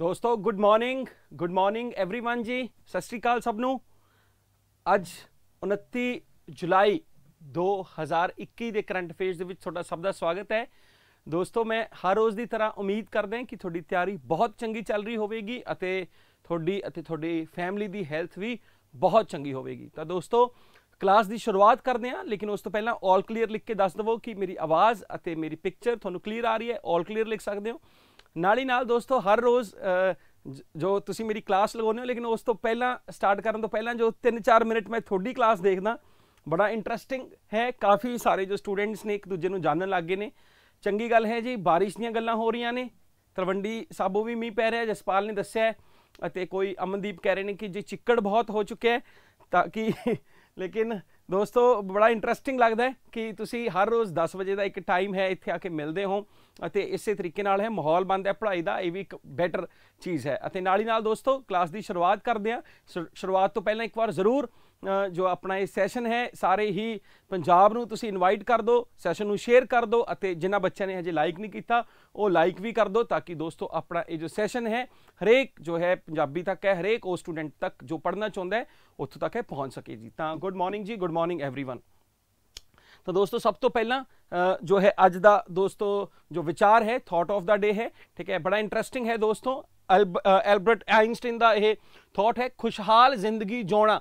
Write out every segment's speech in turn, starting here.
ਦੋਸਤੋ good morning good morning everyone ਜੀ ਸਤਿ ਸ੍ਰੀ ਅਕਾਲ ਸਭ ਨੂੰ ਅੱਜ 29 ਜੁਲਾਈ 2021 ਦੇ ਕਰੰਟ ਅਫੇਅਰਸ ਦੇ ਵਿੱਚ ਤੁਹਾਡਾ ਸਭ ਦਾ ਸਵਾਗਤ ਹੈ ਦੋਸਤੋ ਮੈਂ ਹਰ ਰੋਜ਼ ਦੀ ਤਰ੍ਹਾਂ ਉਮੀਦ ਕਰਦੇ ਹਾਂ ਕਿ ਤੁਹਾਡੀ ਤਿਆਰੀ ਬਹੁਤ ਚੰਗੀ ਚੱਲ ਰਹੀ ਹੋਵੇਗੀ ਅਤੇ ਤੁਹਾਡੀ ਅਤੇ ਤੁਹਾਡੀ ਫੈਮਿਲੀ ਦੀ ਹੈਲਥ ਵੀ ਬਹੁਤ ਚੰਗੀ ਹੋਵੇਗੀ ਤਾਂ ਦੋਸਤੋ ਕਲਾਸ ਦੀ ਸ਼ੁਰੂਆਤ ਕਰਦੇ ਹਾਂ ਲੇਕਿਨ ਉਸ ਤੋਂ ਪਹਿਲਾਂ 올 ਕਲੀਅਰ ਲਿਖ ਕੇ ਦੱਸ ਦਵੋ ਕਿ ਮੇਰੀ ਆਵਾਜ਼ ਅਤੇ ਮੇਰੀ ਪਿਕਚਰ ਤੁਹਾਨੂੰ ਕਲੀਅਰ ਆ ਰਹੀ ਹੈ 올 ਕਲੀਅਰ ਲਿਖ ਸਕਦੇ ਹੋ ਨਾਲ ਹੀ ਨਾਲ ਦੋਸਤੋ ਹਰ ਰੋਜ਼ ਜੋ ਤੁਸੀਂ ਮੇਰੀ ਕਲਾਸ ਲਗਾਉਂਦੇ ਹੋ ਲੇਕਿਨ ਉਸ ਤੋਂ ਪਹਿਲਾਂ ਸਟਾਰਟ ਕਰਨ ਤੋਂ ਪਹਿਲਾਂ ਜੋ 3-4 ਮਿੰਟ ਮੈਂ ਤੁਹਾਡੀ ਕਲਾਸ ਦੇਖਦਾ ਬੜਾ ਇੰਟਰਸਟਿੰਗ ਹੈ ਕਾਫੀ ਸਾਰੇ ਜੋ ਸਟੂਡੈਂਟਸ ਨੇ ਇੱਕ ਦੂਜੇ ਨੂੰ ਜਾਣਨ ਲੱਗ ਗਏ ਨੇ ਚੰਗੀ ਗੱਲ ਹੈ ਜੀ ਬਾਰਿਸ਼ ਦੀਆਂ ਗੱਲਾਂ ਹੋ ਰਹੀਆਂ ਨੇ ਤਲਵੰਡੀ ਸਾਬੋ ਵੀ ਮੀਂਹ ਪੈ ਰਿਹਾ ਜਸਪਾਲ ਨੇ ਦੱਸਿਆ ਅਤੇ ਕੋਈ ਅਮਨਦੀਪ ਕਹਿ ਰਹੇ ਨੇ ਕਿ ਜੀ ਚਿੱਕੜ ਬਹੁਤ ਹੋ ਚੁੱਕਿਆ ਹੈ ਤਾਂ ਕਿ ਲੇਕਿਨ ਦੋਸਤੋ ਬੜਾ ਇੰਟਰਸਟਿੰਗ ਲੱਗਦਾ ਹੈ ਕਿ ਤੁਸੀਂ ਹਰ ਰੋਜ਼ 10 ਵਜੇ ਦਾ ਇੱਕ ਟਾਈਮ ਹੈ ਇੱਥੇ ਆ ਕੇ ਮਿਲਦੇ ਹੋ ਅਤੇ ਇਸੇ ਤਰੀਕੇ ਨਾਲ ਹੈ ਮਾਹੌਲ ਬਣਦਾ ਹੈ ਪੜ੍ਹਾਈ ਦਾ ਇਹ ਵੀ ਇੱਕ ਬੈਟਰ ਚੀਜ਼ ਹੈ ਅਤੇ ਨਾਲ ਹੀ ਨਾਲ ਦੋਸਤੋ ਕਲਾਸ ਦੀ ਸ਼ੁਰੂਆਤ ਕਰਦੇ ਆ ਸ਼ੁਰੂਆਤ ਤੋਂ ਪਹਿਲਾਂ ਇੱਕ ਵਾਰ ਜ਼ਰੂਰ ਜੋ ਆਪਣਾ ਇਹ ਸੈਸ਼ਨ ਹੈ ਸਾਰੇ ਹੀ ਪੰਜਾਬ ਨੂੰ ਤੁਸੀਂ ਇਨਵਾਈਟ ਕਰ ਦਿਓ ਸੈਸ਼ਨ ਨੂੰ ਸ਼ੇਅਰ ਕਰ ਦਿਓ ਅਤੇ ਜਿਨ੍ਹਾਂ ਬੱਚਿਆਂ ਨੇ ਹਜੇ ਲਾਈਕ ਨਹੀਂ ਕੀਤਾ ਉਹ ਲਾਈਕ ਵੀ ਕਰ ਦਿਓ ਤਾਂ ਕਿ ਦੋਸਤੋ ਆਪਣਾ ਇਹ ਜੋ ਸੈਸ਼ਨ ਹੈ ਹਰੇਕ ਜੋ ਹੈ ਪੰਜਾਬੀ ਤੱਕ ਹੈ ਹਰੇਕ ਉਹ ਸਟੂਡੈਂਟ ਤੱਕ ਜੋ ਪੜ੍ਹਨਾ ਚਾਹੁੰਦਾ ਹੈ ਉੱਥੋਂ ਤੱਕ ਹੈ ਪਹੁੰਚ ਸਕੇ ਜੀ ਤਾਂ ਗੁੱਡ ਮਾਰਨਿੰਗ ਜੀ ਗੁੱਡ ਮਾਰਨਿੰਗ एवरीवन ਤਾਂ ਦੋਸਤੋ ਸਭ ਤੋਂ ਪਹਿਲਾਂ ਜੋ ਹੈ ਅੱਜ ਦਾ ਦੋਸਤੋ ਜੋ ਵਿਚਾਰ ਹੈ ਥਾਟ ਆਫ ਦਾ ਡੇ ਹੈ ਠੀਕ ਹੈ ਬੜਾ ਇੰਟਰਸਟਿੰਗ ਹੈ ਦੋਸਤੋ ਐਲਬਰਟ ਆਇਨਸਟਾਈਨ ਦਾ ਇਹ ਥਾਟ ਹੈ ਖੁਸ਼ਹਾਲ ਜ਼ਿੰਦਗੀ ਜਿਉਣਾ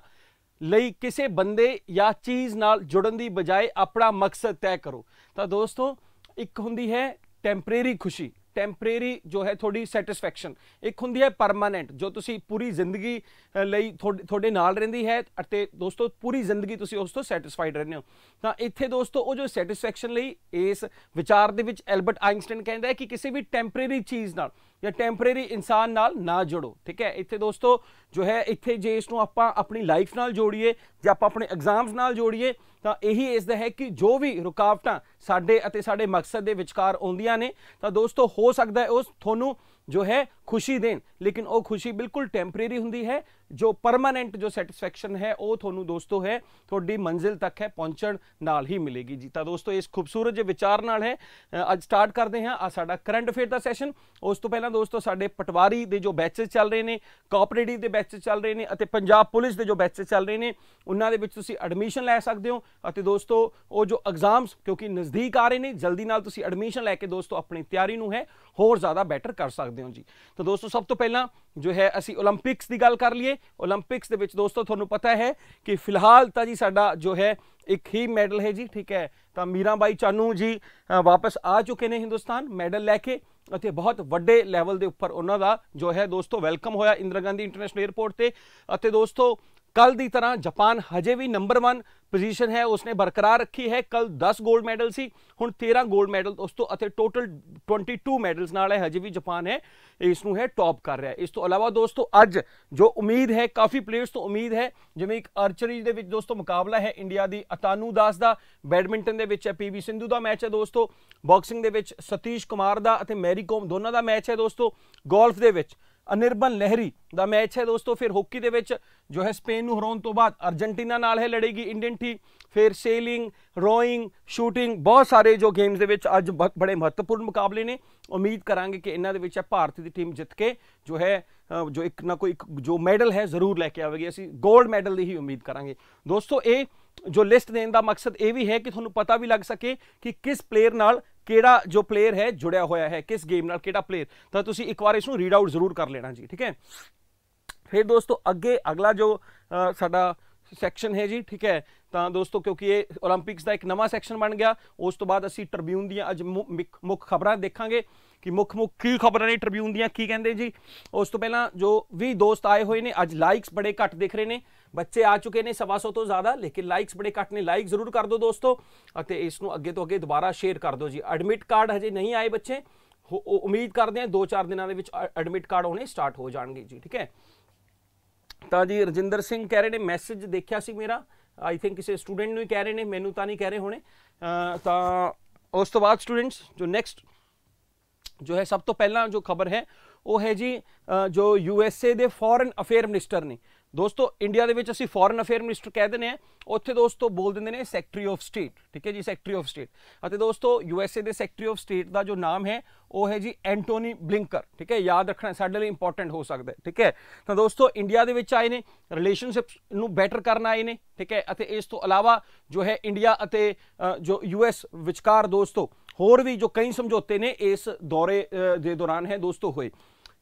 ਲਈ ਕਿਸੇ ਬੰਦੇ ਜਾਂ ਚੀਜ਼ ਨਾਲ ਜੁੜਨ ਦੀ ਬਜਾਏ ਆਪਣਾ ਮਕਸਦ ਤੈਅ ਕਰੋ ਤਾਂ ਦੋਸਤੋ ਇੱਕ ਹੁੰਦੀ ਹੈ ਟੈਂਪਰੇਰੀ ਖੁਸ਼ੀ ਟੈਂਪਰੇਰੀ ਜੋ ਹੈ ਤੁਹਾਡੀ ਸੈਟੀਸਫੈਕਸ਼ਨ ਇੱਕ ਹੁੰਦੀ ਹੈ ਪਰਮਾਨੈਂਟ ਜੋ ਤੁਸੀਂ ਪੂਰੀ ਜ਼ਿੰਦਗੀ ਲਈ ਤੁਹਾਡੇ ਨਾਲ ਰਹਿੰਦੀ ਹੈ ਅਤੇ ਦੋਸਤੋ ਪੂਰੀ ਜ਼ਿੰਦਗੀ ਤੁਸੀਂ ਉਸ ਤੋਂ ਸੈਟੀਸਫਾਈਡ ਰਹਿੰਦੇ ਹੋ ਤਾਂ ਇੱਥੇ ਦੋਸਤੋ ਉਹ ਜੋ ਸੈਟੀਸਫੈਕਸ਼ਨ ਲਈ ਇਸ ਵਿਚਾਰ ਦੇ ਵਿੱਚ ਐਲਬਰਟ ਆਇਨਸਟਾਈਨ ਕਹਿੰਦਾ ਹੈ ਕਿ ਕਿਸੇ ਵੀ ਟੈਂਪਰੇਰੀ ਚੀਜ਼ ਨਾਲ ਜਾਂ ਟੈਂਪਰੇਰੀ ਇਨਸਾਨ ਨਾਲ ਨਾ ਜੁੜੋ ਠੀਕ ਹੈ ਇੱਥੇ ਦੋਸਤੋ ਜੋ ਹੈ ਇੱਥੇ ਜੇ ਇਸ ਨੂੰ ਆਪਾਂ ਆਪਣੀ ਲਾਈਫ ਨਾਲ ਜੋੜੀਏ ਜਾਂ ਆਪਾਂ ਆਪਣੇ ਐਗਜ਼ਾਮਸ ਨਾਲ ਜੋੜੀਏ ਤਾਂ ਇਹੀ ਇਸ ਦਾ ਹੈ ਕਿ ਜੋ ਵੀ ਰੁਕਾਵਟਾਂ ਸਾਡੇ ਅਤੇ ਸਾਡੇ ਮਕਸਦ ਦੇ ਵਿਚਕਾਰ ਆਉਂਦੀਆਂ ਨੇ ਤਾਂ ਦੋਸਤੋ ਹੋ ਸਕਦਾ ਹੈ ਉਸ ਤੁਹਾਨੂੰ ਜੋ ਹੈ ਖੁਸ਼ੀ ਦੇਣ ਲੇਕਿਨ ਉਹ ਖੁਸ਼ੀ ਬਿਲਕੁਲ ਟੈਂਪਰੇਰੀ ਹੁੰਦੀ ਹੈ ਜੋ ਪਰਮਾਨੈਂਟ ਜੋ ਸੈਟੀਸਫੈਕਸ਼ਨ ਹੈ ਉਹ ਤੁਹਾਨੂੰ ਦੋਸਤੋ ਹੈ ਤੁਹਾਡੀ ਮੰਜ਼ਿਲ ਤੱਕ ਹੈ ਪਹੁੰਚਣ ਨਾਲ ਹੀ ਮਿਲੇਗੀ ਜੀ ਤਾਂ ਦੋਸਤੋ ਇਸ ਖੂਬਸੂਰਤ ਜਿਹੇ ਵਿਚਾਰ ਨਾਲ ਹੈ ਅੱਜ ਸਟਾਰਟ ਕਰਦੇ ਹਾਂ ਆ ਸਾਡਾ ਕਰੰਟ ਅਫੇਅਰ ਦਾ ਸੈਸ਼ਨ ਉਸ ਤੋਂ ਪਹਿਲਾਂ ਦੋਸਤੋ ਸਾਡੇ ਪਟਵਾਰੀ ਦੇ ਜੋ ਬੈਚਸ ਚੱਲ ਰਹੇ ਨੇ ਕੋਆਪਰੇਟਿਵ ਦੇ ਬੈਚਸ ਚੱਲ ਰਹੇ ਨੇ ਅਤੇ ਪੰਜਾਬ ਪੁਲਿਸ ਦੇ ਜੋ ਬੈਚਸ ਚੱਲ ਰਹੇ ਨੇ ਉਹਨਾਂ ਦੇ ਵਿੱਚ ਤੁਸੀਂ ਐਡਮਿਸ਼ਨ ਲੈ ਸਕਦੇ ਹੋ ਅਤੇ ਦੋਸਤੋ ਉਹ ਜੋ ਐਗਜ਼ਾਮਸ ਕਿਉਂਕਿ ਨਜ਼ਦੀਕ ਆ ਰਹੇ ਨੇ ਜਲਦੀ ਨਾਲ ਤੁਸੀਂ ਐਡਮਿਸ਼ਨ ਲੈ ਕੇ ਦੋਸਤੋ ਆਪਣੀ ਤਿਆਰੀ ਨੂੰ ਹੈ ਹੋਰ ਜ਼ਿਆਦਾ ਬੈਟਰ ਕਰ ਸਕਦੇ ਹੋ ਜੀ ਤਾਂ ਦੋਸਤੋ ਸਭ ਤੋਂ ਪਹਿਲਾਂ ਜੋ ਹੈ ਅਸੀਂ 올림픽ਸ ਦੀ ਗੱਲ ਕਰ ਲਈਏ 올림픽ਸ ਦੇ ਵਿੱਚ ਦੋਸਤੋ ਤੁਹਾਨੂੰ ਪਤਾ ਹੈ ਕਿ ਫਿਲਹਾਲ ਤਾਂ ਜੀ ਸਾਡਾ ਜੋ ਹੈ ਇੱਕ ਹੀ ਮੈਡਲ ਹੈ ਜੀ ਠੀਕ ਹੈ ਤਾਂ ਮੀਰਾਬਾਈ ਚਾਨੂ ਜੀ ਵਾਪਸ ਆ ਚੁੱਕੇ ਨੇ ਹਿੰਦੁਸਤਾਨ ਮੈਡਲ ਲੈ ਕੇ ਅਤੇ ਬਹੁਤ ਵੱਡੇ ਲੈਵਲ ਦੇ ਉੱਪਰ ਉਹਨਾਂ ਦਾ ਜੋ ਹੈ ਦੋਸਤੋ ਵੈਲਕਮ ਹੋਇਆ ਇੰਦਰਾ ਗਾਂਧੀ ਇੰਟਰਨੈਸ਼ਨਲ 에ਅਰਪੋਰਟ ਤੇ ਅਤੇ ਦੋਸਤੋ ਕੱਲ ਦੀ ਤਰ੍ਹਾਂ ਜਾਪਾਨ ਹਜੇ ਵੀ ਨੰਬਰ 1 ਪੋਜੀਸ਼ਨ ਹੈ ਉਸਨੇ ਬਰਕਰਾਰ ਰੱਖੀ ਹੈ ਕੱਲ 10 골ਡ ਮੈਡਲ ਸੀ ਹੁਣ 13 골ਡ ਮੈਡਲ ਦੋਸਤੋ ਅਤੇ ਟੋਟਲ 22 ਮੈਡਲਸ ਨਾਲ ਹੈ ਹਜੇ ਵੀ ਜਾਪਾਨ ਹੈ ਇਸ ਨੂੰ ਹੈ ਟੌਪ ਕਰ ਰਿਹਾ ਇਸ ਤੋਂ ਇਲਾਵਾ ਦੋਸਤੋ ਅੱਜ ਜੋ ਉਮੀਦ ਹੈ ਕਾਫੀ ਪਲੇਅਰਸ ਤੋਂ ਉਮੀਦ ਹੈ ਜਿਵੇਂ ਇੱਕ ਆਰਚਰੀ ਦੇ ਵਿੱਚ ਦੋਸਤੋ ਮੁਕਾਬਲਾ ਹੈ ਇੰਡੀਆ ਦੀ ਅਤਾਨੂ ਦਾਸ ਦਾ ਬੈਡਮਿੰਟਨ ਦੇ ਵਿੱਚ ਹੈ ਪੀਵੀ ਸਿੰਧੂ ਦਾ ਮੈਚ ਹੈ ਦੋਸਤੋ ਬਾਕਸਿੰਗ ਦੇ ਵਿੱਚ ਸਤੀਸ਼ ਕੁਮਾਰ ਦਾ ਅਤੇ ਮੈਰੀ ਕੋਮ ਦੋਨਾਂ ਦਾ ਮੈਚ ਹੈ ਦੋਸਤੋ ਗੋਲਫ ਦੇ ਵਿੱਚ ਅਨਿਰਬਨ ਲਹਿਰੀ ਦਾ ਮੈਚ ਹੈ ਦੋਸਤੋ ਫਿਰ ਹਾਕੀ ਦੇ ਵਿੱਚ ਜੋ ਹੈ ਸਪੇਨ ਨੂੰ ਹਰਾਉਣ ਤੋਂ ਬਾਅਦ ਅਰਜنٹੀਨਾ ਨਾਲ ਹੈ ਲੜੇਗੀ ਇੰਡੀਅਨ ਟੀਮ ਫਿਰ ਸੇਲਿੰਗ ਰੋਇੰਗ ਸ਼ੂਟਿੰਗ ਬਹੁਤ ਸਾਰੇ ਜੋ ਗੇਮਸ ਦੇ ਵਿੱਚ ਅੱਜ ਬੜੇ ਮਹੱਤਵਪੂਰਨ ਮੁਕਾਬਲੇ ਨੇ ਉਮੀਦ ਕਰਾਂਗੇ ਕਿ ਇਹਨਾਂ ਦੇ ਵਿੱਚ ਭਾਰਤ ਦੀ ਟੀਮ ਜਿੱਤ ਕੇ ਜੋ ਹੈ ਜੋ ਇੱਕ ਨਾ ਕੋਈ ਜੋ ਮੈਡਲ ਹੈ ਜ਼ਰੂਰ ਲੈ ਕੇ ਆਵੇਗੀ ਅਸੀਂ 골ਡ ਮੈਡਲ ਦੀ ਹੀ ਉਮੀਦ ਕਰਾਂਗੇ ਦੋਸਤੋ ਇਹ ਜੋ ਲਿਸਟ ਦੇਣ ਦਾ ਮਕਸਦ ਇਹ ਵੀ ਹੈ ਕਿ ਤੁਹਾਨੂੰ ਪਤਾ ਵੀ ਲੱਗ ਸਕੇ ਕਿ ਕਿਸ ਪਲੇਅਰ ਨਾਲ ਕਿਹੜਾ ਜੋ ਪਲੇਅਰ ਹੈ ਜੁੜਿਆ ਹੋਇਆ ਹੈ ਕਿਸ ਗੇਮ ਨਾਲ ਕਿਹੜਾ ਪਲੇਅਰ ਤਾਂ ਤੁਸੀਂ ਇੱਕ ਵਾਰ ਇਸ ਨੂੰ ਰੀਡ ਆਊਟ ਜ਼ਰੂਰ ਕਰ ਲੈਣਾ ਜੀ ਠੀਕ ਹੈ ਫਿਰ ਦੋਸਤੋ ਅੱਗੇ ਅਗਲਾ ਜੋ ਸਾਡਾ ਸੈਕਸ਼ਨ ਹੈ ਜੀ ਠੀਕ ਹੈ ਤਾਂ ਦੋਸਤੋ ਕਿਉਂਕਿ ਇਹ 올림픽ਸ ਦਾ ਇੱਕ ਨਵਾਂ ਸੈਕਸ਼ਨ ਬਣ ਗਿਆ ਉਸ ਤੋਂ ਬਾਅਦ ਅਸੀਂ ਟ੍ਰਿਬਿਊਨ ਦੀਆਂ ਅੱਜ ਮੁੱਖ ਖਬਰਾਂ ਦੇਖਾਂਗੇ ਕਿ ਮੁੱਖ ਮੁੱਖ ਕੀ ਖਬਰਾਂ ਨੇ ਟ੍ਰਿਬਿਊਨ ਦੀਆਂ ਕੀ ਕਹਿੰਦੇ ਜੀ ਉਸ ਤੋਂ ਪਹਿਲਾਂ ਜੋ ਵੀ ਦੋਸਤ ਆਏ ਹੋਏ ਨੇ ਅੱਜ ਲਾਈਕਸ ਬੜੇ ਘੱਟ ਦਿਖ ਰਹੇ ਨੇ ਬੱਚੇ ਆ ਚੁੱਕੇ ਨੇ 125 ਤੋਂ ਜ਼ਿਆਦਾ ਲੇਕਿਨ ਲਾਈਕਸ ਬੜੇ ਘੱਟ ਨੇ ਲਾਈਕ ਜ਼ਰੂਰ ਕਰ ਦਿਓ ਦੋਸਤੋ ਅਤੇ ਇਸ ਨੂੰ ਅੱਗੇ ਤੋਂ ਅੱਗੇ ਦੁਬਾਰਾ ਸ਼ੇਅਰ ਕਰ ਦਿਓ ਜੀ ਐਡਮਿਟ ਕਾਰਡ ਹਜੇ ਨਹੀਂ ਆਏ ਬੱਚੇ ਉਮੀਦ ਕਰਦੇ ਆ 2-4 ਦਿਨਾਂ ਦੇ ਵਿੱਚ ਐਡਮਿਟ ਕਾਰਡ ਹੋਣੇ ਸਟਾਰਟ ਹੋ ਜਾਣਗੇ ਜੀ ਠੀਕ ਹੈ ਤਾਂ ਜੀ ਰਜਿੰਦਰ ਸਿੰਘ ਕਹਿ ਰਹੇ ਨੇ ਮੈਸੇਜ ਦੇਖਿਆ ਸੀ ਮੇਰਾ ਆਈ ਥਿੰਕ ਕਿਸੇ ਸਟੂਡੈਂਟ ਨੂੰ ਹੀ ਕਹਿ ਰਹੇ ਨੇ ਮੈਨੂੰ ਤਾਂ ਨਹੀਂ ਕਹਿ ਰਹੇ ਹੋਣੇ ਤਾਂ ਉਸ ਤੋਂ ਬਾਅਦ ਸਟੂਡੈਂਟਸ ਜੋ ਨੈਕਸਟ ਜੋ ਹੈ ਸਭ ਤੋਂ ਪਹਿਲਾਂ ਜੋ ਖਬਰ ਹੈ ਉਹ ਹੈ ਜੀ ਜੋ ਯੂ ਐਸ ਏ ਦੇ ਫੋਰਨ ਅਫੇਅਰ ਮਿਨਿਸਟਰ ਨੇ ਦੋਸਤੋ ਇੰਡੀਆ ਦੇ ਵਿੱਚ ਅਸੀਂ ਫੋਰਨ ਅਫੇਅਰ ਮਿਨਿਸਟਰ ਕਹਿ ਦਿੰਦੇ ਆ ਉੱਥੇ ਦੋਸਤੋ ਬੋਲ ਦਿੰਦੇ ਨੇ ਸੈਕਟਰੀ ਆਫ ਸਟੇਟ ਠੀਕ ਹੈ ਜੀ ਸੈਕਟਰੀ ਆਫ ਸਟੇਟ ਅਤੇ ਦੋਸਤੋ ਯੂ ਐਸ ਏ ਦੇ ਸੈਕਟਰੀ ਆਫ ਸਟੇਟ ਦਾ ਜੋ ਨਾਮ ਹੈ ਉਹ ਹੈ ਜੀ ਐਂਟੋਨੀ ਬਲਿੰਕਰ ਠੀਕ ਹੈ ਯਾਦ ਰੱਖਣਾ ਸਾਡੇ ਲਈ ਇੰਪੋਰਟੈਂਟ ਹੋ ਸਕਦਾ ਹੈ ਠੀਕ ਹੈ ਤਾਂ ਦੋਸਤੋ ਇੰਡੀਆ ਦੇ ਵਿੱਚ ਆਏ ਨੇ ਰਿਲੇਸ਼ਨਸ਼ਿਪਸ ਨੂੰ ਬੈਟਰ ਕਰਨ ਆਏ ਨੇ ਠੀਕ ਹੈ ਅਤੇ ਇਸ ਤੋਂ ਇਲਾਵਾ ਜੋ ਹੈ ਇੰਡੀਆ ਅਤੇ ਜੋ ਯੂ ਐਸ ਵਿਚਕਾਰ ਦੋਸਤੋ ਹੋਰ ਵੀ ਜੋ ਕਈ ਸਮਝੌਤੇ ਨੇ ਇਸ ਦੌਰੇ ਦੇ ਦੌਰਾਨ ਹੈ ਦੋਸਤੋ ਹੋਏ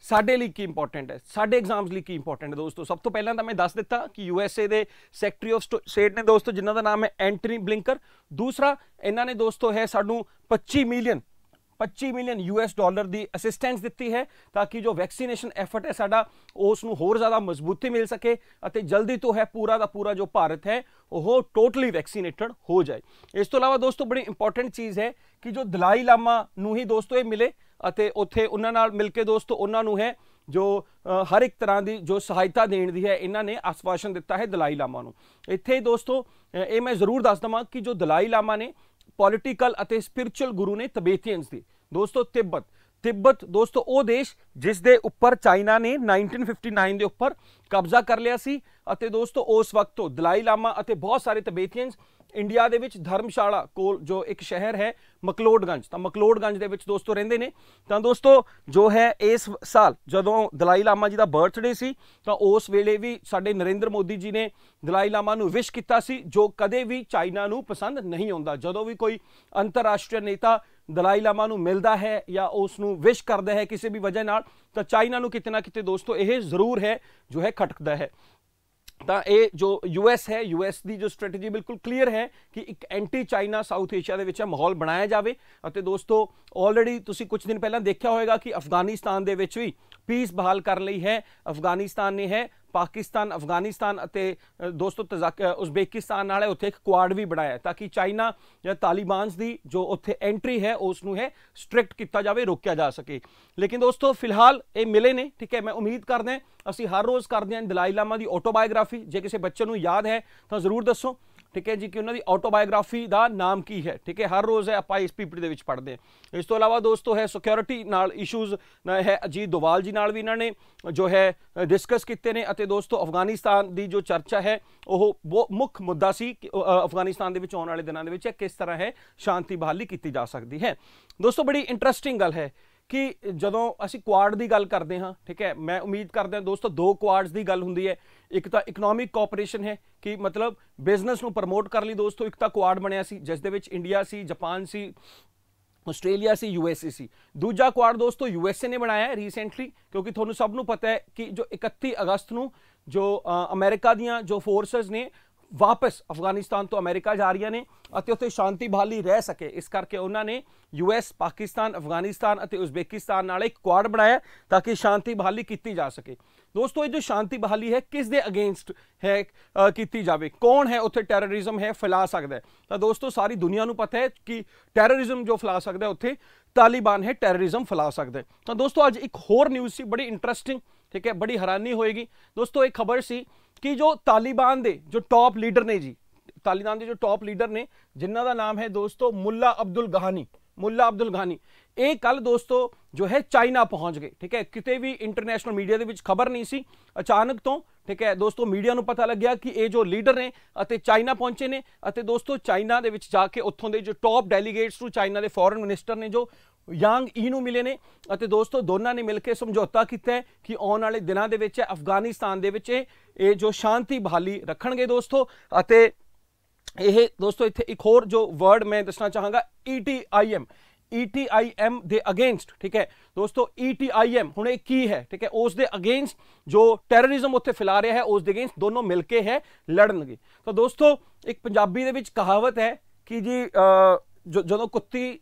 ਸਾਡੇ ਲਈ ਕੀ ਇੰਪੋਰਟੈਂਟ ਹੈ ਸਾਡੇ ਐਗਜ਼ਾਮਸ ਲਈ ਕੀ ਇੰਪੋਰਟੈਂਟ ਹੈ ਦੋਸਤੋ ਸਭ ਤੋਂ ਪਹਿਲਾਂ ਤਾਂ ਮੈਂ ਦੱਸ ਦਿੱਤਾ ਕਿ ਯੂ ਐਸ ਏ ਦੇ ਸੈਕਟਰੀ ਆਫ ਸਟੇਟ ਨੇ ਦੋਸਤੋ ਜਿਨ੍ਹਾਂ ਦਾ ਨਾਮ ਹੈ ਐਂਟਨੀ ਬਲਿੰਕਰ ਦੂਸਰਾ ਇਹਨਾਂ ਨੇ ਦੋਸਤੋ ਹੈ ਸਾਨੂੰ 25 ਮਿਲੀਅਨ 25 ਮਿਲੀਅਨ ਯੂਐਸ ਡਾਲਰ ਦੀ ਅਸਿਸਟੈਂਸ ਦਿੱਤੀ ਹੈ ਤਾਂ ਕਿ ਜੋ ਵੈਕਸੀਨੇਸ਼ਨ ਐਫਰਟ ਹੈ ਸਾਡਾ ਉਸ ਨੂੰ ਹੋਰ ਜ਼ਿਆਦਾ ਮਜ਼ਬੂਤੀ ਮਿਲ ਸਕੇ ਅਤੇ ਜਲਦੀ ਤੋਂ ਹੈ ਪੂਰਾ ਦਾ ਪੂਰਾ ਜੋ ਭਾਰਤ ਹੈ ਉਹ ਟੋਟਲੀ ਵੈਕਸੀਨੇਟਡ ਹੋ ਜਾਏ ਇਸ ਤੋਂ ਇਲਾਵਾ ਦੋਸਤੋ ਬੜੀ ਇੰਪੋਰਟੈਂਟ ਚੀਜ਼ ਹੈ ਕਿ ਜੋ ਦਲਾਈ ਲਾਮਾ ਨੂੰ ਹੀ ਦੋਸਤੋ ਇਹ ਮਿਲੇ ਅਤੇ ਉੱਥੇ ਉਹਨਾਂ ਨਾਲ ਮਿਲ ਕੇ ਦੋਸਤੋ ਉਹਨਾਂ ਨੂੰ ਹੈ ਜੋ ਹਰ ਇੱਕ ਤਰ੍ਹਾਂ ਦੀ ਜੋ ਸਹਾਇਤਾ ਦੇਣ ਦੀ ਹੈ ਇਹਨਾਂ ਨੇ ਆਸਵਾਸ਼ਨ ਦਿੱਤਾ ਹੈ ਦਲਾਈ ਲਾਮਾ ਨੂੰ ਇੱਥੇ ਦੋਸਤੋ ਇਹ ਮੈਂ ਜ਼ਰੂਰ ਦੱਸ ਦਵਾਂ ਕਿ ਜੋ ਦਲਾਈ ਲਾਮਾ ਨੇ ਪੋਲਿਟੀਕਲ ਅਤੇ ਸਪਿਰਚੁਅਲ ਗੁਰੂ ਨੇ ਤਬੇਤੀਅਨਸ ਦੀ ਦੋਸਤੋ ਤਿੱਬਤ ਤਿੱਬਤ ਦੋਸਤੋ ਉਹ ਦੇਸ਼ ਜਿਸ ਦੇ ਉੱਪਰ ਚਾਈਨਾ ਨੇ 1959 ਦੇ ਉੱਪਰ ਕਬਜ਼ਾ ਕਰ ਲਿਆ ਸੀ ਅਤੇ ਦੋਸਤੋ ਉਸ ਵਕਤ ਤੋਂ ਦਲਾਈ ਲਾਮਾ ਅਤੇ ਬਹੁਤ ਸਾਰੇ ਤਬੇਤੀਅਨਸ ਇੰਡੀਆ ਦੇ ਵਿੱਚ ਧਰਮਸ਼ਾਲਾ ਕੋਲ ਜੋ ਇੱਕ ਸ਼ਹਿਰ ਹੈ ਮਕਲੋਡਗੰਜ ਤਾਂ ਮਕਲੋਡਗੰਜ ਦੇ ਵਿੱਚ ਦੋਸਤੋ ਰਹਿੰਦੇ ਨੇ ਤਾਂ ਦੋਸਤੋ ਜੋ ਹੈ ਇਸ ਸਾਲ ਜਦੋਂ ਦਲਾਈ ਲਾਮਾ ਜੀ ਦਾ ਬਰਥਡੇ ਸੀ ਤਾਂ ਉਸ ਵੇਲੇ ਵੀ ਸਾਡੇ ਨਰਿੰਦਰ ਮੋਦੀ ਜੀ ਨੇ ਦਲਾਈ ਲਾਮਾ ਨੂੰ ਵਿਸ਼ ਕੀਤਾ ਸੀ ਜੋ ਕਦੇ ਵੀ ਚਾਈਨਾ ਨੂੰ ਪਸੰਦ ਨਹੀਂ ਆਉਂਦਾ ਜਦੋਂ ਵੀ ਕੋਈ ਅੰਤਰਰਾਸ਼ਟਰੀ ਨੇਤਾ ਦਲਾਈ ਲਾਮਾ ਨੂੰ ਮਿਲਦਾ ਹੈ ਜਾਂ ਉਸ ਨੂੰ ਵਿਸ਼ ਕਰਦਾ ਹੈ ਕਿਸੇ ਵੀ ਵਜ੍ਹਾ ਨਾਲ ਤਾਂ ਚਾਈਨਾ ਨੂੰ ਕਿਤੇ ਨਾ ਕਿਤੇ ਦੋਸਤੋ ਇਹ ਜ਼ਰੂਰ ਹੈ ਜੋ ਹੈ ਖਟਕਦਾ ਹੈ ਤਾਂ ਇਹ ਜੋ ਯੂਐਸ ਹੈ ਯੂਐਸ ਦੀ ਜੋ ਸਟ੍ਰੈਟੇਜੀ ਬਿਲਕੁਲ ਕਲੀਅਰ ਹੈ ਕਿ ਇੱਕ ਐਂਟੀ ਚਾਈਨਾ ਸਾਊਥ ਏਸ਼ੀਆ ਦੇ ਵਿੱਚ ਮਾਹੌਲ ਬਣਾਇਆ ਜਾਵੇ ਅਤੇ ਦੋਸਤੋ ਆਲਰੇਡੀ ਤੁਸੀਂ ਕੁਝ ਦਿਨ ਪਹਿਲਾਂ ਦੇਖਿਆ ਹੋਵੇਗਾ ਕਿ ਅਫਗਾਨਿਸਤਾਨ ਦੇ ਵਿੱਚ ਵੀ ਪੀਸ ਬਹਾਲ ਕਰ ਲਈ ਹੈ ਅਫਗਾਨਿਸਤਾਨ ਨੇ ਹੈ ਪਾਕਿਸਤਾਨ ਅਫਗਾਨਿਸਤਾਨ ਅਤੇ ਦੋਸਤੋ ਉਜ਼ਬੇਕਿਸਤਾਨ ਨਾਲ ਹੈ ਉੱਥੇ ਇੱਕ ਕੁਆਡ ਵੀ ਬਣਾਇਆ ਤਾਂ ਕਿ ਚਾਈਨਾ ਜਾਂ ਤਾਲਿਬਾਨਸ ਦੀ ਜੋ ਉੱਥੇ ਐਂਟਰੀ ਹੈ ਉਸ ਨੂੰ ਹੈ ਸਟ੍ਰਿਕਟ ਕੀਤਾ ਜਾਵੇ ਰੋਕਿਆ ਜਾ ਸਕੇ ਲੇਕਿਨ ਦੋਸਤੋ ਫਿਲਹਾਲ ਇਹ ਮਿਲੇ ਨੇ ਠੀਕ ਹੈ ਮੈਂ ਉਮੀਦ ਕਰਦੇ ਅਸੀਂ ਹਰ ਰੋਜ਼ ਕਰਦੇ ਹਾਂ ਦਲਾਈ ਲਾਮਾ ਦੀ ਆਟੋਬਾਇਓਗ੍ਰਾਫੀ ਜੇ ਕਿਸੇ ਬੱਚੇ ਨੂੰ ਯਾਦ ਹੈ ਤਾਂ ਜ਼ਰੂਰ ਦੱਸੋ ਠੀਕ ਹੈ ਜੀ ਕਿ ਉਹਨਾਂ ਦੀ ਆਟੋਬਾਇਓਗ੍ਰਾਫੀ ਦਾ ਨਾਮ ਕੀ ਹੈ ਠੀਕ ਹੈ ਹਰ ਰੋਜ਼ ਹੈ ਆਪਾਂ ਇਸ ਪੀਪੀਟੀ ਦੇ ਵਿੱਚ ਪੜ੍ਹਦੇ ਹਾਂ ਇਸ ਤੋਂ ਇਲਾਵਾ ਦੋਸਤੋ ਹੈ ਸਿਕਿਉਰਿਟੀ ਨਾਲ ਇਸ਼ੂਜ਼ ਹੈ ਅਜੀਤ ਦੋਵਾਲ ਜੀ ਨਾਲ ਵੀ ਇਹਨਾਂ ਨੇ ਜੋ ਹੈ ਡਿਸਕਸ ਕੀਤੇ ਨੇ ਅਤੇ ਦੋਸਤੋ ਅਫਗਾਨਿਸਤਾਨ ਦੀ ਜੋ ਚਰਚਾ ਹੈ ਉਹ ਮੁੱਖ ਮੁੱਦਾ ਸੀ ਕਿ ਅਫਗਾਨਿਸਤਾਨ ਦੇ ਵਿੱਚ ਆਉਣ ਵਾਲੇ ਦਿਨਾਂ ਦੇ ਵਿੱਚ ਕਿਸ ਤਰ੍ਹਾਂ ਹੈ ਸ਼ਾਂਤੀ ਬਹਾਲੀ ਕੀਤੀ ਜਾ ਸਕਦੀ ਹੈ ਦੋਸਤੋ ਬੜੀ ਇੰਟਰਸਟਿੰਗ ਗੱਲ ਹੈ ਕਿ ਜਦੋਂ ਅਸੀਂ ਕੁਆਡ ਦੀ ਗੱਲ ਕਰਦੇ ਹਾਂ ਠੀਕ ਹੈ ਮੈਂ ਉਮੀਦ ਕਰਦਾ ਦੋਸਤੋ ਦੋ ਕੁਆਡਸ ਦੀ ਗੱਲ ਹੁੰਦੀ ਹੈ ਇੱਕ ਤਾਂ ਇਕਨੋਮਿਕ ਕੋਆਪਰੇਸ਼ਨ ਹੈ ਕਿ ਮਤਲਬ ਬਿਜ਼ਨਸ ਨੂੰ ਪ੍ਰਮੋਟ ਕਰਨ ਲਈ ਦੋਸਤੋ ਇੱਕ ਤਾਂ ਕੁਆਡ ਬਣਿਆ ਸੀ ਜਿਸ ਦੇ ਵਿੱਚ ਇੰਡੀਆ ਸੀ ਜਾਪਾਨ ਸੀ ਆਸਟ੍ਰੇਲੀਆ ਸੀ ਯੂਐਸਏ ਸੀ ਦੂਜਾ ਕੁਆਡ ਦੋਸਤੋ ਯੂਐਸਏ ਨੇ ਬਣਾਇਆ ਹੈ ਰੀਸੈਂਟਲੀ ਕਿਉਂਕਿ ਤੁਹਾਨੂੰ ਸਭ ਨੂੰ ਪਤਾ ਹੈ ਕਿ ਜੋ 31 ਅਗਸਤ ਨੂੰ ਜੋ ਅਮਰੀਕਾ ਦੀਆਂ ਜੋ ਫੋਰਸਸ ਨੇ ਵਾਪਸ ਅਫਗਾਨਿਸਤਾਨ ਤੋਂ ਅਮਰੀਕਾ ਜਾ ਰਹੀਆਂ ਨੇ ਅਤੇ ਉੱਥੇ ਸ਼ਾਂਤੀ ਬਹਾਲੀ ਰਹਿ ਸਕੇ ਇਸ ਕਰਕੇ ਉਹਨਾਂ ਨੇ ਯੂਐਸ ਪਾਕਿਸਤਾਨ ਅਫਗਾਨਿਸਤਾਨ ਅਤੇ ਉਜ਼ਬੇਕਿਸਤਾਨ ਨਾਲ ਇੱਕ ਕੁਆਡ ਬਣਾਇਆ ਤਾਂ ਕਿ ਸ਼ਾਂਤੀ ਬਹਾਲੀ ਕੀਤੀ ਜਾ ਸਕੇ ਦੋਸਤੋ ਇਹ ਜੋ ਸ਼ਾਂਤੀ ਬਹਾਲੀ ਹੈ ਕਿਸ ਦੇ ਅਗੇਂਸਟ ਹੈ ਕੀਤੀ ਜਾਵੇ ਕੌਣ ਹੈ ਉੱਥੇ ਟੈਰਰਿਜ਼ਮ ਹੈ ਫੈਲਾ ਸਕਦਾ ਤਾਂ ਦੋਸਤੋ ਸਾਰੀ ਦੁਨੀਆ ਨੂੰ ਪਤਾ ਹੈ ਕਿ ਟੈਰਰਿਜ਼ਮ ਜੋ ਫੈਲਾ ਸਕਦਾ ਉੱਥੇ ਤਾਲਿਬਾਨ ਹੈ ਟੈਰਰਿਜ਼ਮ ਫੈਲਾ ਸਕਦਾ ਤਾਂ ਦੋਸਤੋ ਅੱਜ ਇੱਕ ਹੋਰ ਨਿਊਜ਼ ਸੀ ਬੜੀ ਇੰਟਰਸਟਿੰਗ ਠੀਕ ਹੈ ਬੜੀ ਹੈਰਾਨੀ ਹੋਏਗੀ ਦੋਸਤੋ ਇਹ ਖਬਰ ਸੀ ਕਿ ਜੋ ਤਾਲੀਬਾਨ ਦੇ ਜੋ ਟਾਪ ਲੀਡਰ ਨੇ ਜੀ ਤਾਲੀਬਾਨ ਦੇ ਜੋ ਟਾਪ ਲੀਡਰ ਨੇ ਜਿਨ੍ਹਾਂ ਦਾ ਨਾਮ ਹੈ ਦੋਸਤੋ ਮੁੱਲਾ ਅਬਦੁਲ ਗਹਾਨੀ ਮੁੱਲਾ ਅਬਦੁਲ ਗਹਾਨੀ ਇਹ ਕੱਲ ਦੋਸਤੋ ਜੋ ਹੈ ਚਾਈਨਾ ਪਹੁੰਚ ਗਏ ਠੀਕ ਹੈ ਕਿਤੇ ਵੀ ਇੰਟਰਨੈਸ਼ਨਲ ਮੀਡੀਆ ਦੇ ਵਿੱਚ ਖਬਰ ਨਹੀਂ ਸੀ ਅਚਾਨਕ ਤੋਂ ਠੀਕ ਹੈ ਦੋਸਤੋ ਮੀਡੀਆ ਨੂੰ ਪਤਾ ਲੱਗਿਆ ਕਿ ਇਹ ਜੋ ਲੀਡਰ ਨੇ ਅਤੇ ਚਾਈਨਾ ਪਹੁੰਚੇ ਨੇ ਅਤੇ ਦੋਸਤੋ ਚਾਈਨਾ ਦੇ ਵਿੱਚ ਜਾ ਕੇ ਉੱਥੋਂ ਦੇ ਜੋ ਟੌਪ ਡੈਲੀਗੇਟਸ ਨੂੰ ਚਾਈਨਾ ਦੇ ਫੋਰਨ ਮਿਨਿਸਟਰ ਨੇ ਜੋ ਯਾਂਗ ਈ ਨੂੰ ਮਿਲੇ ਨੇ ਅਤੇ ਦੋਸਤੋ ਦੋਨਾਂ ਨੇ ਮਿਲ ਕੇ ਸਮਝੌਤਾ ਕੀਤਾ ਹੈ ਕਿ ਆਉਣ ਵਾਲੇ ਦਿਨਾਂ ਦੇ ਵਿੱਚ ਅਫਗਾਨਿਸਤਾਨ ਦੇ ਵਿੱਚ ਇਹ ਜੋ ਸ਼ਾਂਤੀ ਬਹਾਲੀ ਰੱਖਣਗੇ ਦੋਸਤੋ ਅਤੇ ਇਹ ਦੋਸਤੋ ਇੱਥੇ ਇੱਕ ਹੋਰ ਜੋ ਵਰਡ ਮੈਂ ਦੱਸਣਾ ਚਾਹਾਂਗਾ ETIM ETIM ਦੇ ਅਗੇਂਸਟ ਠੀਕ ਹੈ ਦੋਸਤੋ ETIM ਹੁਣ ਇਹ ਕੀ ਹੈ ਠੀਕ ਹੈ ਉਸ ਦੇ ਅਗੇਂਸਟ ਜੋ ਟੈਰਰਿਜ਼ਮ ਉੱਥੇ ਫੈਲਾ ਰਿਹਾ ਹੈ ਉਸ ਦੇ ਅਗੇਂਸਟ ਦੋਨੋਂ ਮਿਲ ਕੇ ਹੈ ਲੜਨਗੇ ਤਾਂ ਦੋਸਤੋ ਇੱਕ ਪੰਜਾਬੀ ਦੇ ਵਿੱਚ ਕਹਾਵਤ ਹੈ ਕਿ ਜੀ ਜਦੋਂ ਕੁੱਤੀ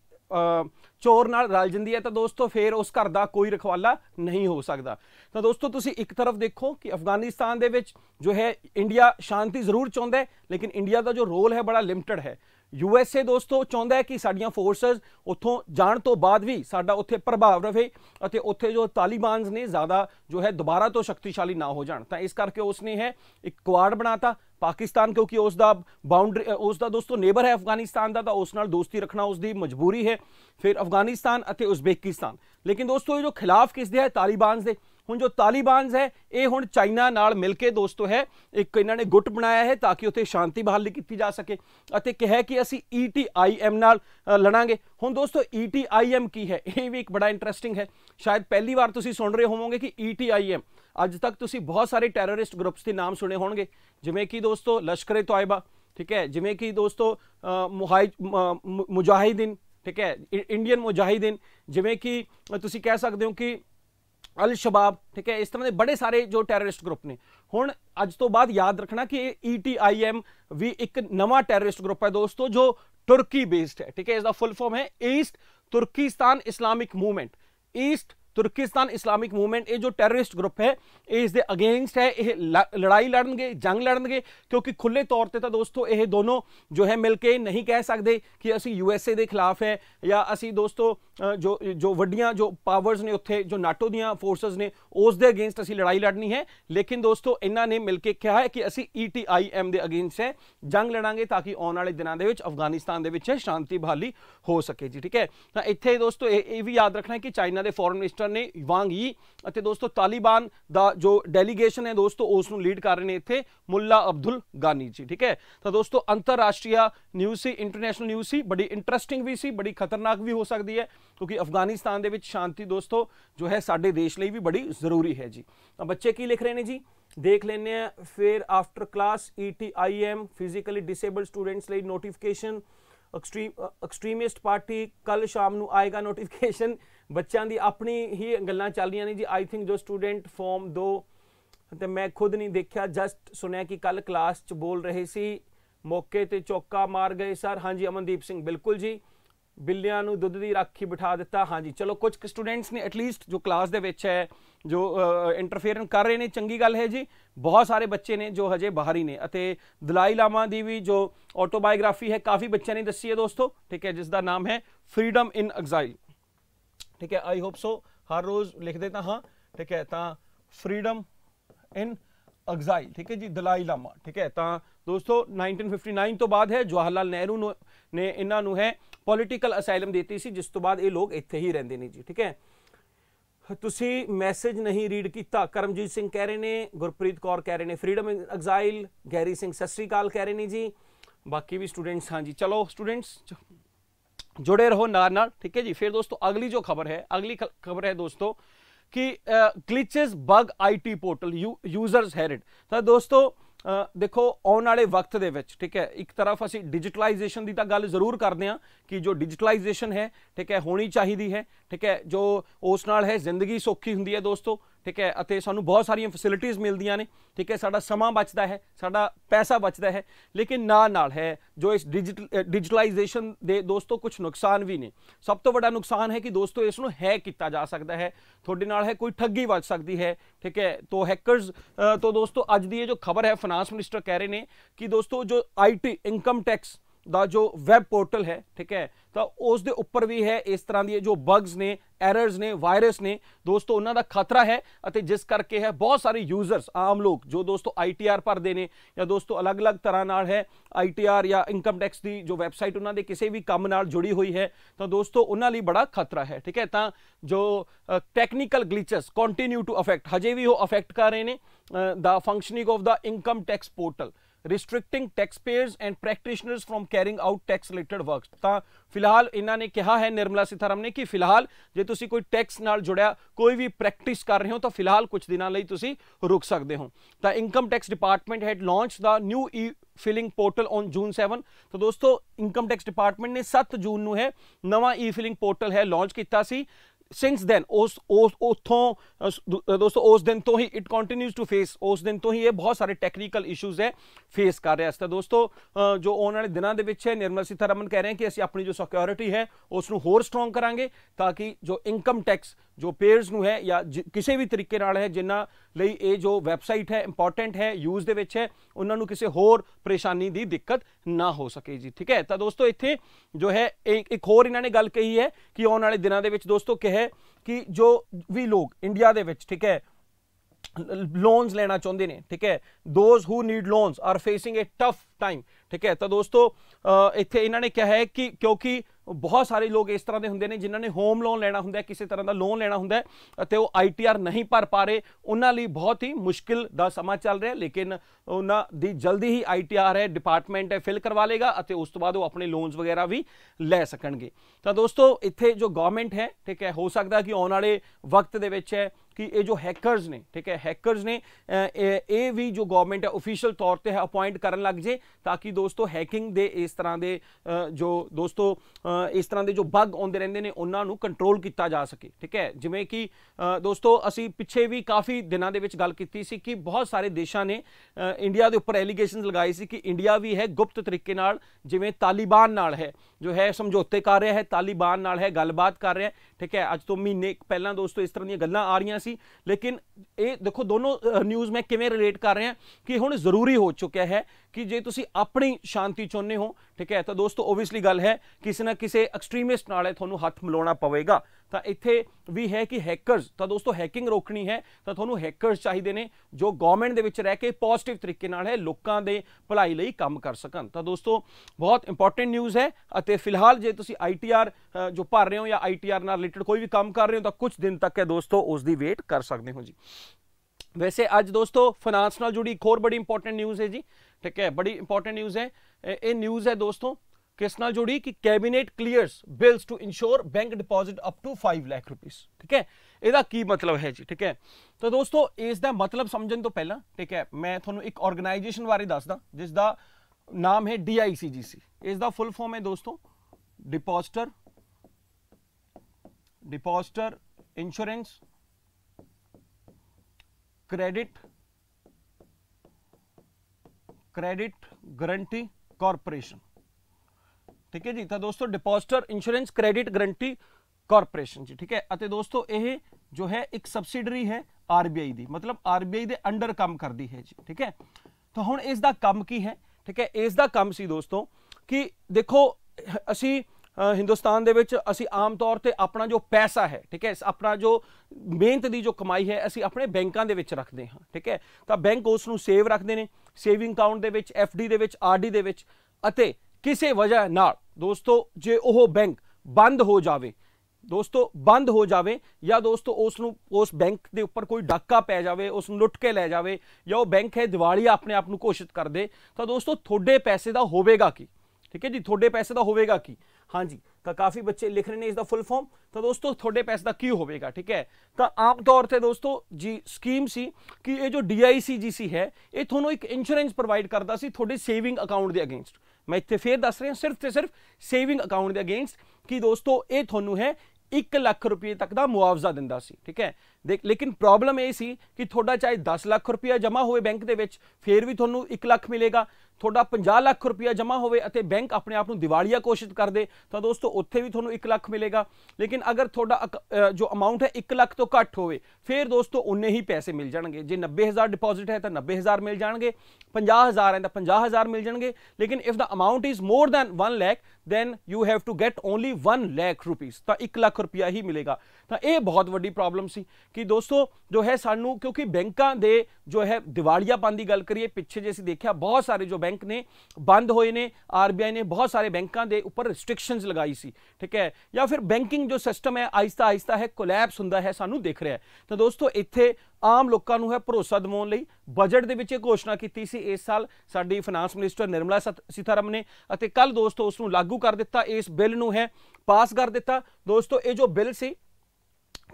ਚੋਰ ਨਾਲ ਰਲ ਜਾਂਦੀ ਹੈ ਤਾਂ ਦੋਸਤੋ ਫੇਰ ਉਸ ਘਰ ਦਾ ਕੋਈ ਰਖਵਾਲਾ ਨਹੀਂ ਹੋ ਸਕਦਾ ਤਾਂ ਦੋਸਤੋ ਤੁਸੀਂ ਇੱਕ ਤਰਫ ਦੇਖੋ ਕਿ ਅਫਗਾਨਿਸਤਾਨ ਦੇ ਵਿੱਚ ਜੋ ਹੈ ਇੰਡੀਆ ਸ਼ਾਂਤੀ ਜ਼ਰੂਰ ਚਾਹੁੰਦਾ ਹੈ ਲੇਕਿਨ ਇੰਡੀਆ ਦਾ ਜੋ ਰੋਲ ਹੈ ਬੜਾ ਲਿਮਟਿਡ ਹੈ ਯੂ ਐਸ ਏ ਦੋਸਤੋ ਚਾਹੁੰਦਾ ਹੈ ਕਿ ਸਾਡੀਆਂ ਫੋਰਸਸ ਉੱਥੋਂ ਜਾਣ ਤੋਂ ਬਾਅਦ ਵੀ ਸਾਡਾ ਉੱਥੇ ਪ੍ਰਭਾਵ ਰਹੇ ਅਤੇ ਉੱਥੇ ਜੋ ਤਾਲਿਬਾਨਸ ਨੇ ਜ਼ਿਆਦਾ ਜੋ ਹੈ ਦੁਬਾਰਾ ਤੋਂ ਸ਼ਕਤੀਸ਼ਾਲੀ ਨਾ ਹੋ ਜਾਣ ਤਾਂ ਇਸ ਕਰਕੇ ਉਸਨੇ ਹੈ ਇੱਕ ਕੁਆਡ ਬਣਾਤਾ ਪਾਕਿਸਤਾਨ ਕਿਉਂਕਿ ਉਸ ਦਾ ਬਾਉਂਡਰੀ ਉਸ ਦਾ ਦੋਸਤੋ ਨੇਬਰ ਹੈ ਅਫਗਾਨਿਸਤਾਨ ਦਾ ਤਾਂ ਉਸ ਨਾਲ ਦੋਸਤੀ ਰੱਖਣਾ ਉਸ ਦੀ ਮਜਬੂਰੀ ਹੈ ਫਿਰ ਅਫਗਾਨਿਸਤਾਨ ਅਤੇ ਉਜ਼ਬੇਕਿਸਤਾਨ ਲੇਕਿਨ ਦੋਸਤੋ ਇਹ ਜੋ ਖਿਲਾਫ ਕਿਸ ਦੇ ਹੈ ਤਾਲਿਬਾਨਸ ਦੇ ਹੁਣ ਜੋ ਤਾਲੀਬਾਨਸ ਹੈ ਇਹ ਹੁਣ ਚਾਈਨਾ ਨਾਲ ਮਿਲ ਕੇ ਦੋਸਤੋ ਹੈ ਇੱਕ ਇਹਨਾਂ ਨੇ ਗੁੱਟ ਬਣਾਇਆ ਹੈ ਤਾਂ ਕਿ ਉੱਥੇ ਸ਼ਾਂਤੀ ਬਹਾਲੀ ਕੀਤੀ ਜਾ ਸਕੇ ਅਤੇ ਕਿਹਾ ਕਿ ਅਸੀਂ ETIM ਨਾਲ ਲੜਾਂਗੇ ਹੁਣ ਦੋਸਤੋ ETIM ਕੀ ਹੈ ਇਹ ਵੀ ਇੱਕ ਬੜਾ ਇੰਟਰਸਟਿੰਗ ਹੈ ਸ਼ਾਇਦ ਪਹਿਲੀ ਵਾਰ ਤੁਸੀਂ ਸੁਣ ਰਹੇ ਹੋਵੋਗੇ ਕਿ ETIM ਅੱਜ ਤੱਕ ਤੁਸੀਂ ਬਹੁਤ ਸਾਰੇ ਟੈਰਰਿਸਟ ਗਰੁੱਪਸ ਦੇ ਨਾਮ ਸੁਣੇ ਹੋਣਗੇ ਜਿਵੇਂ ਕਿ ਦੋਸਤੋ ਲਸ਼ਕਰ-ਏ ਤੋਇਬਾ ਠੀਕ ਹੈ ਜਿਵੇਂ ਕਿ ਦੋਸਤੋ ਮੁਜਾਹਿਦਿਨ ਠੀਕ ਹੈ ਇੰਡੀਅਨ ਮੁਜਾਹਿਦਿਨ ਜਿਵੇਂ ਕਿ ਤੁਸੀਂ ਕਹਿ ਸਕਦੇ ਹੋ ਕਿ अल शबाब ठीक है इस तरह के बड़े सारे जो टैररिस्ट ग्रुप ने हूँ अज तो बाद याद रखना कि ई टी आई एम भी एक नवा टैररिस्ट ग्रुप है दोस्तों जो तुर्की बेस्ड है ठीक है इसका फुल फॉर्म है East Turkestan Islamic movement East Turkestan Islamic movement ਇਹ ਜੋ ਟੈਰਰਿਸਟ ਗਰੁੱਪ ਹੈ ਇਹ ਇਸ ਦੇ ਅਗੇਂਸਟ ਹੈ ਇਹ ਲੜਾਈ ਲੜਨਗੇ ਜੰਗ ਲੜਨਗੇ ਕਿਉਂਕਿ ਖੁੱਲੇ ਤੌਰ ਤੇ ਤਾਂ ਦੋਸਤੋ ਇਹ ਦੋਨੋਂ ਜੋ ਹੈ ਮਿਲ ਕੇ ਨਹੀਂ ਕਹਿ ਸਕਦੇ ਕਿ ਅਸੀਂ ਯੂਐਸਏ ਦੇ ਖਿਲਾਫ ਹੈ ਜਾਂ ਅਸੀਂ ਦੋਸਤੋ ਜੋ ਜੋ ਵੱਡੀਆਂ ਜੋ ਪਾਵਰਸ ਨੇ ਉੱਥੇ ਜੋ ਨਾਟੋ ਦੀਆਂ ਫੋਰਸਸ ਨੇ ਉਸ ਦੇ ਅਗੇਂਸਟ ਅਸੀਂ ਲੜਾਈ ਲੜਨੀ ਹੈ ਲੇਕਿਨ ਦੋਸਤੋ ਇਹਨਾਂ ਨੇ ਮਿਲ ਕੇ ਕਿਹਾ ਹੈ ਕਿ ਅਸੀਂ ਈਟੀਆਈਐਮ e ਦੇ ਅਗੇਂਸਟ ਹੈ ਜੰਗ ਲੜਾਂਗੇ ਤਾਂ ਕਿ ਆਉਣ ਵਾਲੇ ਦਿਨਾਂ ਦੇ ਵਿੱਚ ਅਫਗਾਨਿਸਤਾਨ ਦੇ ਵਿੱਚ ਸ਼ਾਂਤੀ ਬਹਾਲੀ ਹੋ ਸਕੇ ਜੀ ਠੀਕ ਹੈ ਤਾਂ ਇੱਥੇ ਦੋਸਤੋ ਇਹ ਵੀ ਯਾਦ ਰੱਖਣਾ ਹੈ ਕਿ ਚਾਈਨਾ ਦੇ ਫੋਰਨ ਮਿਨਿਸਟਰ ਮਿਨਿਸਟਰ ਨੇ ਵਾਂਗ ਹੀ ਅਤੇ ਦੋਸਤੋ ਤਾਲਿਬਾਨ ਦਾ ਜੋ ਡੈਲੀਗੇਸ਼ਨ ਹੈ ਦੋਸਤੋ ਉਸ ਨੂੰ ਲੀਡ ਕਰ ਰਹੇ ਨੇ ਇੱਥੇ ਮੁੱਲਾ ਅਬਦੁਲ ਗਾਨੀ ਜੀ ਠੀਕ ਹੈ ਤਾਂ ਦੋਸਤੋ ਅੰਤਰਰਾਸ਼ਟਰੀ ਨਿਊਜ਼ ਸੀ ਇੰਟਰਨੈਸ਼ਨਲ ਨਿਊਜ਼ ਸੀ ਬੜੀ ਇੰਟਰਸਟਿੰਗ ਵੀ ਸੀ ਬੜੀ ਖਤਰਨਾਕ ਵੀ ਹੋ ਸਕਦੀ ਹੈ ਕਿਉਂਕਿ ਅਫਗਾਨਿਸਤਾਨ ਦੇ ਵਿੱਚ ਸ਼ਾਂਤੀ ਦੋਸਤੋ ਜੋ ਹੈ ਸਾਡੇ ਦੇਸ਼ ਲਈ ਵੀ ਬੜੀ ਜ਼ਰੂਰੀ ਹੈ ਜੀ ਤਾਂ ਬੱਚੇ ਕੀ ਲਿਖ ਰਹੇ ਨੇ ਜੀ ਦੇਖ ਲੈਨੇ ਆ ਫਿਰ after class ETIM physically disabled students ਲਈ ਨੋਟੀਫਿਕੇਸ਼ਨ ਐਕਸਟ੍ਰੀਮ ਐਕਸਟ੍ਰੀਮਿਸਟ ਪਾਰਟੀ ਕੱਲ ਸ਼ਾਮ ਨੂੰ ਆਏਗਾ ਨੋਟੀਫਿਕੇਸ਼ਨ ਬੱਚਿਆਂ ਦੀ ਆਪਣੀ ਹੀ ਗੱਲਾਂ ਚੱਲ ਰਹੀਆਂ ਨੇ ਜੀ ਆਈ ਥਿੰਕ ਜੋ ਸਟੂਡੈਂਟ ਫਾਰਮ ਦੋ ਤੇ ਮੈਂ ਖੁਦ ਨਹੀਂ ਦੇਖਿਆ ਜਸਟ ਸੁਣਿਆ ਕਿ ਕੱਲ ਕਲਾਸ 'ਚ ਬੋਲ ਰਹੇ ਸੀ ਮੌਕੇ ਤੇ ਚੌਕਾ ਮਾਰ ਗਏ ਸਰ ਹਾਂਜੀ ਅਮਨਦੀਪ ਸਿੰਘ ਬਿਲਕੁਲ ਜੀ ਬਿੱਲਿਆਂ ਨੂੰ ਦੁੱਧ ਦੀ ਰਾਖੀ ਬਿਠਾ ਦਿੱਤਾ ਹਾਂਜੀ ਚਲੋ ਕੁਝ ਸਟੂਡੈਂਟਸ ਨੇ ਐਟਲੀਸਟ ਜੋ ਕਲਾਸ ਦੇ ਵਿੱਚ ਹੈ ਜੋ ਇੰਟਰਫੇਰਨ ਕਰ ਰਹੇ ਨੇ ਚੰਗੀ ਗੱਲ ਹੈ ਜੀ ਬਹੁਤ ਸਾਰੇ ਬੱਚੇ ਨੇ ਜੋ ਹਜੇ ਬਾਹਰ ਹੀ ਨੇ ਅਤੇ ਦਲਾਈ ਲਾਮਾ ਦੀ ਵੀ ਜੋ ਆਟੋਬਾਇਓਗ੍ਰਾਫੀ ਹੈ ਕਾਫੀ ਬੱਚਿਆਂ ਨੇ ਦੱਸੀ ਹੈ ਦੋਸਤੋ ਠੀਕ ਹੈ ਜਿਸ ਦਾ ਨਾਮ ਹੈ ਫਰੀडम ਇਨ ਐਗਜ਼ਾਈਲ ਠੀਕ ਹੈ ਆਈ ਹੋਪ ਸੋ ਹਰ ਰੋਜ਼ ਲਿਖ ਦੇਤਾ ਹਾਂ ਠੀਕ ਹੈ ਤਾਂ ਫਰੀडम ਇਨ ਐਗਜ਼ਾਈਲ ਠੀਕ ਹੈ ਜੀ ਦਲਾਈ ਲਾਮਾ ਠੀਕ ਹੈ ਤਾਂ ਦੋਸਤੋ 1959 ਤੋਂ ਬਾਅਦ ਹੈ ਜਵਾਹਰ ਲਾਲ ਨਹਿਰੂ ਨੇ ਇਹਨਾਂ ਨੂੰ ਹੈ ਪੋਲਿਟੀਕਲ ਅਸਾਈਲਮ ਦਿੱਤੀ ਸੀ ਜਿਸ ਤੋਂ ਬਾਅਦ ਇਹ ਲੋਕ ਇੱਥੇ ਹੀ ਰਹਿੰਦੇ ਨੇ ਜੀ ਠੀਕ ਹੈ ਤੁਸੀਂ ਮੈਸੇਜ ਨਹੀਂ ਰੀਡ ਕੀਤਾ ਕਰਮਜੀਤ ਸਿੰਘ ਕਹਿ ਰਹੇ ਨੇ ਗੁਰਪ੍ਰੀਤ ਕੌਰ ਕਹਿ ਰਹੇ ਨੇ freedom in exile Gary Singh ਸਸਰੀਕਾਲ ਕਹਿ ਰਹੇ ਨੇ ਜੀ ਬਾਕੀ ਵੀ ਸਟੂਡੈਂਟਸ ਹਾਂ ਜੀ ਚਲੋ ਸਟੂਡੈਂਟਸ ਜੁੜੇ ਰਹੋ ਨਾਲ ਨਾਲ ਠੀਕ ਹੈ ਜੀ ਫਿਰ ਦੋਸਤੋ ਅਗਲੀ ਜੋ ਖਬਰ ਹੈ ਅਗਲੀ ਖਬਰ ਹੈ ਦੋਸਤੋ ਕਿ glitches bug IT portal users harried ਤਾਂ ਦੋਸਤੋ ਦੇਖੋ ਆਉਣ ਵਾਲੇ ਵਕਤ ਦੇ ਵਿੱਚ ਠੀਕ ਹੈ ਇੱਕ ਤਰਫ ਅਸੀਂ ਡਿਜੀਟਲਾਈਜੇਸ਼ਨ ਦੀ ਤਾਂ ਗੱਲ ਜ਼ਰੂਰ ਕਰਦੇ ਆ ਕਿ ਜੋ ਡਿਜੀਟਲਾਈਜੇਸ਼ਨ ਹੈ ਠੀਕ ਹੈ ਹੋਣੀ ਚਾਹੀਦੀ ਹੈ ਠੀਕ ਹੈ ਜੋ ਉਸ ਨਾਲ ਹੈ ਜ਼ਿੰਦਗੀ ਸੌਖੀ ਹੁੰਦੀ ਹੈ ਦੋਸਤੋ ਠੀਕ ਹੈ ਅਤੇ ਸਾਨੂੰ ਬਹੁਤ ਸਾਰੀਆਂ ਫੈਸਿਲਿਟੀਆਂ ਮਿਲਦੀਆਂ ਨੇ ਠੀਕ ਹੈ ਸਾਡਾ ਸਮਾਂ ਬਚਦਾ ਹੈ ਸਾਡਾ ਪੈਸਾ ਬਚਦਾ ਹੈ ਲੇਕਿਨ ਨਾਲ ਨਾਲ ਹੈ ਜੋ ਇਸ ਡਿਜੀਟਲਾਈਜੇਸ਼ਨ ਦੇ ਦੋਸਤੋ ਕੁਝ ਨੁਕਸਾਨ ਵੀ ਨੇ ਸਭ ਤੋਂ ਵੱਡਾ ਨੁਕਸਾਨ ਹੈ ਕਿ ਦੋਸਤੋ ਇਸ ਨੂੰ ਹੈਕ ਕੀਤਾ ਜਾ ਸਕਦਾ ਹੈ ਤੁਹਾਡੇ ਨਾਲ ਹੈ ਕੋਈ ਠੱਗੀ ਵੱਜ ਸਕਦੀ ਹੈ ਠੀਕ ਹੈ ਤੋਂ ਹੈਕਰਸ ਤੋਂ ਦੋਸਤੋ ਅੱਜ ਦੀ ਇਹ ਜੋ ਖਬਰ ਹੈ ਫਾਈਨਾਂਸ ਮਿਨਿਸਟਰ ਕਹਿ ਰਹੇ ਨੇ ਕਿ ਦੋਸਤੋ ਜੋ ਆਈਟੀ ਇਨਕਮ ਟੈਕਸ ਦਾ ਜੋ ਵੈਬ ਪੋਰਟਲ ਹੈ ਠੀਕ ਹੈ ਤਾਂ ਉਸ ਦੇ ਉੱਪਰ ਵੀ ਹੈ ਇਸ ਤਰ੍ਹਾਂ ਦੀ ਜੋ ਬੱਗਸ ਨੇ ਐਰਰਸ ਨੇ ਵਾਇਰਸ ਨੇ ਦੋਸਤੋ ਉਹਨਾਂ ਦਾ ਖਤਰਾ ਹੈ ਅਤੇ ਜਿਸ ਕਰਕੇ ਹੈ ਬਹੁਤ ਸਾਰੇ ਯੂਜ਼ਰਸ ਆਮ ਲੋਕ ਜੋ ਦੋਸਤੋ ਆਈਟੀਆਰ ਭਰਦੇ ਨੇ ਜਾਂ ਦੋਸਤੋ ਅਲੱਗ-ਅਲੱਗ ਤਰ੍ਹਾਂ ਨਾਲ ਹੈ ਆਈਟੀਆਰ ਜਾਂ ਇਨਕਮ ਟੈਕਸ ਦੀ ਜੋ ਵੈਬਸਾਈਟ ਉਹਨਾਂ ਦੇ ਕਿਸੇ ਵੀ ਕੰਮ ਨਾਲ ਜੁੜੀ ਹੋਈ ਹੈ ਤਾਂ ਦੋਸਤੋ ਉਹਨਾਂ ਲਈ ਬੜਾ ਖਤਰਾ ਹੈ ਠੀਕ ਹੈ ਤਾਂ ਜੋ technical glitches continue to affect ਹਜੇ ਵੀ ਉਹ ਅਫੈਕਟ ਕਰ ਰਹੇ ਨੇ the functioning of the income tax portal tax payers and practitioners firm carrying out tax related works ਤਾਂ ਫਿਲਹਾਲ ਇਹਨਾਂ ਨੇ ਕਿਹਾ ਹੈ ਨਿਰਮਲਾ ਸਿਤਾਰਮ ਨੇ ਕਿ ਫਿਲਹਾਲ ਜੇ ਤੁਸੀਂ ਕੋਈ ਟੈਕਸ ਨਾਲ ਜੁੜਿਆ ਕੋਈ ਵੀ ਪ੍ਰੈਕਟਿਸ ਕਰ ਰਹੇ ਹੋ ਤਾਂ ਫਿਲਹਾਲ ਕੁਝ ਦਿਨਾਂ ਲਈ ਤੁਸੀਂ ਰੁਕ ਸਕਦੇ ਹੋ ਤਾਂ income tax department had launch the new e filing portal on June 7 ਤਾਂ ਦੋਸਤੋ ਇਨਕਮ ਟੈਕਸ ਡਿਪਾਰਟਮੈਂਟ ਨੇ 7 ਜੂਨ ਨੂੰ ਹੈ ਨਵਾਂ ਈ ਫਿਲਿੰਗ ਪੋਰਟਲ ਹੈ ਲਾਂਚ ਕੀਤਾ ਸੀ ਸਿੰਸ ਦੈਨ ਉਸ ਉਸ ਉਥੋਂ ਦੋਸਤੋ ਉਸ ਦਿਨ ਤੋਂ ਹੀ ਇਟ ਕੰਟੀਨਿਊਸ ਟੂ ਫੇਸ ਉਸ ਦਿਨ ਤੋਂ ਹੀ ਇਹ ਬਹੁਤ ਸਾਰੇ ਟੈਕਨੀਕਲ ਇਸ਼ੂਜ਼ ਹੈ ਫੇਸ ਕਰ ਰਿਹਾ ਇਸ ਤਰ੍ਹਾਂ ਦੋਸਤੋ ਜੋ ਆਉਣ ਵਾਲੇ ਦਿਨਾਂ ਦੇ ਵਿੱਚ ਹੈ ਨਿਰਮਲ ਸਿਤਾਰਮਨ ਕਹਿ ਰਹੇ ਹਨ ਕਿ ਅਸੀਂ ਆਪਣੀ ਜੋ ਸਿਕਿਉਰਿਟੀ ਹੈ ਉਸ ਨੂੰ ਹੋਰ ਸਟਰੋਂਗ ਕਰਾਂਗੇ ਤਾਂ ਕਿ ਜੋ ਇਨਕਮ ਟੈਕਸ ਜੋ ਪੇਅਰਸ ਨੂੰ ਹੈ ਜਾਂ ਕਿਸੇ ਵੀ ਤਰੀਕੇ ਨਾਲ ਹੈ ਜਿਨ੍ਹਾਂ ਲਈ ਇਹ ਜੋ ਵੈਬਸਾਈਟ ਹੈ ਇੰਪੋਰਟੈਂਟ ਹੈ ਯੂਜ਼ ਦੇ ਵਿੱਚ ਹੈ ਉਹਨਾਂ ਨੂੰ ਕਿਸੇ ਹੋਰ ਪਰੇਸ਼ਾਨੀ ਦੀ ਦਿੱਕਤ ਨਾ ਹੋ ਸਕੇ ਜੀ ਠੀਕ ਹੈ ਤਾਂ ਦੋਸਤੋ ਇੱਥੇ ਜੋ ਹੈ ਇੱਕ ਹੋਰ ਇਹਨਾਂ ਨੇ ਗੱਲ ਕਹੀ ਹੈ ਕਿ ਆਉਣ ਵਾਲੇ ਦਿਨਾਂ ਦੇ ਵਿੱਚ ਦੋਸਤੋ ਕਿਹਾ ਕਿ ਜੋ ਵੀ ਲੋਕ ਇੰਡੀਆ ਦੇ ਵਿੱਚ ਠੀਕ ਹੈ ਲੋਨਸ ਲੈਣਾ ਚਾਹੁੰਦੇ ਨੇ ਠੀਕ ਹੈ those who need loans are facing a tough time ਠੀਕ ਹੈ ਤਾਂ ਦੋਸਤੋ ਇੱਥੇ ਇਹਨਾਂ ਨੇ ਕਿਹਾ ਹੈ ਕਿ ਕਿਉਂਕਿ ਬਹੁਤ ਸਾਰੇ ਲੋਕ ਇਸ ਤਰ੍ਹਾਂ ਦੇ ਹੁੰਦੇ ਨੇ ਜਿਨ੍ਹਾਂ ਨੇ ਹੋਮ ਲੋਨ ਲੈਣਾ ਹੁੰਦਾ ਹੈ ਕਿਸੇ ਤਰ੍ਹਾਂ ਦਾ ਲੋਨ ਲੈਣਾ ਹੁੰਦਾ ਹੈ ਤੇ ਉਹ ਆਈਟੀਆਰ ਨਹੀਂ ਭਰ ਪਾ ਰਹੇ ਉਹਨਾਂ ਲਈ ਬਹੁਤ ਹੀ ਮੁਸ਼ਕਿਲ ਦਾ ਸਮਾਂ ਚੱਲ ਰਿਹਾ ਲੇਕਿਨ ਉਹਨਾਂ ਦੀ ਜਲਦੀ ਹੀ ਆਈਟੀਆਰ ਹੈ ਡਿਪਾਰਟਮੈਂਟ ਹੈ ਫਿਲ ਕਰਵਾ ਲੇਗਾ ਅਤੇ ਉਸ ਤੋਂ ਬਾਅਦ ਉਹ ਆਪਣੇ ਲੋਨਸ ਵਗੈਰਾ ਵੀ ਲੈ ਸਕਣਗੇ ਤਾਂ ਦੋਸਤੋ ਇੱਥੇ ਜੋ ਗਵਰਨਮੈਂਟ ਹੈ ਠੀਕ ਹੈ ਹੋ ਸਕਦਾ ਕਿ ਆਉਣ ਵਾਲੇ ਵਕਤ ਦੇ ਵਿੱਚ ਹੈ ਕਿ ਇਹ ਜੋ ਹੈਕਰਸ ਨੇ ਠੀਕ ਹੈ ਹੈਕਰਸ ਨੇ ਇਹ ਵੀ ਜੋ ਗਵਰਨਮੈਂਟ ਹੈ ਅਫੀਸ਼ੀਅਲ ਤੌਰ ਤੇ ਹੈ ਅਪਾਇੰਟ ਕਰਨ ਲੱਗ ਜੇ ਤਾਂ ਕਿ ਦੋਸਤੋ ਹੈਕਿੰਗ ਦੇ ਇਸ ਤਰ੍ਹਾਂ ਦੇ ਜੋ ਦੋਸਤੋ ਇਸ ਤਰ੍ਹਾਂ ਦੇ ਜੋ ਬੱਗ ਆਉਂਦੇ ਰਹਿੰਦੇ ਨੇ ਉਹਨਾਂ ਨੂੰ ਕੰਟਰੋਲ ਕੀਤਾ ਜਾ ਸਕੇ ਠੀਕ ਹੈ ਜਿਵੇਂ ਕਿ ਦੋਸਤੋ ਅਸੀਂ ਪਿੱਛੇ ਵੀ ਕਾਫੀ ਦਿਨਾਂ ਦੇ ਵਿੱਚ ਗੱਲ ਕੀਤੀ ਸੀ ਕਿ ਬਹੁਤ ਸਾਰੇ ਦੇਸ਼ਾਂ ਨੇ ਇੰਡੀਆ ਦੇ ਉੱਪਰ ਐਲੀਗੇਸ਼ਨਸ ਲਗਾਏ ਸੀ ਕਿ ਇੰਡੀਆ ਵੀ ਹੈ ਗੁਪਤ ਤਰੀਕੇ ਨਾਲ ਜਿਵੇਂ ਤਾਲਿਬਾਨ ਨਾਲ ਹੈ ਜੋ ਹੈ ਸਮਝੌਤੇ ਕਰ ਰਿਹਾ ਹੈ ਤਾਲਿਬਾਨ ਨਾਲ ਹੈ ਗੱਲਬਾਤ ਕਰ ਰਿਹਾ ਹੈ ਠੀਕ ਹੈ ਅੱਜ ਤੋਂ ਮਹੀਨੇ ਪਹਿਲਾਂ ਦੋਸਤੋ ਇਸ ਤਰ੍ਹਾਂ ਦੀਆਂ ਗੱਲਾਂ ਆ ਰਹੀਆਂ ਸੀ ਲੇਕਿਨ ਇਹ ਦੇਖੋ ਦੋਨੋਂ ਨਿਊਜ਼ ਮੈਂ ਕਿਵੇਂ ਰਿਲੇਟ ਕਰ ਰਿਹਾ ਕਿ ਹੁਣ ਜ਼ਰੂਰੀ ਹੋ ਚੁੱਕਿਆ ਹੈ ਕਿ ਜੇ ਤੁਸੀਂ ਆਪਣੀ ਸ਼ਾਂਤੀ ਚਾਹੁੰਦੇ ਹੋ ਠੀਕ ਹੈ ਤਾਂ ਦੋਸਤੋ ਓਬਵੀਅਸਲੀ ਗੱਲ ਹੈ ਕਿਸੇ ਨਾ ਕਿਸੇ ਐਕਸਟ੍ਰੀਮਿਸਟ ਨਾਲ ਤੁਹਾਨੂੰ ਹੱਥ ਮਿਲਾਉਣਾ ਪਵੇਗਾ ਤਾਂ ਇੱਥੇ ਵੀ ਹੈ ਕਿ ਹੈਕਰਸ ਤਾਂ ਦੋਸਤੋ ਹੈਕਿੰਗ ਰੋਕਣੀ ਹੈ ਤਾਂ ਤੁਹਾਨੂੰ ਹੈਕਰਸ ਚਾਹੀਦੇ ਨੇ ਜੋ ਗਵਰਨਮੈਂਟ ਦੇ ਵਿੱਚ ਰਹਿ ਕੇ ਪੋਜ਼ਿਟਿਵ ਤਰੀਕੇ ਨਾਲ ਹੈ ਲੋਕਾਂ ਦੇ ਭਲਾਈ ਲਈ ਕੰਮ ਕਰ ਸਕਣ ਤਾਂ ਦੋਸਤੋ ਬਹੁਤ ਇੰਪੋਰਟੈਂਟ ਨਿਊਜ਼ ਹੈ ਅਤੇ ਫਿਲਹਾਲ ਜੇ ਤੁਸੀਂ ਆਈਟੀਆਰ ਜੋ ਭਰ ਰਹੇ ਹੋ ਜਾਂ ਆਈਟੀਆਰ ਨਾਲ ਰਿਲੇਟਡ ਕੋਈ ਵੀ ਕੰਮ ਕਰ ਰਹੇ ਹੋ ਤਾਂ ਕੁਝ ਦਿਨ ਤੱਕ ਹੈ ਦੋਸਤੋ ਉਸ ਦੀ ਵੇਟ ਕਰ ਸਕਦੇ ਹੋ ਜੀ ਵੈਸੇ ਅੱਜ ਦੋਸਤੋ ਫਾਈਨਾਂਸ ਨਾਲ ਜੁੜੀ ਇੱਕ ਹੋਰ ਬੜੀ ਇੰਪੋਰਟੈਂਟ ਨਿਊਜ਼ ਹੈ ਜੀ ਠੀਕ ਹੈ ਬੜੀ ਇੰਪੋਰਟੈਂਟ ਨਿਊਜ਼ ਹੈ ਇਹ ਨਿਊਜ਼ ਹੈ ਦੋਸਤੋ ਕਿਸ ਨਾਲ ਜੁੜੀ ਕਿ cabinet clears bills to insure bank deposit up to 5 lakh rupees ਠੀਕ ਹੈ ਇਹਦਾ ਕੀ ਮਤਲਬ ਹੈ ਜੀ ਠੀਕ ਹੈ ਤਾਂ ਦੋਸਤੋ ਇਸ ਦਾ ਮਤਲਬ ਸਮਝਣ ਤੋਂ ਪਹਿਲਾਂ ਠੀਕ ਹੈ ਮੈਂ ਤੁਹਾਨੂੰ ਇੱਕ ਆਰਗੇਨਾਈਜੇਸ਼ਨ ਬਾਰੇ ਦੱਸਦਾ ਜਿਸ ਦਾ ਨਾਮ ਹੈ DICGC ਇਸ ਦਾ ਫੁੱਲ ਫਾਰਮ ਹੈ ਦੋਸਤੋ depositor depositor insurance credit credit guarantee corporation ਠੀਕ ਹੈ ਜੀ ਤਾਂ ਦੋਸਤੋ depositor insurance credit guarantee corporation ਜੀ ਠੀਕ ਹੈ ਅਤੇ ਦੋਸਤੋ ਇਹ ਜੋ ਹੈ ਇੱਕ ਸਬਸਿਡਰੀ ਹੈ ਆਰਬੀਆਈ ਦੀ ਮਤਲਬ ਆਰਬੀਆਈ ਦੇ ਅੰਡਰ ਕੰਮ ਕਰਦੀ ਹੈ ਜੀ ਠੀਕ ਹੈ ਤਾਂ ਹੁਣ ਇਸ ਦਾ ਕੰਮ ਕੀ ਹੈ ਠੀਕ ਹੈ ਇਸ ਦਾ ਕੰਮ ਸੀ ਦੋਸਤੋ ਕਿ ਦੇਖੋ ਅਸੀਂ ਹਿੰਦੁਸਤਾਨ ਦੇ ਵਿੱਚ ਅਸੀਂ ਆਮ ਤੌਰ ਤੇ ਆਪਣਾ ਜੋ ਪੈਸਾ ਹੈ ਠੀਕ ਹੈ ਆਪਣਾ ਜੋ ਮਿਹਨਤ ਦੀ ਜੋ ਕਮਾਈ ਹੈ ਅਸੀਂ ਆਪਣੇ ਬੈਂਕਾਂ ਦੇ ਵਿੱਚ ਰੱਖਦੇ ਹਾਂ ਠੀਕ ਹੈ ਤਾਂ ਬੈਂਕ ਉਸ ਨੂੰ ਸੇਵ ਰੱਖਦੇ ਨੇ ਸੇਵਿੰਗ ਅਕਾਊਂਟ ਦੇ ਵਿੱਚ ਐਫਡੀ ਦੇ ਵਿੱਚ ਆਰਡੀ ਦੇ ਵਿੱਚ ਅਤੇ ਕਿਸੇ ਵਜ੍ਹਾ ਨਾਲ ਦੋਸਤੋ ਜੇ ਉਹ ਬੈਂਕ ਬੰਦ ਹੋ ਜਾਵੇ ਦੋਸਤੋ ਬੰਦ ਹੋ ਜਾਵੇ ਜਾਂ ਦੋਸਤੋ ਉਸ ਨੂੰ ਉਸ ਬੈਂਕ ਦੇ ਉੱਪਰ ਕੋਈ ਡਾਕਾ ਪੈ ਜਾਵੇ ਉਸ ਨੂੰ ਲੁੱਟ ਕੇ ਲੈ ਜਾਵੇ ਜਾਂ ਉਹ ਬੈਂਕ ਹੈ ਦੀਵਾਲੀਆ ਆਪਣੇ ਆਪ ਨੂੰ ਘੋਸ਼ਿਤ ਕਰ ਦੇ ਤਾਂ ਦੋਸਤੋ ਤੁਹਾਡੇ ਪੈਸੇ ਦਾ ਹੋਵੇਗਾ ਕੀ ਠੀਕ ਹੈ ਜੀ ਤੁਹਾਡੇ ਪੈਸੇ ਦਾ ਹੋਵੇਗਾ ਕੀ ਹਾਂਜੀ ਤਾਂ ਕਾਫੀ ਬੱਚੇ ਲਿਖ ਰਹੇ ਨੇ ਇਸ ਦਾ ਫੁੱਲ ਫਾਰਮ ਤਾਂ ਦੋਸਤੋ ਤੁਹਾਡੇ ਪੈਸੇ ਦਾ ਕੀ ਹੋਵੇਗਾ ਠੀਕ ਹੈ ਤਾਂ ਆਮ ਤੌਰ ਤੇ ਦੋਸਤੋ ਜੀ ਸਕੀਮ ਸੀ ਕਿ ਇਹ ਜੋ DICGC ਹੈ ਇਹ ਤੁਹਾਨੂੰ ਇੱਕ ਇੰਸ਼ੋਰੈਂਸ ਪ੍ਰੋਵਾਈਡ ਕਰਦਾ ਸੀ ਤੁਹਾਡੇ ਸੇਵਿੰਗ ਅਕਾਊਂਟ ਦੇ ਅਗੇਂਸਟ ਮੈਂ ਇੱਥੇ ਫੇਰ ਦੱਸ ਰਿਹਾ ਸਿਰਫ ਤੇ ਸਿਰਫ ਸੇਵਿੰਗ ਅਕਾਊਂਟ ਦੇ ਅਗੇਂਸਟ ਕਿ ਦੋਸਤੋ ਇਹ ਤੁਹਾਨੂੰ ਹੈ 1 ਲੱਖ ਰੁਪਏ ਤੱਕ ਦਾ ਮੁਆਵਜ਼ਾ ਦਿੰਦਾ ਸੀ ਠੀਕ ਹੈ ਦੇਖ ਲੇਕਿਨ ਪ੍ਰੋਬਲਮ ਇਹ ਸੀ ਕਿ ਤੁਹਾਡਾ ਚਾਹੇ 10 ਲੱਖ ਰੁਪਇਆ ਜਮ੍ਹਾਂ ਹੋਵੇ ਬੈਂਕ ਦੇ ਵਿੱਚ ਫੇਰ ਵੀ ਤੁਹਾਨੂੰ 1 ਲੱਖ ਮਿਲੇਗਾ ਤੁਹਾਡਾ 50 ਲੱਖ ਰੁਪਇਆ ਜਮ੍ਹਾਂ ਹੋਵੇ ਅਤੇ ਬੈਂਕ ਆਪਣੇ ਆਪ ਨੂੰ ਦਿਵਾਲੀਆ ਕੋਸ਼ਿਸ਼ ਕਰਦੇ ਤਾਂ ਦੋਸਤੋ ਉੱਥੇ ਵੀ ਤੁਹਾਨੂੰ 1 ਲੱਖ ਮਿਲੇਗਾ ਲੇਕਿਨ ਅਗਰ ਤੁਹਾਡਾ ਜੋ ਅਮਾਉਂਟ ਹੈ 1 ਲੱਖ ਤੋਂ ਘੱਟ ਹੋਵੇ ਫੇਰ ਦੋਸਤੋ ਉਨੇ ਹੀ ਪੈਸੇ ਮਿਲ ਜਾਣਗੇ ਜੇ 90000 ਡਿਪੋਜ਼ਿਟ ਹੈ ਤਾਂ 90000 ਮਿਲ ਜਾਣਗੇ 50000 ਹੈ ਤਾਂ 50000 ਮਿਲ ਜਾਣਗੇ ਲੇਕਿਨ if the amount is more than 1 lakh then you have to get only 1 lakh rupees ਤਾਂ 1 ਲੱਖ ਰੁਪਇਆ ਹੀ ਮਿਲੇਗਾ ਤਾਂ ਇਹ ਬਹੁਤ ਵੱਡੀ ਪ੍ਰੋਬਲਮ ਸੀ ਕਿ ਦੋਸਤੋ ਜੋ ਹੈ ਸਾਨੂੰ ਕਿਉਂਕਿ ਬੈਂਕਾਂ ਦੇ ਜੋ ਹੈ ਦਿਵਾਲੀਆਪਨ ਦੀ ਗੱਲ ਕਰੀਏ ਪਿੱਛੇ ਜੇ ਅਸੀਂ ਦੇਖਿਆ ਬਹੁਤ ਸਾਰੇ ਜੋ ਬੈਂਕ ਨੇ ਬੰਦ ਹੋਏ ਨੇ ਆਰਬੀਆਈ ਨੇ ਬਹੁਤ ਸਾਰੇ ਬੈਂਕਾਂ ਦੇ ਉੱਪਰ ਰੈਸਟ੍ਰਿਕਸ਼ਨਸ ਲਗਾਈ ਸੀ ਠੀਕ ਹੈ ਜਾਂ ਫਿਰ ਬੈਂਕਿੰਗ ਜੋ ਸਿਸਟਮ ਹੈ ਆਇਸਤਾ ਆਇਸਤਾ ਹੈ ਕੋਲੈਪਸ ਹੁੰਦਾ ਹੈ ਸਾਨੂੰ ਦਿਖ ਰਿਹਾ ਤਾਂ ਦੋਸਤੋ ਇੱਥੇ ਆਮ ਲੋਕਾਂ ਨੂੰ ਹੈ ਭਰੋਸਾ ਦਿਵਾਉਣ ਲਈ ਬਜਟ ਦੇ ਵਿੱਚ ਇਹ ਘੋਸ਼ਣਾ ਕੀਤੀ ਸੀ ਇਸ ਸਾਲ ਸਾਡੀ ਫਾਈਨਾਂਸ ਮਿਨਿਸਟਰ ਨਿਰਮਲਾ ਸੀਤਾਰਮ ਨੇ ਅਤੇ ਕੱਲ ਦੋਸਤੋ ਉਸ ਨੂੰ ਲਾਗੂ ਕਰ ਦਿੱਤਾ ਇਸ ਬਿੱਲ ਨੂੰ ਹੈ ਪਾਸ ਕਰ ਦਿੱਤਾ ਦੋਸਤੋ ਇਹ ਜੋ ਬਿੱਲ ਸੀ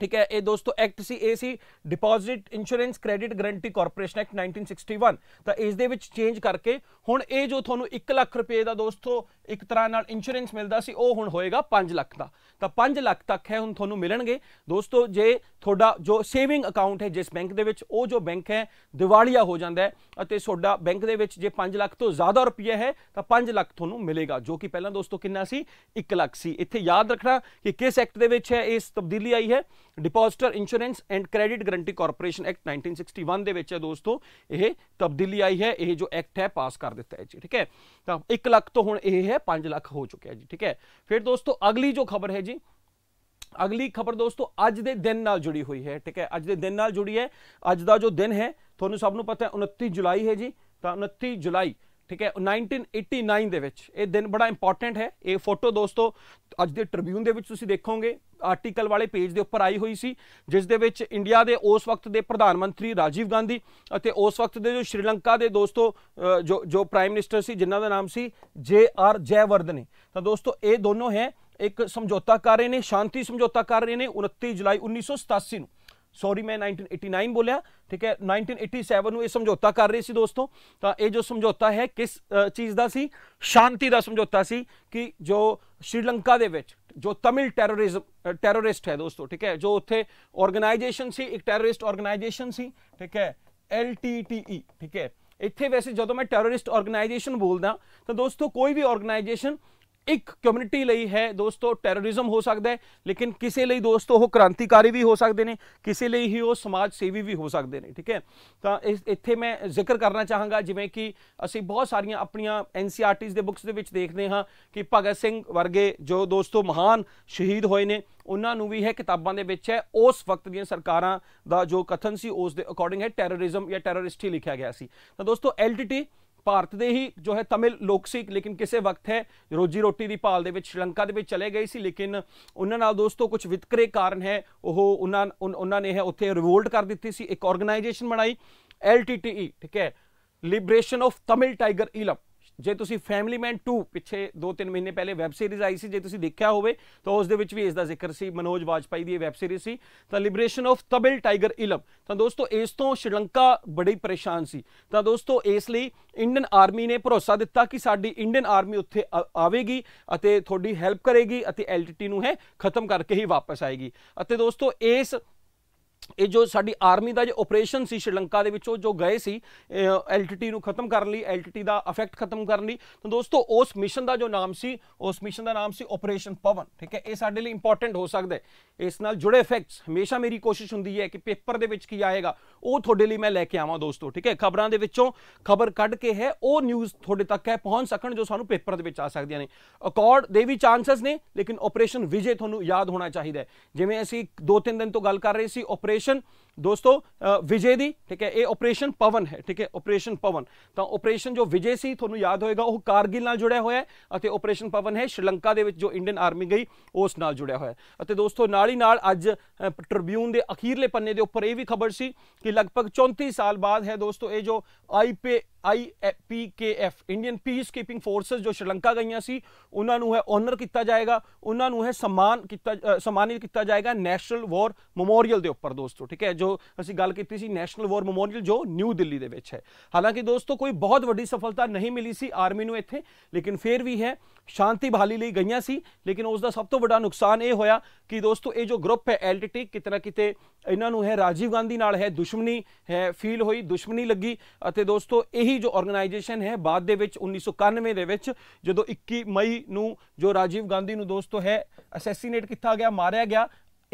ਠੀਕ ਹੈ ਇਹ ਦੋਸਤੋ ਐਕਟ ਸੀ ਇਹ ਸੀ deposit insurance credit guarantee corporation act 1961 ਤਾਂ ਇਸ ਦੇ ਵਿੱਚ ਚੇਂਜ ਕਰਕੇ ਹੁਣ ਇਹ ਜੋ ਤੁਹਾਨੂੰ 1 ਲੱਖ ਰੁਪਏ ਦਾ ਦੋਸਤੋ ਇੱਕ ਤਰ੍ਹਾਂ ਨਾਲ ਇੰਸ਼ੋਰੈਂਸ ਮਿਲਦਾ ਸੀ ਉਹ ਹੁਣ ਹੋਏਗਾ 5 ਲੱਖ ਦਾ ਤਾਂ 5 ਲੱਖ ਤੱਕ ਹੈ ਹੁਣ ਤੁਹਾਨੂੰ ਮਿਲਣਗੇ ਦੋਸਤੋ ਜੇ ਤੁਹਾਡਾ ਜੋ ਸੇਵਿੰਗ ਅਕਾਊਂਟ ਹੈ ਜਿਸ ਬੈਂਕ ਦੇ ਵਿੱਚ ਉਹ ਜੋ ਬੈਂਕ ਹੈ ਦਿਵਾਲੀਆ ਹੋ ਜਾਂਦਾ ਹੈ ਅਤੇ ਤੁਹਾਡਾ ਬੈਂਕ ਦੇ ਵਿੱਚ ਜੇ 5 ਲੱਖ ਤੋਂ ਜ਼ਿਆਦਾ ਰੁਪਏ ਹੈ ਤਾਂ 5 ਲੱਖ ਤੁਹਾਨੂੰ ਮਿਲੇਗਾ ਜੋ ਕਿ ਪਹਿਲਾਂ ਦੋਸਤੋ ਕਿੰਨਾ ਸੀ 1 ਲੱਖ ਸੀ ਇੱਥੇ ਯਾਦ ਰੱਖਣਾ ਕਿ ਕਿਸ ਐਕਟ ਦੇ ਵਿੱਚ ਹੈ ਇਸ ਤਬਦੀਲੀ ਆਈ ਹੈ depositor insurance and credit guarantee corporation act 1961 ਦੇ ਵਿੱਚ ਹੈ ਦੋਸਤੋ ਇਹ ਤਬਦੀਲੀ ਆਈ ਹੈ ਇਹ ਜੋ ਐਕਟ ਹੈ ਪਾਸ ਕਰ ਦਿੱਤਾ ਹੈ ਜੀ ਠੀਕ ਹੈ ਤਾਂ 1 ਲੱਖ ਤੋਂ ਹੁਣ ਇਹ ਹੈ 5 ਲੱਖ ਹੋ ਚੁੱਕਿਆ ਜੀ ਠੀਕ ਹੈ ਫਿਰ ਦੋਸਤੋ ਅਗਲੀ ਜੋ ਖਬਰ ਹੈ ਜੀ ਅਗਲੀ ਖਬਰ ਦੋਸਤੋ ਅੱਜ ਦੇ ਦਿਨ ਨਾਲ ਜੁੜੀ ਹੋਈ ਹੈ ਠੀਕ ਹੈ ਅੱਜ ਦੇ ਦਿਨ ਨਾਲ ਜੁੜੀ ਹੈ ਅੱਜ ਦਾ ਜੋ ਦਿਨ ਹੈ ਤੁਹਾਨੂੰ ਸਭ ਨੂੰ ਪਤਾ ਹੈ 29 ਜੁਲਾਈ ਹੈ ਜੀ ਤਾਂ 29 ਜੁਲਾਈ ਠੀਕ ਹੈ 1989 ਦੇ ਵਿੱਚ ਇਹ ਦਿਨ ਬੜਾ ਇੰਪੋਰਟੈਂਟ ਹੈ ਇਹ ਫੋਟੋ ਦੋਸਤੋ ਅੱਜ ਦੇ ਟ੍ਰਿਬਿਊਨ ਦੇ ਵਿੱਚ ਤੁਸੀਂ ਦੇਖੋਗੇ ਆਰਟੀਕਲ ਵਾਲੇ ਪੇਜ ਦੇ ਉੱਪਰ ਆਈ ਹੋਈ ਸੀ ਜਿਸ ਦੇ ਵਿੱਚ ਇੰਡੀਆ ਦੇ ਉਸ ਵਕਤ ਦੇ ਪ੍ਰਧਾਨ ਮੰਤਰੀ ਰਾਜੀਵ ਗਾਂਧੀ ਅਤੇ ਉਸ ਵਕਤ ਦੇ ਜੋ ਸ਼੍ਰੀਲੰਕਾ ਦੇ ਦੋਸਤੋ ਜੋ ਜੋ ਪ੍ਰਾਈਮ ਮਿਨਿਸਟਰ ਸੀ ਜਿਨ੍ਹਾਂ ਦਾ ਨਾਮ ਸੀ ਜੇ ਆਰ ਜੈਵਰਧਨੇ ਤਾਂ ਦੋਸਤੋ ਇਹ ਦੋਨੋਂ ਹੈ ਇੱਕ ਸਮਝੌਤਾ ਕਰ ਰਹੇ ਨੇ ਸ਼ਾਂਤੀ ਸਮਝੌਤਾ ਕਰ ਰਹੇ ਨੇ 29 ਜੁਲਾਈ 1987 ਨੂੰ ਸੌਰੀ ਮੈਂ 1989 ਬੋਲਿਆ ਠੀਕ ਹੈ 1987 ਨੂੰ ਇਹ ਸਮਝੌਤਾ ਕਰ ਰਹੀ ਸੀ ਦੋਸਤੋ ਤਾਂ ਇਹ ਜੋ ਸਮਝੌਤਾ ਹੈ ਕਿਸ ਚੀਜ਼ ਦਾ ਸੀ ਸ਼ਾਂਤੀ ਦਾ ਸਮਝੌਤਾ ਸੀ ਕਿ ਜੋ ਸ਼੍ਰੀਲੰਕਾ ਦੇ ਵਿੱਚ ਜੋ ਤਮਿਲ ਟੈਰੋਰਿਜ਼ਮ ਟੈਰੋਰਿਸਟ ਹੈ ਦੋਸਤੋ ਠੀਕ ਹੈ ਜੋ ਉੱਥੇ ਆਰਗੇਨਾਈਜੇਸ਼ਨ ਸੀ ਇੱਕ ਟੈਰੋਰਿਸਟ ਆਰਗੇਨਾਈਜੇਸ਼ਨ ਸੀ ਠੀਕ ਹੈ LTTE ਠੀਕ ਹੈ ਇੱਥੇ ਵੈਸੇ ਜਦੋਂ ਮੈਂ ਟੈਰੋਰਿਸਟ ਆਰਗੇਨਾਈਜੇਸ਼ਨ ਬੋਲਦਾ ਤਾਂ ਦੋਸਤੋ ਕੋਈ ਵੀ ਆਰਗੇਨਾਈਜੇਸ਼ਨ ਇੱਕ ਕਮਿਊਨਿਟੀ ਲਈ ਹੈ ਦੋਸਤੋ ਟੈਰਰਿਜ਼ਮ ਹੋ ਸਕਦਾ ਹੈ ਲੇਕਿਨ ਕਿਸੇ ਲਈ ਦੋਸਤੋ ਉਹ ਕ੍ਰਾਂਤੀਕਾਰੀ ਵੀ ਹੋ ਸਕਦੇ ਨੇ ਕਿਸੇ ਲਈ ਹੀ ਉਹ ਸਮਾਜ ਸੇਵੀ ਵੀ ਹੋ ਸਕਦੇ ਨੇ ਠੀਕ ਹੈ ਤਾਂ ਇੱਥੇ ਮੈਂ ਜ਼ਿਕਰ ਕਰਨਾ ਚਾਹਾਂਗਾ ਜਿਵੇਂ ਕਿ ਅਸੀਂ ਬਹੁਤ ਸਾਰੀਆਂ ਆਪਣੀਆਂ ਐਨਸੀਆਰਟੀਜ਼ e ਦੇ ਬੁੱਕਸ ਦੇ ਵਿੱਚ ਦੇਖਦੇ ਹਾਂ ਕਿ ਭਗਤ ਸਿੰਘ ਵਰਗੇ ਜੋ ਦੋਸਤੋ ਮਹਾਨ ਸ਼ਹੀਦ ਹੋਏ ਨੇ ਉਹਨਾਂ ਨੂੰ ਵੀ ਹੈ ਕਿਤਾਬਾਂ ਦੇ ਵਿੱਚ ਹੈ ਉਸ ਵਕਤ ਦੀਆਂ ਸਰਕਾਰਾਂ ਦਾ ਜੋ ਕਥਨ ਸੀ ਉਸ ਦੇ ਅਕੋਰਡਿੰਗ ਹੈ ਟੈਰਰਿਜ਼ਮ ਜਾਂ ਟੈਰਰਿਸਟ ਹੀ ਲਿਖਿਆ ਗਿਆ ਸੀ ਤਾਂ ਦੋਸਤੋ ਐਲਟੀਟੀ ਭਾਰਤ ਦੇ ਹੀ ਜੋ ਹੈ ਤਮਿਲ ਲੋਕ ਸੀ ਲੇਕਿਨ ਕਿਸੇ ਵਕਤ ਹੈ ਰੋਜੀ ਰੋਟੀ ਦੀ ਭਾਲ ਦੇ ਵਿੱਚ ਸ਼੍ਰੀਲੰਕਾ ਦੇ ਵਿੱਚ ਚਲੇ ਗਏ ਸੀ ਲੇਕਿਨ ਉਹਨਾਂ ਨਾਲ ਦੋਸਤੋ ਕੁਝ ਵਿਤਕਰੇ ਕਾਰਨ ਹੈ ਉਹ ਉਹਨਾਂ ਉਹਨਾਂ ਨੇ ਹੈ ਉੱਥੇ ਰਿਵੋਲਟ ਕਰ ਦਿੱਤੀ ਸੀ ਇੱਕ ਆਰਗੇਨਾਈਜੇਸ਼ਨ ਬਣਾਈ ਐਲਟੀਟੀਈ e, ਠੀਕ ਹੈ liberation of Tamil tiger Eelam ਜੇ ਤੁਸੀਂ ਫੈਮਿਲੀ ਮੈਨ 2 ਪਿੱਛੇ 2-3 ਮਹੀਨੇ ਪਹਿਲੇ ਵੈਬ ਸੀਰੀਜ਼ ਆਈ ਸੀ ਜੇ ਤੁਸੀਂ ਦੇਖਿਆ ਹੋਵੇ ਤਾਂ ਉਸ ਦੇ ਵਿੱਚ ਵੀ ਇਸ ਦਾ ਜ਼ਿਕਰ ਸੀ ਮਨੋਜ ਵਾਜਪਾਈ ਦੀ ਇਹ ਵੈਬ ਸੀਰੀਜ਼ ਸੀ ਤਾਂ liberation of Tamil tiger Eelam ਤਾਂ ਦੋਸਤੋ ਇਸ ਤੋਂ ਸ਼੍ਰੀਲੰਕਾ ਬੜੀ ਪਰੇਸ਼ਾਨ ਸੀ ਤਾਂ ਦੋਸਤੋ ਇਸ ਲਈ ਇੰਡੀਅਨ ਆਰਮੀ ਨੇ ਭਰੋਸਾ ਦਿੱਤਾ ਕਿ ਸਾਡੀ ਇੰਡੀਅਨ ਆਰਮੀ ਉੱਥੇ ਆਵੇਗੀ ਅਤੇ ਤੁਹਾਡੀ ਹੈਲਪ ਕਰੇਗੀ ਅਤੇ ਐਲਟੀਟੀ ਨੂੰ ਹੈ ਖਤਮ ਕਰਕੇ ਹੀ ਵਾਪਸ ਆਏਗੀ ਅਤੇ ਦੋਸਤੋ ਇਸ ਇਹ ਜੋ ਸਾਡੀ ਆਰਮੀ ਦਾ ਜੋ ਆਪਰੇਸ਼ਨ ਸੀ ਸ਼੍ਰੀਲੰਕਾ ਦੇ ਵਿੱਚ ਉਹ ਜੋ ਗਏ ਸੀ ਐਲਟੀਟੀ ਨੂੰ ਖਤਮ ਕਰਨ ਲਈ ਐਲਟੀਟੀ ਦਾ ਇਫੈਕਟ ਖਤਮ ਕਰਨ ਲਈ ਤਾਂ ਦੋਸਤੋ ਉਸ ਮਿਸ਼ਨ ਦਾ ਜੋ ਨਾਮ ਸੀ ਉਸ ਮਿਸ਼ਨ ਦਾ ਨਾਮ ਸੀ ਆਪਰੇਸ਼ਨ ਪਵਨ ਠੀਕ ਹੈ ਇਹ ਸਾਡੇ ਲਈ ਇੰਪੋਰਟੈਂਟ ਹੋ ਸਕਦਾ ਹੈ ਇਸ ਨਾਲ ਜੁੜੇ ਇਫੈਕਟਸ ਹਮੇਸ਼ਾ ਮੇਰੀ ਕੋਸ਼ਿਸ਼ ਹੁੰਦੀ ਹੈ ਕਿ ਪੇਪਰ ਦੇ ਵਿੱਚ ਕੀ ਆਏਗਾ ਉਹ ਤੁਹਾਡੇ ਲਈ ਮੈਂ ਲੈ ਕੇ ਆਵਾਂ ਦੋਸਤੋ ਠੀਕ ਹੈ ਖਬਰਾਂ ਦੇ ਵਿੱਚੋਂ ਖਬਰ ਕੱਢ ਕੇ ਹੈ ਉਹ ਨਿਊਜ਼ ਤੁਹਾਡੇ ਤੱਕ ਹੈ ਪਹੁੰਚ ਸਕਣ ਜੋ ਸਾਨੂੰ ਪੇਪਰ ਦੇ ਵਿੱਚ ਆ ਸਕਦੀਆਂ ਨੇ ਅਕੋਰਡ ਦੇ ਵੀ ਚਾਂਸਸ ਨੇ ਲੇਕਿਨ ਆਪਰੇਸ਼ਨ ਵਿਜੇ ਤੁਹਾਨੂੰ ਯਾਦ ਹੋਣਾ ਚਾਹੀਦਾ ਜਿਵੇਂ ਅਸੀਂ 2-3 ਦਿਨ ਤੋਂ ਗੱਲ ਕਰ ਰਹੇ ਸੀ ਆਪਰੇ corporation ਦੋਸਤੋ ਵਿਜੇ ਦੀ ਠੀਕ ਹੈ ਇਹ ਆਪਰੇਸ਼ਨ ਪਵਨ ਹੈ ਠੀਕ ਹੈ ਆਪਰੇਸ਼ਨ ਪਵਨ ਤਾਂ ਆਪਰੇਸ਼ਨ ਜੋ ਵਿਜੇ ਸੀ ਤੁਹਾਨੂੰ ਯਾਦ ਹੋਏਗਾ ਉਹ ਕਾਰਗਿਲ ਨਾਲ ਜੁੜਿਆ ਹੋਇਆ ਹੈ ਅਤੇ ਆਪਰੇਸ਼ਨ ਪਵਨ ਹੈ ਸ਼੍ਰੀਲੰਕਾ ਦੇ ਵਿੱਚ ਜੋ ਇੰਡੀਅਨ ਆਰਮੀ ਗਈ ਉਸ ਨਾਲ ਜੁੜਿਆ ਹੋਇਆ ਹੈ ਅਤੇ ਦੋਸਤੋ ਨਾਲ ਹੀ ਨਾਲ ਅੱਜ ਟ੍ਰਿਬਿਊਨ ਦੇ ਅਖੀਰਲੇ ਪੰਨੇ ਦੇ ਉੱਪਰ ਇਹ ਵੀ ਖਬਰ ਸੀ ਕਿ ਲਗਭਗ 34 ਸਾਲ ਬਾਅਦ ਹੈ ਦੋਸਤੋ ਇਹ ਜੋ IP ਆਈਪੀਕੇਐਫ Indian piece keeping forces ਜੋ ਸ਼੍ਰੀਲੰਕਾ ਗਈਆਂ ਸੀ ਉਹਨਾਂ ਨੂੰ ਹੈ ਓਨਰ ਕੀਤਾ ਜਾਏਗਾ ਉਹਨਾਂ ਨੂੰ ਹੈ ਸਨਮਾਨ ਕੀਤਾ ਸਨਮਾਨਿਤ ਕੀਤਾ ਜਾਏਗਾ ਨੈਸ਼ਨਲ ਵਾਰ ਮੈਮੋਰੀਅਲ ਦੇ ਉੱਪਰ ਦੋਸਤੋ ਠੀਕ ਹੈ ਜੋ ਅਸੀਂ ਗੱਲ ਕੀਤੀ ਸੀ ਨੈਸ਼ਨਲ ਵਾਰ ਮੈਮੋਰੀਅਲ ਜੋ ਨਿਊ ਦਿੱਲੀ ਦੇ ਵਿੱਚ ਹੈ ਹਾਲਾਂਕਿ ਦੋਸਤੋ ਕੋਈ ਬਹੁਤ ਵੱਡੀ ਸਫਲਤਾ ਨਹੀਂ ਮਿਲੀ ਸੀ ਆਰਮੀ ਨੂੰ ਇੱਥੇ ਲੇਕਿਨ ਫੇਰ ਵੀ ਹੈ ਸ਼ਾਂਤੀ ਬਹਾਲੀ ਲਈ ਗਈਆਂ ਸੀ ਲੇਕਿਨ ਉਸ ਦਾ ਸਭ ਤੋਂ ਵੱਡਾ ਨੁਕਸਾਨ ਇਹ ਹੋਇਆ ਕਿ ਦੋਸਤੋ ਇਹ ਜੋ ਗਰੁੱਪ ਹੈ ਐਲਟੀਟੀ ਕਿਤਨਾ ਕਿਤੇ ਇਹਨਾਂ ਨੂੰ ਹੈ ਰਾਜੀਵ ਗਾਂਧੀ ਨਾਲ ਹੈ ਦੁਸ਼ਮਣੀ ਹੈ ਫੀਲ ਹੋਈ ਦੁਸ਼ਮਣੀ ਲੱਗੀ ਅਤੇ ਦੋਸਤੋ ਇਹੀ ਜੋ ਆਰਗੇਨਾਈਜੇਸ਼ਨ ਹੈ ਬਾਅਦ ਦੇ ਵਿੱਚ 1991 ਦੇ ਵਿੱਚ ਜਦੋਂ 21 ਮਈ ਨੂੰ ਜੋ ਰਾਜੀਵ ਗਾਂਧੀ ਨੂੰ ਦੋਸਤੋ ਹੈ ਅਸੈਸੀਨੇਟ ਕੀਤਾ ਗਿਆ ਮਾਰਿਆ ਗਿਆ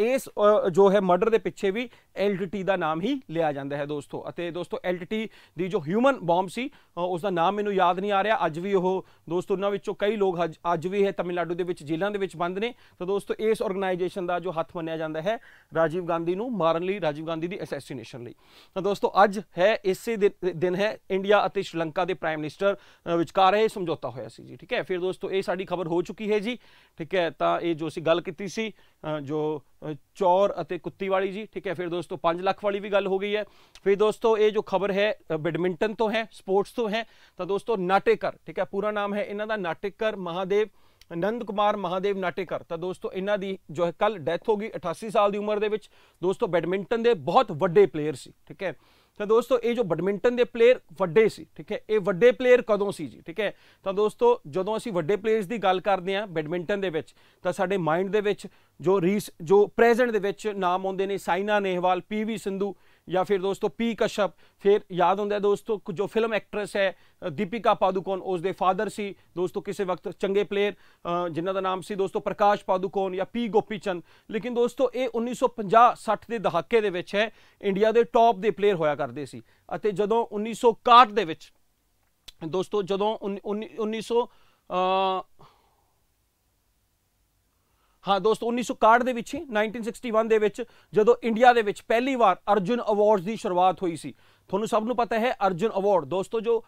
ਇਸ ਜੋ ਹੈ ਮਰਡਰ ਦੇ ਪਿੱਛੇ ਵੀ LTT ਦਾ ਨਾਮ ਹੀ ਲਿਆ ਜਾਂਦਾ ਹੈ ਦੋਸਤੋ ਅਤੇ ਦੋਸਤੋ LTT ਦੀ ਜੋ ਹਿਊਮਨ ਬੌਂਬ ਸੀ ਉਸ ਦਾ ਨਾਮ ਮੈਨੂੰ ਯਾਦ ਨਹੀਂ ਆ ਰਿਹਾ ਅੱਜ ਵੀ ਉਹ ਦੋਸਤੋ ਉਹਨਾਂ ਵਿੱਚੋਂ ਕਈ ਲੋਕ ਅੱਜ ਵੀ ਹੈ ਤਮਿਲਨਾਡੂ ਦੇ ਵਿੱਚ ਜੇਲ੍ਹਾਂ ਦੇ ਵਿੱਚ ਬੰਦ ਨੇ ਤਾਂ ਦੋਸਤੋ ਇਸ ਆਰਗੇਨਾਈਜੇਸ਼ਨ ਦਾ ਜੋ ਹੱਥ ਮੰਨਿਆ ਜਾਂਦਾ ਹੈ ਰਾਜੀਵ ਗਾਂਧੀ ਨੂੰ ਮਾਰਨ ਲਈ ਰਾਜੀਵ ਗਾਂਧੀ ਦੀ ਅਸੈਸੀਨੇਸ਼ਨ ਲਈ ਤਾਂ ਦੋਸਤੋ ਅੱਜ ਹੈ ਇਸੇ ਦਿਨ ਹੈ ਇੰਡੀਆ ਅਤੇ ਸ਼੍ਰੀਲੰਕਾ ਦੇ ਪ੍ਰਾਈਮ ਮਿਨਿਸਟਰ ਵਿਚਕਾਰ ਇਹ ਸਮਝੌਤਾ ਹੋਇਆ ਸੀ ਜੀ ਠੀਕ ਹੈ ਫਿਰ ਦੋਸਤੋ ਇਹ ਸਾਡੀ ਖਬਰ ਹੋ ਚੁੱਕੀ ਹੈ ਜੀ ਠੀਕ ਹੈ ਤਾਂ ਇਹ ਜੋ ਅਸੀਂ ਗੱਲ ਕੀਤੀ ਸੀ ਜੋ ਚੋਰ ਅਤੇ ਕੁੱਤੀ ਵਾਲੀ ਜੀ ਠੀਕ ਹੈ ਫਿਰ ਦੋਸਤੋ ਦੋਸਤੋ 5 ਲੱਖ ਵਾਲੀ ਵੀ ਗੱਲ ਹੋ ਗਈ ਹੈ ਫਿਰ ਦੋਸਤੋ ਇਹ ਜੋ ਖਬਰ ਹੈ ਬੈਡਮਿੰਟਨ ਤੋਂ ਹੈ ਸਪੋਰਟਸ ਤੋਂ ਹੈ ਤਾਂ ਦੋਸਤੋ ਨਾਟੇਕਰ ਠੀਕ ਹੈ ਪੂਰਾ ਨਾਮ ਹੈ ਇਹਨਾਂ ਦਾ ਨਾਟੇਕਰ ਮਹਾਦੇਵ ਨੰਦ ਕੁਮਾਰ ਮਹਾਦੇਵ ਨਾਟੇਕਰ ਤਾਂ ਦੋਸਤੋ ਇਹਨਾਂ ਦੀ ਜੋ ਹੈ ਕੱਲ ਡੈਥ ਹੋ ਗਈ 88 ਸਾਲ ਦੀ ਉਮਰ ਦੇ ਵਿੱਚ ਦੋਸਤੋ ਬੈਡਮਿੰਟਨ ਦੇ ਬਹੁਤ ਵੱਡੇ ਪਲੇਅਰ ਸੀ ਠੀਕ ਹੈ ਤਾਂ ਦੋਸਤੋ ਇਹ ਜੋ ਬੈਡਮਿੰਟਨ ਦੇ ਪਲੇਅਰ ਵੱਡੇ ਸੀ ਠੀਕ ਹੈ ਇਹ ਵੱਡੇ ਪਲੇਅਰ ਕਦੋਂ ਸੀ ਜੀ ਠੀਕ ਹੈ ਤਾਂ ਦੋਸਤੋ ਜਦੋਂ ਅਸੀਂ ਵੱਡੇ ਪਲੇਅਰਸ ਦੀ ਗੱਲ ਕਰਦੇ ਆ ਬੈਡਮਿੰਟਨ ਦੇ ਵਿੱਚ ਤਾਂ ਸਾਡੇ ਮਾਈਂਡ ਦੇ ਵਿੱਚ ਜੋ ਰੀਸ ਜੋ ਪ੍ਰੈਜ਼ੈਂਟ ਦੇ ਵਿੱਚ ਨਾਮ ਆਉਂਦੇ ਨੇ ਸਾਈਨਾ ਨੇਹਵਾਲ ਪੀਵੀ ਸਿੰਧੂ ਫਿਰ ਦੋਸਤੋ ਪੀ ਕਸ਼ਪ ਫਿਰ ਯਾਦ ਹੁੰਦਾ ਹੈ ਦੋਸਤੋ ਜੋ ਫਿਲਮ ਐਕਟਰੈਸ ਹੈ ਦੀਪਿਕਾ ਪਾਦੂਕੋਨ ਉਸ ਦੇ ਫਾਦਰ ਸੀ ਦੋਸਤੋ ਕਿਸੇ ਵਕਤ ਚੰਗੇ ਪਲੇਅਰ ਜਿਨ੍ਹਾਂ ਦਾ ਨਾਮ ਸੀ ਦੋਸਤੋ ਪ੍ਰਕਾਸ਼ ਪਾਦੂਕੋਨ ਜਾਂ ਪੀ ਗੋਪੀਚੰਦ ਲੇਕਿਨ ਦੋਸਤੋ ਇਹ 1950-60 ਦੇ ਦਹਾਕੇ ਦੇ ਵਿੱਚ ਹੈ ਇੰਡੀਆ ਦੇ ਟੌਪ ਦੇ ਪਲੇਅਰ ਹੋਇਆ ਕਰਦੇ ਸੀ ਅਤੇ ਜਦੋਂ 1961 ਦੇ ਵਿੱਚ ਦੋਸਤੋ ਜਦੋਂ 1900 ਹਾਂ ਦੋਸਤੋ 1961 ਦੇ ਵਿੱਚ ਹੀ 1961 ਦੇ ਵਿੱਚ ਜਦੋਂ ਇੰਡੀਆ ਦੇ ਵਿੱਚ ਪਹਿਲੀ ਵਾਰ ਅਰਜੁਨ ਅਵਾਰਡਸ ਦੀ ਸ਼ੁਰੂਆਤ ਹੋਈ ਸੀ ਤੁਹਾਨੂੰ ਸਭ ਨੂੰ ਪਤਾ ਹੈ ਅਰਜੁਨ ਅਵਾਰਡ ਦੋਸਤੋ ਜੋ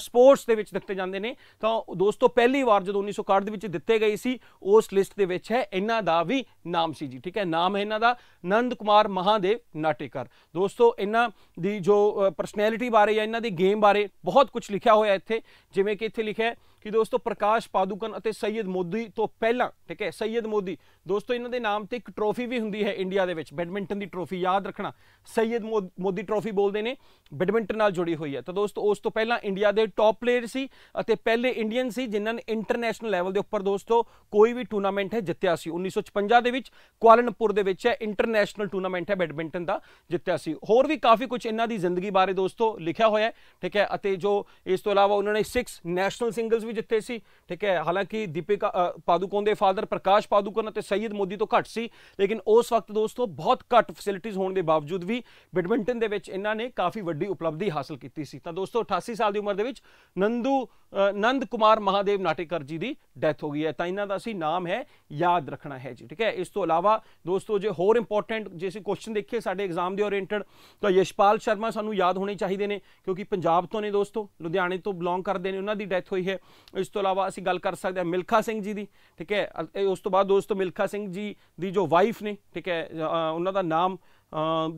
ਸਪੋਰਟਸ ਦੇ ਵਿੱਚ ਦਿੱਤੇ ਜਾਂਦੇ ਨੇ ਤਾਂ ਦੋਸਤੋ ਪਹਿਲੀ ਵਾਰ ਜਦੋਂ 1961 ਦੇ ਵਿੱਚ ਦਿੱਤੇ ਗਏ ਸੀ ਉਸ ਲਿਸਟ ਦੇ ਵਿੱਚ ਹੈ ਇਹਨਾਂ ਦਾ ਵੀ ਨਾਮ ਸੀ ਜੀ ਠੀਕ ਹੈ ਨਾਮ ਹੈ ਇਹਨਾਂ ਦਾ ਨੰਦ ਕੁਮਾਰ ਮਹਾਦੇਵ ਨਾਟੇਕਰ ਦੋਸਤੋ ਇਹਨਾਂ ਦੀ ਜੋ ਪਰਸਨੈਲਿਟੀ ਬਾਰੇ ਜਾਂ ਇਹਨਾਂ ਦੀ ਗੇਮ ਬਾਰੇ ਬਹੁਤ ਕੁਝ ਲਿਖਿਆ ਹੋਇਆ ਇੱਥੇ ਜਿਵੇਂ ਕਿ ਇੱਥੇ ਲਿਖਿਆ ਹੈ ਕਿ ਦੋਸਤੋ ਪ੍ਰਕਾਸ਼ ਪਾਦੂਕਨ ਅਤੇ ਸੈਯਦ ਮੋਦੀ ਤੋਂ ਪਹਿਲਾਂ ਠੀਕ ਹੈ ਸੈਯਦ ਮੋਦੀ ਦੋਸਤੋ ਇਹਨਾਂ ਦੇ ਨਾਮ ਤੇ ਇੱਕ ਟਰੋਫੀ ਵੀ ਹੁੰਦੀ ਹੈ ਇੰਡੀਆ ਦੇ ਵਿੱਚ ਬੈਡਮਿੰਟਨ ਦੀ ਟਰੋਫੀ ਯਾਦ ਰੱਖਣਾ ਸੈਯਦ ਮੋਦੀ ਟਰੋਫੀ ਬੋਲਦੇ ਨੇ ਬੈਡਮਿੰਟਨ ਨਾਲ ਜੁੜੀ ਹੋਈ ਹੈ ਤਾਂ ਦੋਸਤੋ ਉਸ ਤੋਂ ਪਹਿਲਾਂ ਇੰਡੀਆ ਦੇ ਟੌਪ ਪਲੇਅਰ ਸੀ ਅਤੇ ਪਹਿਲੇ ਇੰਡੀਅਨ ਸੀ ਜਿਨ੍ਹਾਂ ਨੇ ਇੰਟਰਨੈਸ਼ਨਲ ਲੈਵਲ ਦੇ ਉੱਪਰ ਦੋਸਤੋ ਕੋਈ ਵੀ ਟੂਰਨਾਮੈਂਟ ਹੈ ਜਿੱਤਿਆ ਸੀ 1956 ਦੇ ਵਿੱਚ ਕੁਆਲਨਪੁਰ ਦੇ ਵਿੱਚ ਹੈ ਇੰਟਰਨੈਸ਼ਨਲ ਟੂਰਨਾਮੈਂਟ ਹੈ ਬੈਡਮਿੰਟਨ ਦਾ ਜਿੱਤਿਆ ਸੀ ਹੋਰ ਵੀ ਕਾਫੀ ਕੁਝ ਇਹਨਾਂ ਦੀ ਜ਼ਿੰਦਗੀ ਬਾਰੇ ਦੋਸਤੋ ਲਿਖਿਆ ਹੋਇਆ ਹੈ ਠੀਕ ਹੈ ਅਤੇ ਜੋ ਇਸ ਤੋਂ ਇਲਾਵਾ ਉਹਨਾਂ ਨੇ 6 ਨੈਸ਼ਨਲ ਸਿੰਗਲਸ ਜਿੱਥੇ ਸੀ ਠੀਕ ਹੈ ਹਾਲਾਂਕਿ ਦੀਪਿਕਾ ਪਾਦੂਕੋਨ ਦੇ ਫਾਦਰ ਪ੍ਰਕਾਸ਼ ਪਾਦੂਕੋਨ ਅਤੇ ਸੈਯਦ ਮੋਦੀ ਤੋਂ ਘੱਟ ਸੀ ਲੇਕਿਨ ਉਸ ਵਕਤ ਦੋਸਤੋ ਬਹੁਤ ਘੱਟ ਫੈਸਿਲਿਟੀਆਂ ਹੋਣ ਦੇ ਬਾਵਜੂਦ ਵੀ ਬੈਡਮਿੰਟਨ ਦੇ ਵਿੱਚ ਇਹਨਾਂ ਨੇ ਕਾਫੀ ਵੱਡੀ ਉਪਲਬਧੀ ਹਾਸਲ ਕੀਤੀ ਸੀ ਤਾਂ ਦੋਸਤੋ 88 ਸਾਲ ਦੀ ਉਮਰ ਦੇ ਵਿੱਚ ਨੰਦੂ ਨੰਦ ਕੁਮਾਰ ਮਹਾਦੇਵ ਨਾਟੇਕਰ ਜੀ ਦੀ ਡੈਥ ਹੋ ਗਈ ਹੈ ਤਾਂ ਇਹਨਾਂ ਦਾ ਸੀ ਨਾਮ ਹੈ ਯਾਦ ਰੱਖਣਾ ਹੈ ਜੀ ਠੀਕ ਹੈ ਇਸ ਤੋਂ ਇਲਾਵਾ ਦੋਸਤੋ ਜੇ ਹੋਰ ਇੰਪੋਰਟੈਂਟ ਜੇ ਕੁਐਸਚਨ ਦੇਖੀਏ ਸਾਡੇ ਐਗਜ਼ਾਮ ਦੇ ਓਰੀਐਂਟਡ ਤਾਂ ਯਸ਼ਪਾਲ ਸ਼ਰਮਾ ਸਾਨੂੰ ਯਾਦ ਹੋਣੇ ਚਾਹੀਦੇ ਨੇ ਕਿਉਂਕਿ ਪੰਜਾਬ ਤੋਂ ਨੇ ਦੋਸਤੋ ਲੁਧਿਆਣੇ ਤੋਂ ਬਿਲੋਂਗ ਕਰਦੇ ਨੇ ਉਹਨਾਂ ਦੀ ਡੈਥ ਹੋਈ ਹੈ ਇਸ ਤੋਂ ਇਲਾਵਾ ਅਸੀਂ ਗੱਲ ਕਰ ਸਕਦੇ ਹਾਂ ਮਿਲਖਾ ਸਿੰਘ ਜੀ ਦੀ ਠੀਕ ਹੈ ਉਸ ਤੋਂ ਬਾਅਦ ਦੋਸਤੋ ਮਿਲਖਾ ਸਿੰਘ ਜੀ ਦੀ ਜੋ ਵਾਈਫ ਨੇ ਠੀਕ ਹੈ ਉਹਨਾਂ ਦਾ ਨਾਮ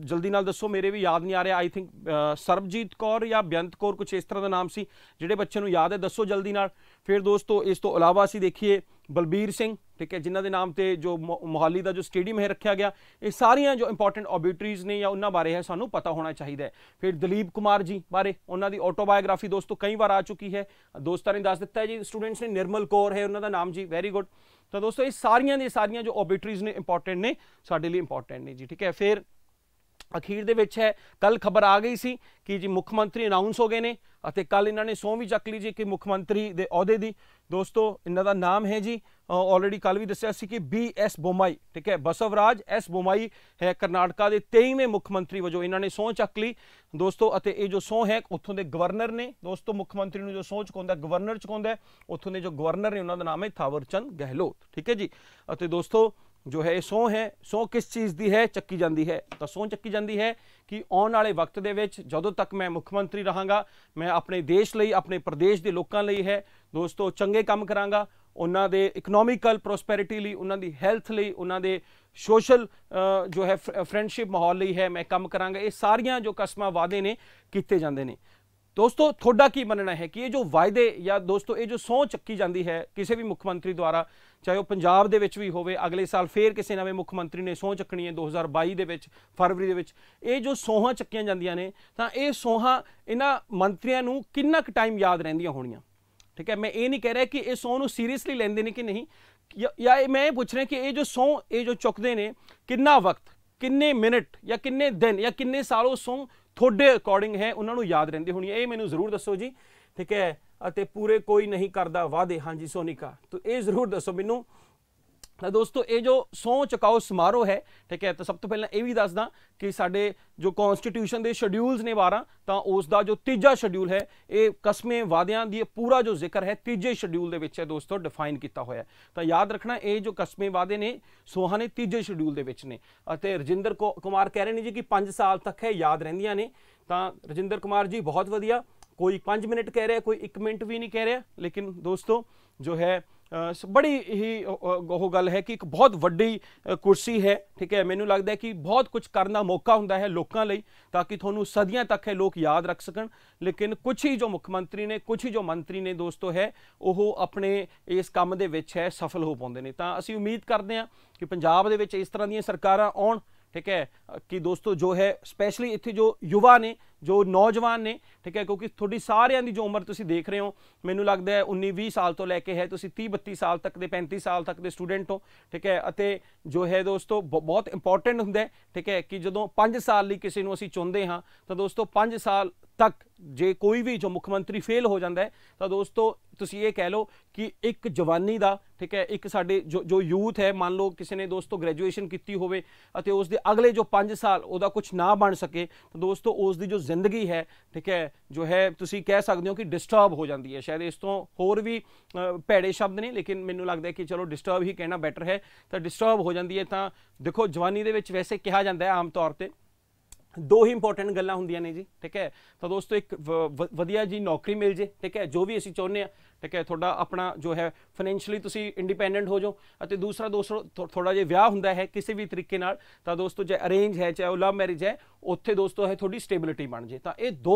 ਜਲਦੀ ਨਾਲ ਦੱਸੋ ਮੇਰੇ ਵੀ ਯਾਦ ਨਹੀਂ ਆ ਰਿਹਾ ਆਈ ਥਿੰਕ ਸਰਬਜੀਤ ਕੌਰ ਜਾਂ ਬਿਆੰਤ ਕੌਰ ਕੁਝ ਇਸ ਤਰ੍ਹਾਂ ਦਾ ਨਾਮ ਸੀ ਜਿਹੜੇ ਬੱਚੇ ਨੂੰ ਯਾਦ ਹੈ ਦੱਸੋ ਜਲਦੀ ਨਾਲ ਫਿਰ ਦੋਸਤੋ ਇਸ ਤੋਂ ਇਲਾਵਾ ਅਸੀਂ ਦੇਖੀਏ ਬਲਬੀਰ ਸਿੰਘ ਠੀਕ ਹੈ ਜਿਨ੍ਹਾਂ ਦੇ ਨਾਮ ਤੇ ਜੋ ਮੋਹਾਲੀ ਦਾ ਜੋ ਸਟੇਡੀਅਮ ਹੈ ਰੱਖਿਆ ਗਿਆ ਇਹ ਸਾਰੀਆਂ ਜੋ ਇੰਪੋਰਟੈਂਟ ਆਬਿਟਰੀਜ਼ ਨੇ ਜਾਂ ਉਹਨਾਂ ਬਾਰੇ ਹੈ ਸਾਨੂੰ ਪਤਾ ਹੋਣਾ ਚਾਹੀਦਾ ਹੈ ਫਿਰ ਦਲੀਪ ਕੁਮਾਰ ਜੀ ਬਾਰੇ ਉਹਨਾਂ ਦੀ ਆਟੋਬਾਇਓਗ੍ਰਾਫੀ ਦੋਸਤੋ ਕਈ ਵਾਰ ਆ ਚੁੱਕੀ ਹੈ ਦੋਸਤਾਂ ਨੇ ਦੱਸ ਦਿੱਤਾ ਜੀ ਸਟੂਡੈਂਟਸ ਨੇ ਨਿਰਮਲ ਕੌਰ ਹੈ ਉਹਨਾਂ ਦਾ ਨਾਮ ਜੀ ਵੈਰੀ ਗੁੱਡ ਤਾਂ ਦੋਸਤੋ ਇਹ ਸਾਰੀਆਂ ਦੀ ਸਾਰੀਆਂ ਜੋ ਆਬਿਟਰੀਜ਼ ਨੇ ਇੰਪੋਰਟੈਂਟ ਨੇ ਸਾਡੇ ਲਈ ਇੰਪੋਰਟੈਂਟ ਨੇ ਜੀ ਠੀਕ ਹੈ ਫਿਰ ਅਖੀਰ ਦੇ ਵਿੱਚ ਹੈ ਕੱਲ ਖਬਰ ਆ ਗਈ ਸੀ ਕਿ ਜੀ ਮੁੱਖ ਮੰਤਰੀ ਅਨਾਉਂਸ ਹੋ ਗਏ ਨੇ ਅਤੇ ਕੱਲ ਇਹਨਾਂ ਨੇ ਸੌ ਵੀ ਚੱਕ ਲਈ ਜੀ ਕਿ ਮੁੱਖ ਮੰਤਰੀ ਦੇ ਅਹੁਦੇ ਦੀ ਦੋਸਤੋ ਇਹਨਾਂ ਦਾ ਨਾਮ ਹੈ ਜੀ ਆਲਰੇਡੀ ਕੱਲ ਵੀ ਦੱਸਿਆ ਸੀ ਕਿ ਬੀ ਐਸ ਬੋਮਾਈ ਠੀਕ ਹੈ ਬਸਵਰਾਜ ਐਸ ਬੋਮਾਈ ਹੈ ਕਰਨਾਟਕਾ ਦੇ 23ਵੇਂ ਮੁੱਖ ਮੰਤਰੀ ਵਜੋਂ ਇਹਨਾਂ ਨੇ ਸੋਹ ਚੱਕ ਲਈ ਦੋਸਤੋ ਅਤੇ ਇਹ ਜੋ ਸੋਹ ਹੈ ਉੱਥੋਂ ਦੇ ਗਵਰਨਰ ਨੇ ਦੋਸਤੋ ਮੁੱਖ ਮੰਤਰੀ ਨੂੰ ਜੋ ਸੌ ਚੁਕਾਉਂਦਾ ਗਵਰਨਰ ਚੁਕਾਉਂਦਾ ਉੱਥੋਂ ਦੇ ਜੋ ਗਵਰਨਰ ਨੇ ਉਹਨਾਂ ਦਾ ਨਾਮ ਹੈ ਥਾਵਰਚੰਦ ਗਹਿਲੋਤ ਠੀਕ ਹੈ ਜੀ ਅਤੇ ਦੋਸਤੋ ਜੋ ਹੈ ਇਹ ਹੈ ਸੋ ਕਿਸ ਚੀਜ਼ ਦੀ ਹੈ ਚੱਕੀ ਜਾਂਦੀ ਹੈ ਤਾਂ ਸੋਹ ਚੱਕੀ ਜਾਂਦੀ ਹੈ ਕਿ ਆਉਣ ਵਾਲੇ ਵਕਤ ਦੇ ਵਿੱਚ ਜਦੋਂ ਤੱਕ ਮੈਂ ਮੁੱਖ ਮੰਤਰੀ ਰਹਾਂਗਾ ਮੈਂ ਆਪਣੇ ਦੇਸ਼ ਲਈ ਆਪਣੇ ਪ੍ਰਦੇਸ਼ ਦੇ ਲੋਕਾਂ ਲਈ ਹੈ ਦੋਸਤੋ ਚੰਗੇ ਕੰਮ ਕਰਾਂਗਾ ਉਹਨਾਂ ਦੇ ਇਕਨੋਮਿਕਲ ਪ੍ਰੋਸਪੈਰਿਟੀ ਲਈ ਉਹਨਾਂ ਦੀ ਹੈਲਥ ਲਈ ਉਹਨਾਂ ਦੇ ਸੋਸ਼ਲ ਜੋ ਹੈ ਫਰੈਂਡਸ਼ਿਪ ਮਾਹੌਲ ਲਈ ਹੈ ਮੈਂ ਕੰਮ ਕਰਾਂਗਾ ਇਹ ਸਾਰੀਆਂ ਜੋ ਕਸਮਾਂ ਵਾਅਦੇ ਨੇ ਕੀਤੇ ਜਾਂਦੇ ਨੇ ਦੋਸਤੋ ਤੁਹਾਡਾ ਕੀ ਮੰਨਣਾ ਹੈ ਕਿ ਇਹ ਜੋ ਵਾਅਦੇ ਜਾਂ ਦੋਸਤੋ ਇਹ ਜੋ ਸੌ ਚੱਕੀ ਜਾਂਦੀ ਹੈ ਕਿਸੇ ਵੀ ਮੁੱਖ ਮੰਤਰੀ ਦੁਆਰਾ ਚਾਹੇ ਉਹ ਪੰਜਾਬ ਦੇ ਵਿੱਚ ਵੀ ਹੋਵੇ ਅਗਲੇ ਸਾਲ ਫੇਰ ਕਿਸੇ ਨਵੇਂ ਮੁੱਖ ਮੰਤਰੀ ਨੇ ਸੋਹ ਚੱਕਣੀ ਹੈ 2022 ਦੇ ਵਿੱਚ ਫਰਵਰੀ ਦੇ ਵਿੱਚ ਇਹ ਜੋ ਸੋਹਾਂ ਚੱਕੀਆਂ ਜਾਂਦੀਆਂ ਨੇ ਤਾਂ ਇਹ ਸੋਹਾਂ ਇਹਨਾਂ ਮੰਤਰੀਆਂ ਨੂੰ ਕਿੰਨਾ ਕੁ ਟਾਈਮ ਯਾਦ ਰਹਿੰਦੀਆਂ ਹੋਣੀਆਂ ਠੀਕ ਹੈ ਮੈਂ ਇਹ ਨਹੀਂ ਕਹਿ ਰਿਹਾ ਕਿ ਇਹ ਸੋਹ ਨੂੰ ਸੀਰੀਅਸਲੀ ਲੈਂਦੇ ਨੇ ਕਿ ਨਹੀਂ ਜਾਂ ਮੈਂ ਇਹ ਪੁੱਛ ਰਿਹਾ ਕਿ ਇਹ ਜੋ ਸੋਹ ਇਹ ਜੋ ਚੁੱਕਦੇ ਨੇ ਕਿੰਨਾ ਵਕਤ ਕਿੰਨੇ ਮਿੰਟ ਜਾਂ ਕਿੰਨੇ ਦਿਨ ਜਾਂ ਕਿੰਨੇ ਸਾਲ ਉਹ ਸੋਹ ਤੁਹਾਡੇ ਅਕੋਰਡਿੰਗ ਹੈ ਉਹਨਾਂ ਨੂੰ ਯਾਦ ਰਹਿੰਦੀ ਹੋਣੀ ਇਹ ਮੈਨੂੰ ਜ਼ਰੂਰ ਦੱਸੋ ਜੀ ਠੀਕ ਹੈ ਅਤੇ ਪੂਰੇ ਕੋਈ ਨਹੀਂ ਕਰਦਾ ਵਾਅਦੇ ਹਾਂਜੀ ਸੋਨਿਕਾ ਤੋ ਇਹ ਜ਼ਰੂਰ ਦੱਸੋ ਮੈਨੂੰ ਤਾਂ ਦੋਸਤੋ ਇਹ ਜੋ ਸੌ ਚਕਾਓ ਸਮਾਰੋਹ ਹੈ ਠੀਕ ਹੈ ਤਾਂ ਸਭ ਤੋਂ ਪਹਿਲਾਂ ਇਹ ਵੀ ਦੱਸਦਾ ਕਿ ਸਾਡੇ ਜੋ ਕਨਸਟੀਟਿਊਸ਼ਨ ਦੇ ਸ਼ਡਿਊਲਸ ਨੇ 12 ਤਾਂ ਉਸ ਦਾ ਜੋ ਤੀਜਾ ਸ਼ਡਿਊਲ ਹੈ ਇਹ ਕਸਮੇ ਵਾਦਿਆਂ ਦੀ ਪੂਰਾ ਜੋ ਜ਼ਿਕਰ ਹੈ ਤੀਜੇ ਸ਼ਡਿਊਲ ਦੇ ਵਿੱਚ ਹੈ ਦੋਸਤੋ ਡਿਫਾਈਨ ਕੀਤਾ ਹੋਇਆ ਤਾਂ ਯਾਦ ਰੱਖਣਾ ਇਹ ਜੋ ਕਸਮੇ ਵਾਦੇ ਨੇ ਸੋਹਾ ਨੇ ਤੀਜੇ ਸ਼ਡਿਊਲ ਦੇ ਵਿੱਚ ਨੇ ਅਤੇ ਰਜਿੰਦਰ ਕੁਮਾਰ ਕਹਿ ਰਹੇ ਨੇ ਜੀ ਕਿ 5 ਸਾਲ ਤੱਕ ਹੈ ਯਾਦ ਰਹਿੰਦੀਆਂ ਨੇ ਤਾਂ ਰਜਿੰਦਰ ਕੁਮਾਰ ਜੀ ਬਹੁਤ ਵਧੀਆ ਕੋਈ 5 ਮਿੰਟ ਕਹਿ ਰਿਹਾ ਕੋਈ 1 ਮਿੰਟ ਵੀ ਨਹੀਂ ਕਹਿ ਰਿਹਾ ਲੇਕਿਨ ਦੋਸਤੋ ਜੋ ਹੈ ਬੜੀ ਹੀ ਉਹ ਗੱਲ ਹੈ ਕਿ ਇੱਕ ਬਹੁਤ ਵੱਡੀ ਕੁਰਸੀ ਹੈ ਠੀਕ ਹੈ ਮੈਨੂੰ ਲੱਗਦਾ ਹੈ ਕਿ ਬਹੁਤ ਕੁਝ ਕਰਨ ਦਾ ਮੌਕਾ ਹੁੰਦਾ ਹੈ ਲੋਕਾਂ ਲਈ ਤਾਂ ਕਿ ਤੁਹਾਨੂੰ ਸਦੀਆਂ ਤੱਕ ਇਹ ਲੋਕ ਯਾਦ ਰੱਖ ਸਕਣ ਲੇਕਿਨ ਕੁਝ ਹੀ ਜੋ ਮੁੱਖ ਮੰਤਰੀ ਨੇ ਕੁਝ ਹੀ ਜੋ ਮੰਤਰੀ ਨੇ ਦੋਸਤੋ ਹੈ ਉਹ ਆਪਣੇ ਇਸ ਕੰਮ ਦੇ ਵਿੱਚ ਹੈ ਸਫਲ ਹੋ ਪਾਉਂਦੇ ਨੇ ਤਾਂ ਅਸੀਂ ਉਮੀਦ ਕਰਦੇ ਹਾਂ ਕਿ ਪੰਜਾਬ ਦੇ ਵਿੱਚ ਇਸ ਤਰ੍ਹਾਂ ਦੀਆਂ ਸਰਕਾਰਾਂ ਆਉਣ ਠੀਕ ਹੈ ਕਿ ਦੋਸਤੋ ਜੋ ਹੈ ਸਪੈਸ਼ਲੀ ਇੱਥੇ ਜੋ ਯੁਵਾ ਨੇ ਜੋ ਨੌਜਵਾਨ ਨੇ ਠੀਕ ਹੈ ਕਿਉਂਕਿ ਤੁਹਾਡੀ ਸਾਰਿਆਂ ਦੀ ਜੋ ਉਮਰ ਤੁਸੀਂ ਦੇਖ ਰਹੇ ਹੋ ਮੈਨੂੰ ਲੱਗਦਾ ਹੈ 19 20 ਸਾਲ ਤੋਂ ਲੈ ਕੇ ਹੈ ਤੁਸੀਂ 30 32 ਸਾਲ ਤੱਕ ਦੇ 35 ਸਾਲ ਤੱਕ ਦੇ ਸਟੂਡੈਂਟ ਹੋ ਠੀਕ ਹੈ ਅਤੇ ਜੋ ਹੈ ਦੋਸਤੋ ਬਹੁਤ ਇੰਪੋਰਟੈਂਟ ਹੁੰਦਾ ਹੈ ਠੀਕ ਹੈ ਕਿ ਜਦੋਂ 5 ਸਾਲ ਲਈ ਕਿਸੇ ਨੂੰ ਅਸੀਂ ਚੁਣਦੇ ਹਾਂ ਤਾਂ ਦੋਸਤੋ 5 ਸਾਲ ਤੱਕ ਜੇ ਕੋਈ ਵੀ ਜੋ ਮੁੱਖ ਮੰਤਰੀ ਫੇਲ ਹੋ ਜਾਂਦਾ ਹੈ ਤਾਂ ਦੋਸਤੋ ਤੁਸੀਂ ਇਹ ਕਹਿ ਲਓ ਕਿ ਇੱਕ ਜਵਾਨੀ ਦਾ ਠੀਕ ਹੈ ਇੱਕ ਸਾਡੇ ਜੋ ਜੋ ਯੂਥ ਹੈ ਮੰਨ ਲਓ ਕਿਸੇ ਨੇ ਦੋਸਤੋ ਗ੍ਰੈਜੂਏਸ਼ਨ ਕੀਤੀ ਹੋਵੇ ਅਤੇ ਉਸ ਦੇ ਅਗਲੇ ਜੋ 5 ਸਾਲ ਉਹਦਾ ਕੁਝ ਨਾ ਬਣ ਸਕੇ ਤਾਂ ਦੋਸਤੋ ਉਸ ਦੀ ਜੋ ਜ਼ਿੰਦਗੀ ਹੈ ਠੀਕ ਹੈ ਜੋ ਹੈ ਤੁਸੀਂ ਕਹਿ ਸਕਦੇ ਹੋ ਕਿ ਡਿਸਟਰਬ ਹੋ ਜਾਂਦੀ ਹੈ ਸ਼ਾਇਦ ਇਸ ਤੋਂ ਹੋਰ ਵੀ ਭੈੜੇ ਸ਼ਬਦ ਨੇ ਲੇਕਿਨ ਮੈਨੂੰ ਲੱਗਦਾ ਹੈ ਕਿ ਚਲੋ ਡਿਸਟਰਬ ਹੀ ਕਹਿਣਾ ਬੈਟਰ ਹੈ ਤਾਂ ਡਿਸਟਰਬ ਹੋ ਜਾਂਦੀ ਹੈ ਤਾਂ ਦੇਖੋ ਜਵਾਨੀ ਦੇ ਵਿੱਚ ਵੈਸੇ ਕਿਹਾ ਜਾਂਦਾ ਹੈ ਆਮ ਤੌਰ ਤੇ ਦੋ ਹੀ ਇੰਪੋਰਟੈਂਟ ਗੱਲਾਂ ਹੁੰਦੀਆਂ ਨੇ ਜੀ ਠੀਕ ਹੈ ਤਾਂ ਦੋਸਤੋ ਇੱਕ ਵਧੀਆ ਜੀ ਨੌਕਰੀ ਮਿਲ ਜੇ ਠੀਕ ਹੈ ਜੋ ਵੀ ਅਸੀਂ ਚਾਹੁੰਦੇ ਆ ਠੀਕ ਹੈ ਤੁਹਾਡਾ ਆਪਣਾ ਜੋ ਹੈ ਫਾਈਨੈਂਸ਼ੀਅਲੀ ਤੁਸੀਂ ਇੰਡੀਪੈਂਡੈਂਟ ਹੋ ਜਾਓ ਅਤੇ ਦੂਸਰਾ ਦੋਸਤੋ ਥੋੜਾ ਜਿਹਾ ਵਿਆਹ ਹੁੰਦਾ ਹੈ ਕਿਸੇ ਵੀ ਤਰੀਕੇ ਨਾਲ ਤਾਂ ਦੋਸਤੋ ਜੇ ਅਰੇਂਜ ਹੈ ਚਾਹੇ ਉਹ ਲਵ ਮੈਰਿਜ ਹੈ ਉੱਥੇ ਦੋਸਤੋ ਹੈ ਤੁਹਾਡੀ ਸਟੇਬਿਲਿਟੀ ਬਣ ਜੇ ਤਾਂ ਇਹ ਦੋ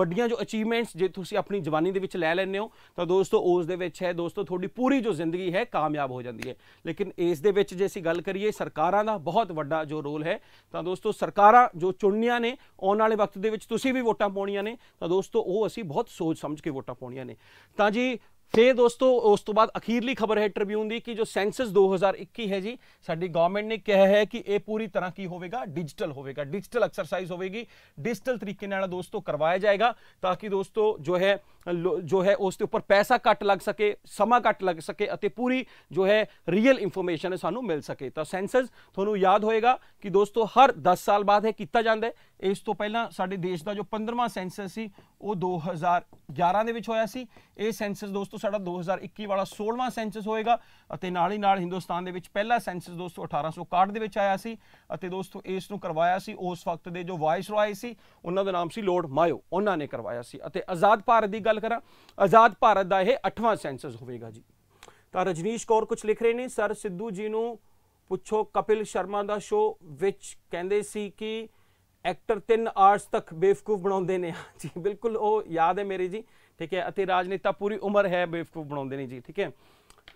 ਵੱਡੀਆਂ ਜੋ ਅਚੀਵਮੈਂਟਸ ਜੇ ਤੁਸੀਂ ਆਪਣੀ ਜਵਾਨੀ ਦੇ ਵਿੱਚ ਲੈ ਲੈਂਦੇ ਹੋ ਤਾਂ ਦੋਸਤੋ ਉਸ ਦੇ ਵਿੱਚ ਹੈ ਦੋਸਤੋ ਤੁਹਾਡੀ ਪੂਰੀ ਜੋ ਜ਼ਿੰਦਗੀ ਹੈ ਕਾਮਯਾਬ ਹੋ ਜਾਂਦੀ ਹੈ ਲੇਕਿਨ ਇਸ ਦੇ ਵਿੱਚ ਜੇ ਅਸੀਂ ਗੱਲ ਕਰੀਏ ਸਰਕਾਰਾਂ ਦਾ ਬਹੁਤ ਵੱਡਾ ਜੋ ਰੋਲ ਹੈ ਤਾਂ ਦੋਸਤੋ ਸਰਕਾਰਾਂ ਜੋ ਚੁਣਨੀਆਂ ਨੇ ਆਉਣ ਵਾਲੇ ਵਕਤ ਦੇ ਵਿੱਚ ਤੁਸੀਂ ਵੀ ਵੋਟਾਂ ਪਾਉਣੀਆਂ ਨੇ ਤਾਂ ਦੋਸਤੋ ਉਹ ਅਸੀਂ ਬਹੁਤ ਸੋਚ ਸਮਝ ਕੇ ਵੋਟਾਂ ਪਾਉਣੀਆਂ ਨੇ ਤਾਂ ਜੀ ਤੇ ਦੋਸਤੋ ਉਸ ਤੋਂ ਬਾਅਦ ਅਖੀਰਲੀ ਖਬਰ ਹੈ ਟ੍ਰਿਬਿਊਨ ਦੀ ਕਿ ਜੋ ਸੈਂਸਸ 2021 ਹੈ ਜੀ ਸਾਡੀ ਗਵਰਨਮੈਂਟ ਨੇ ਕਿਹਾ ਹੈ ਕਿ ਇਹ ਪੂਰੀ ਤਰ੍ਹਾਂ ਕੀ ਹੋਵੇਗਾ ਡਿਜੀਟਲ ਹੋਵੇਗਾ ਡਿਜੀਟਲ ਐਕਸਰਸਾਈਜ਼ ਹੋਵੇਗੀ ਡਿਜੀਟਲ ਤਰੀਕੇ ਨਾਲ ਦੋਸਤੋ ਕਰਵਾਇਆ ਜਾਏਗਾ ਤਾਂ ਕਿ ਦੋਸਤੋ ਜੋ ਹੈ ਜੋ ਹੈ ਉਸ ਦੇ ਉੱਪਰ ਪੈਸਾ ਘੱਟ ਲੱਗ ਸਕੇ ਸਮਾਂ ਘੱਟ ਲੱਗ ਸਕੇ ਅਤੇ ਪੂਰੀ ਜੋ ਹੈ ਰੀਅਲ ਇਨਫੋਰਮੇਸ਼ਨ ਸਾਨੂੰ ਮਿਲ ਸਕੇ ਤਾਂ ਸੈਂਸਸ ਤੁਹਾਨੂੰ ਯਾਦ ਹੋਏਗਾ ਕਿ ਦੋਸਤੋ ਹਰ 10 ਸਾਲ ਬਾਅਦ ਇਹ ਕੀਤਾ ਜਾਂਦਾ ਇਸ ਤੋਂ ਪਹਿਲਾਂ ਸਾਡੇ ਦੇਸ਼ ਦਾ ਜੋ 15ਵਾਂ ਸੈਂਸਸ ਸੀ ਉਹ 2011 ਦੇ ਵਿੱਚ ਹੋਇਆ ਸੀ ਇਹ ਸੈਂਸਸ ਦੋਸਤੋ ਸਾਡਾ 2021 ਵਾਲਾ 16ਵਾਂ ਸੈਂਸਸ ਹੋਏਗਾ ਅਤੇ ਨਾਲ ਹੀ ਨਾਲ ਹਿੰਦੁਸਤਾਨ ਦੇ ਵਿੱਚ ਪਹਿਲਾ ਸੈਂਸਸ ਦੋਸਤੋ 1861 ਦੇ ਵਿੱਚ ਆਇਆ ਸੀ ਅਤੇ ਦੋਸਤੋ ਇਸ ਨੂੰ ਕਰਵਾਇਆ ਸੀ ਉਸ ਵਕਤ ਦੇ ਜੋ ਵਾਇਸ ਰਾਏ ਸੀ ਉਹਨਾਂ ਦਾ ਨਾਮ ਸੀ ਲੋਰਡ ਮਾਇਓ ਉਹਨਾਂ ਨੇ ਕਰਵਾਇਆ ਸੀ ਅਤੇ ਆਜ਼ਾਦ ਭਾਰਤ ਦੀ ਗੱਲ ਗੱਲ ਕਰਾਂ ਆਜ਼ਾਦ ਭਾਰਤ ਦਾ ਇਹ 8ਵਾਂ ਸੈਂਸਸ ਹੋਵੇਗਾ ਜੀ ਤਾਂ ਰਜਨੀਸ਼ ਕੌਰ ਕੁਝ ਲਿਖ ਰਹੇ ਨੇ ਸਰ ਸਿੱਧੂ ਜੀ ਨੂੰ ਪੁੱਛੋ ਕਪਿਲ ਸ਼ਰਮਾ ਦਾ ਸ਼ੋਅ ਵਿੱਚ ਕਹਿੰਦੇ ਸੀ ਕਿ ਐਕਟਰ 3 ਆਰਸ ਤੱਕ ਬੇਵਕੂਫ ਬਣਾਉਂਦੇ ਨੇ ਜੀ ਬਿਲਕੁਲ ਉਹ ਯਾਦ ਹੈ ਮੇਰੀ ਜੀ ਠੀਕ ਹੈ ਅਤੇ ਰਾਜਨੇਤਾ ਪੂਰੀ ਉਮਰ ਹੈ ਬੇਵਕੂਫ ਬਣਾਉਂਦੇ ਨੇ ਜੀ ਠੀਕ ਹੈ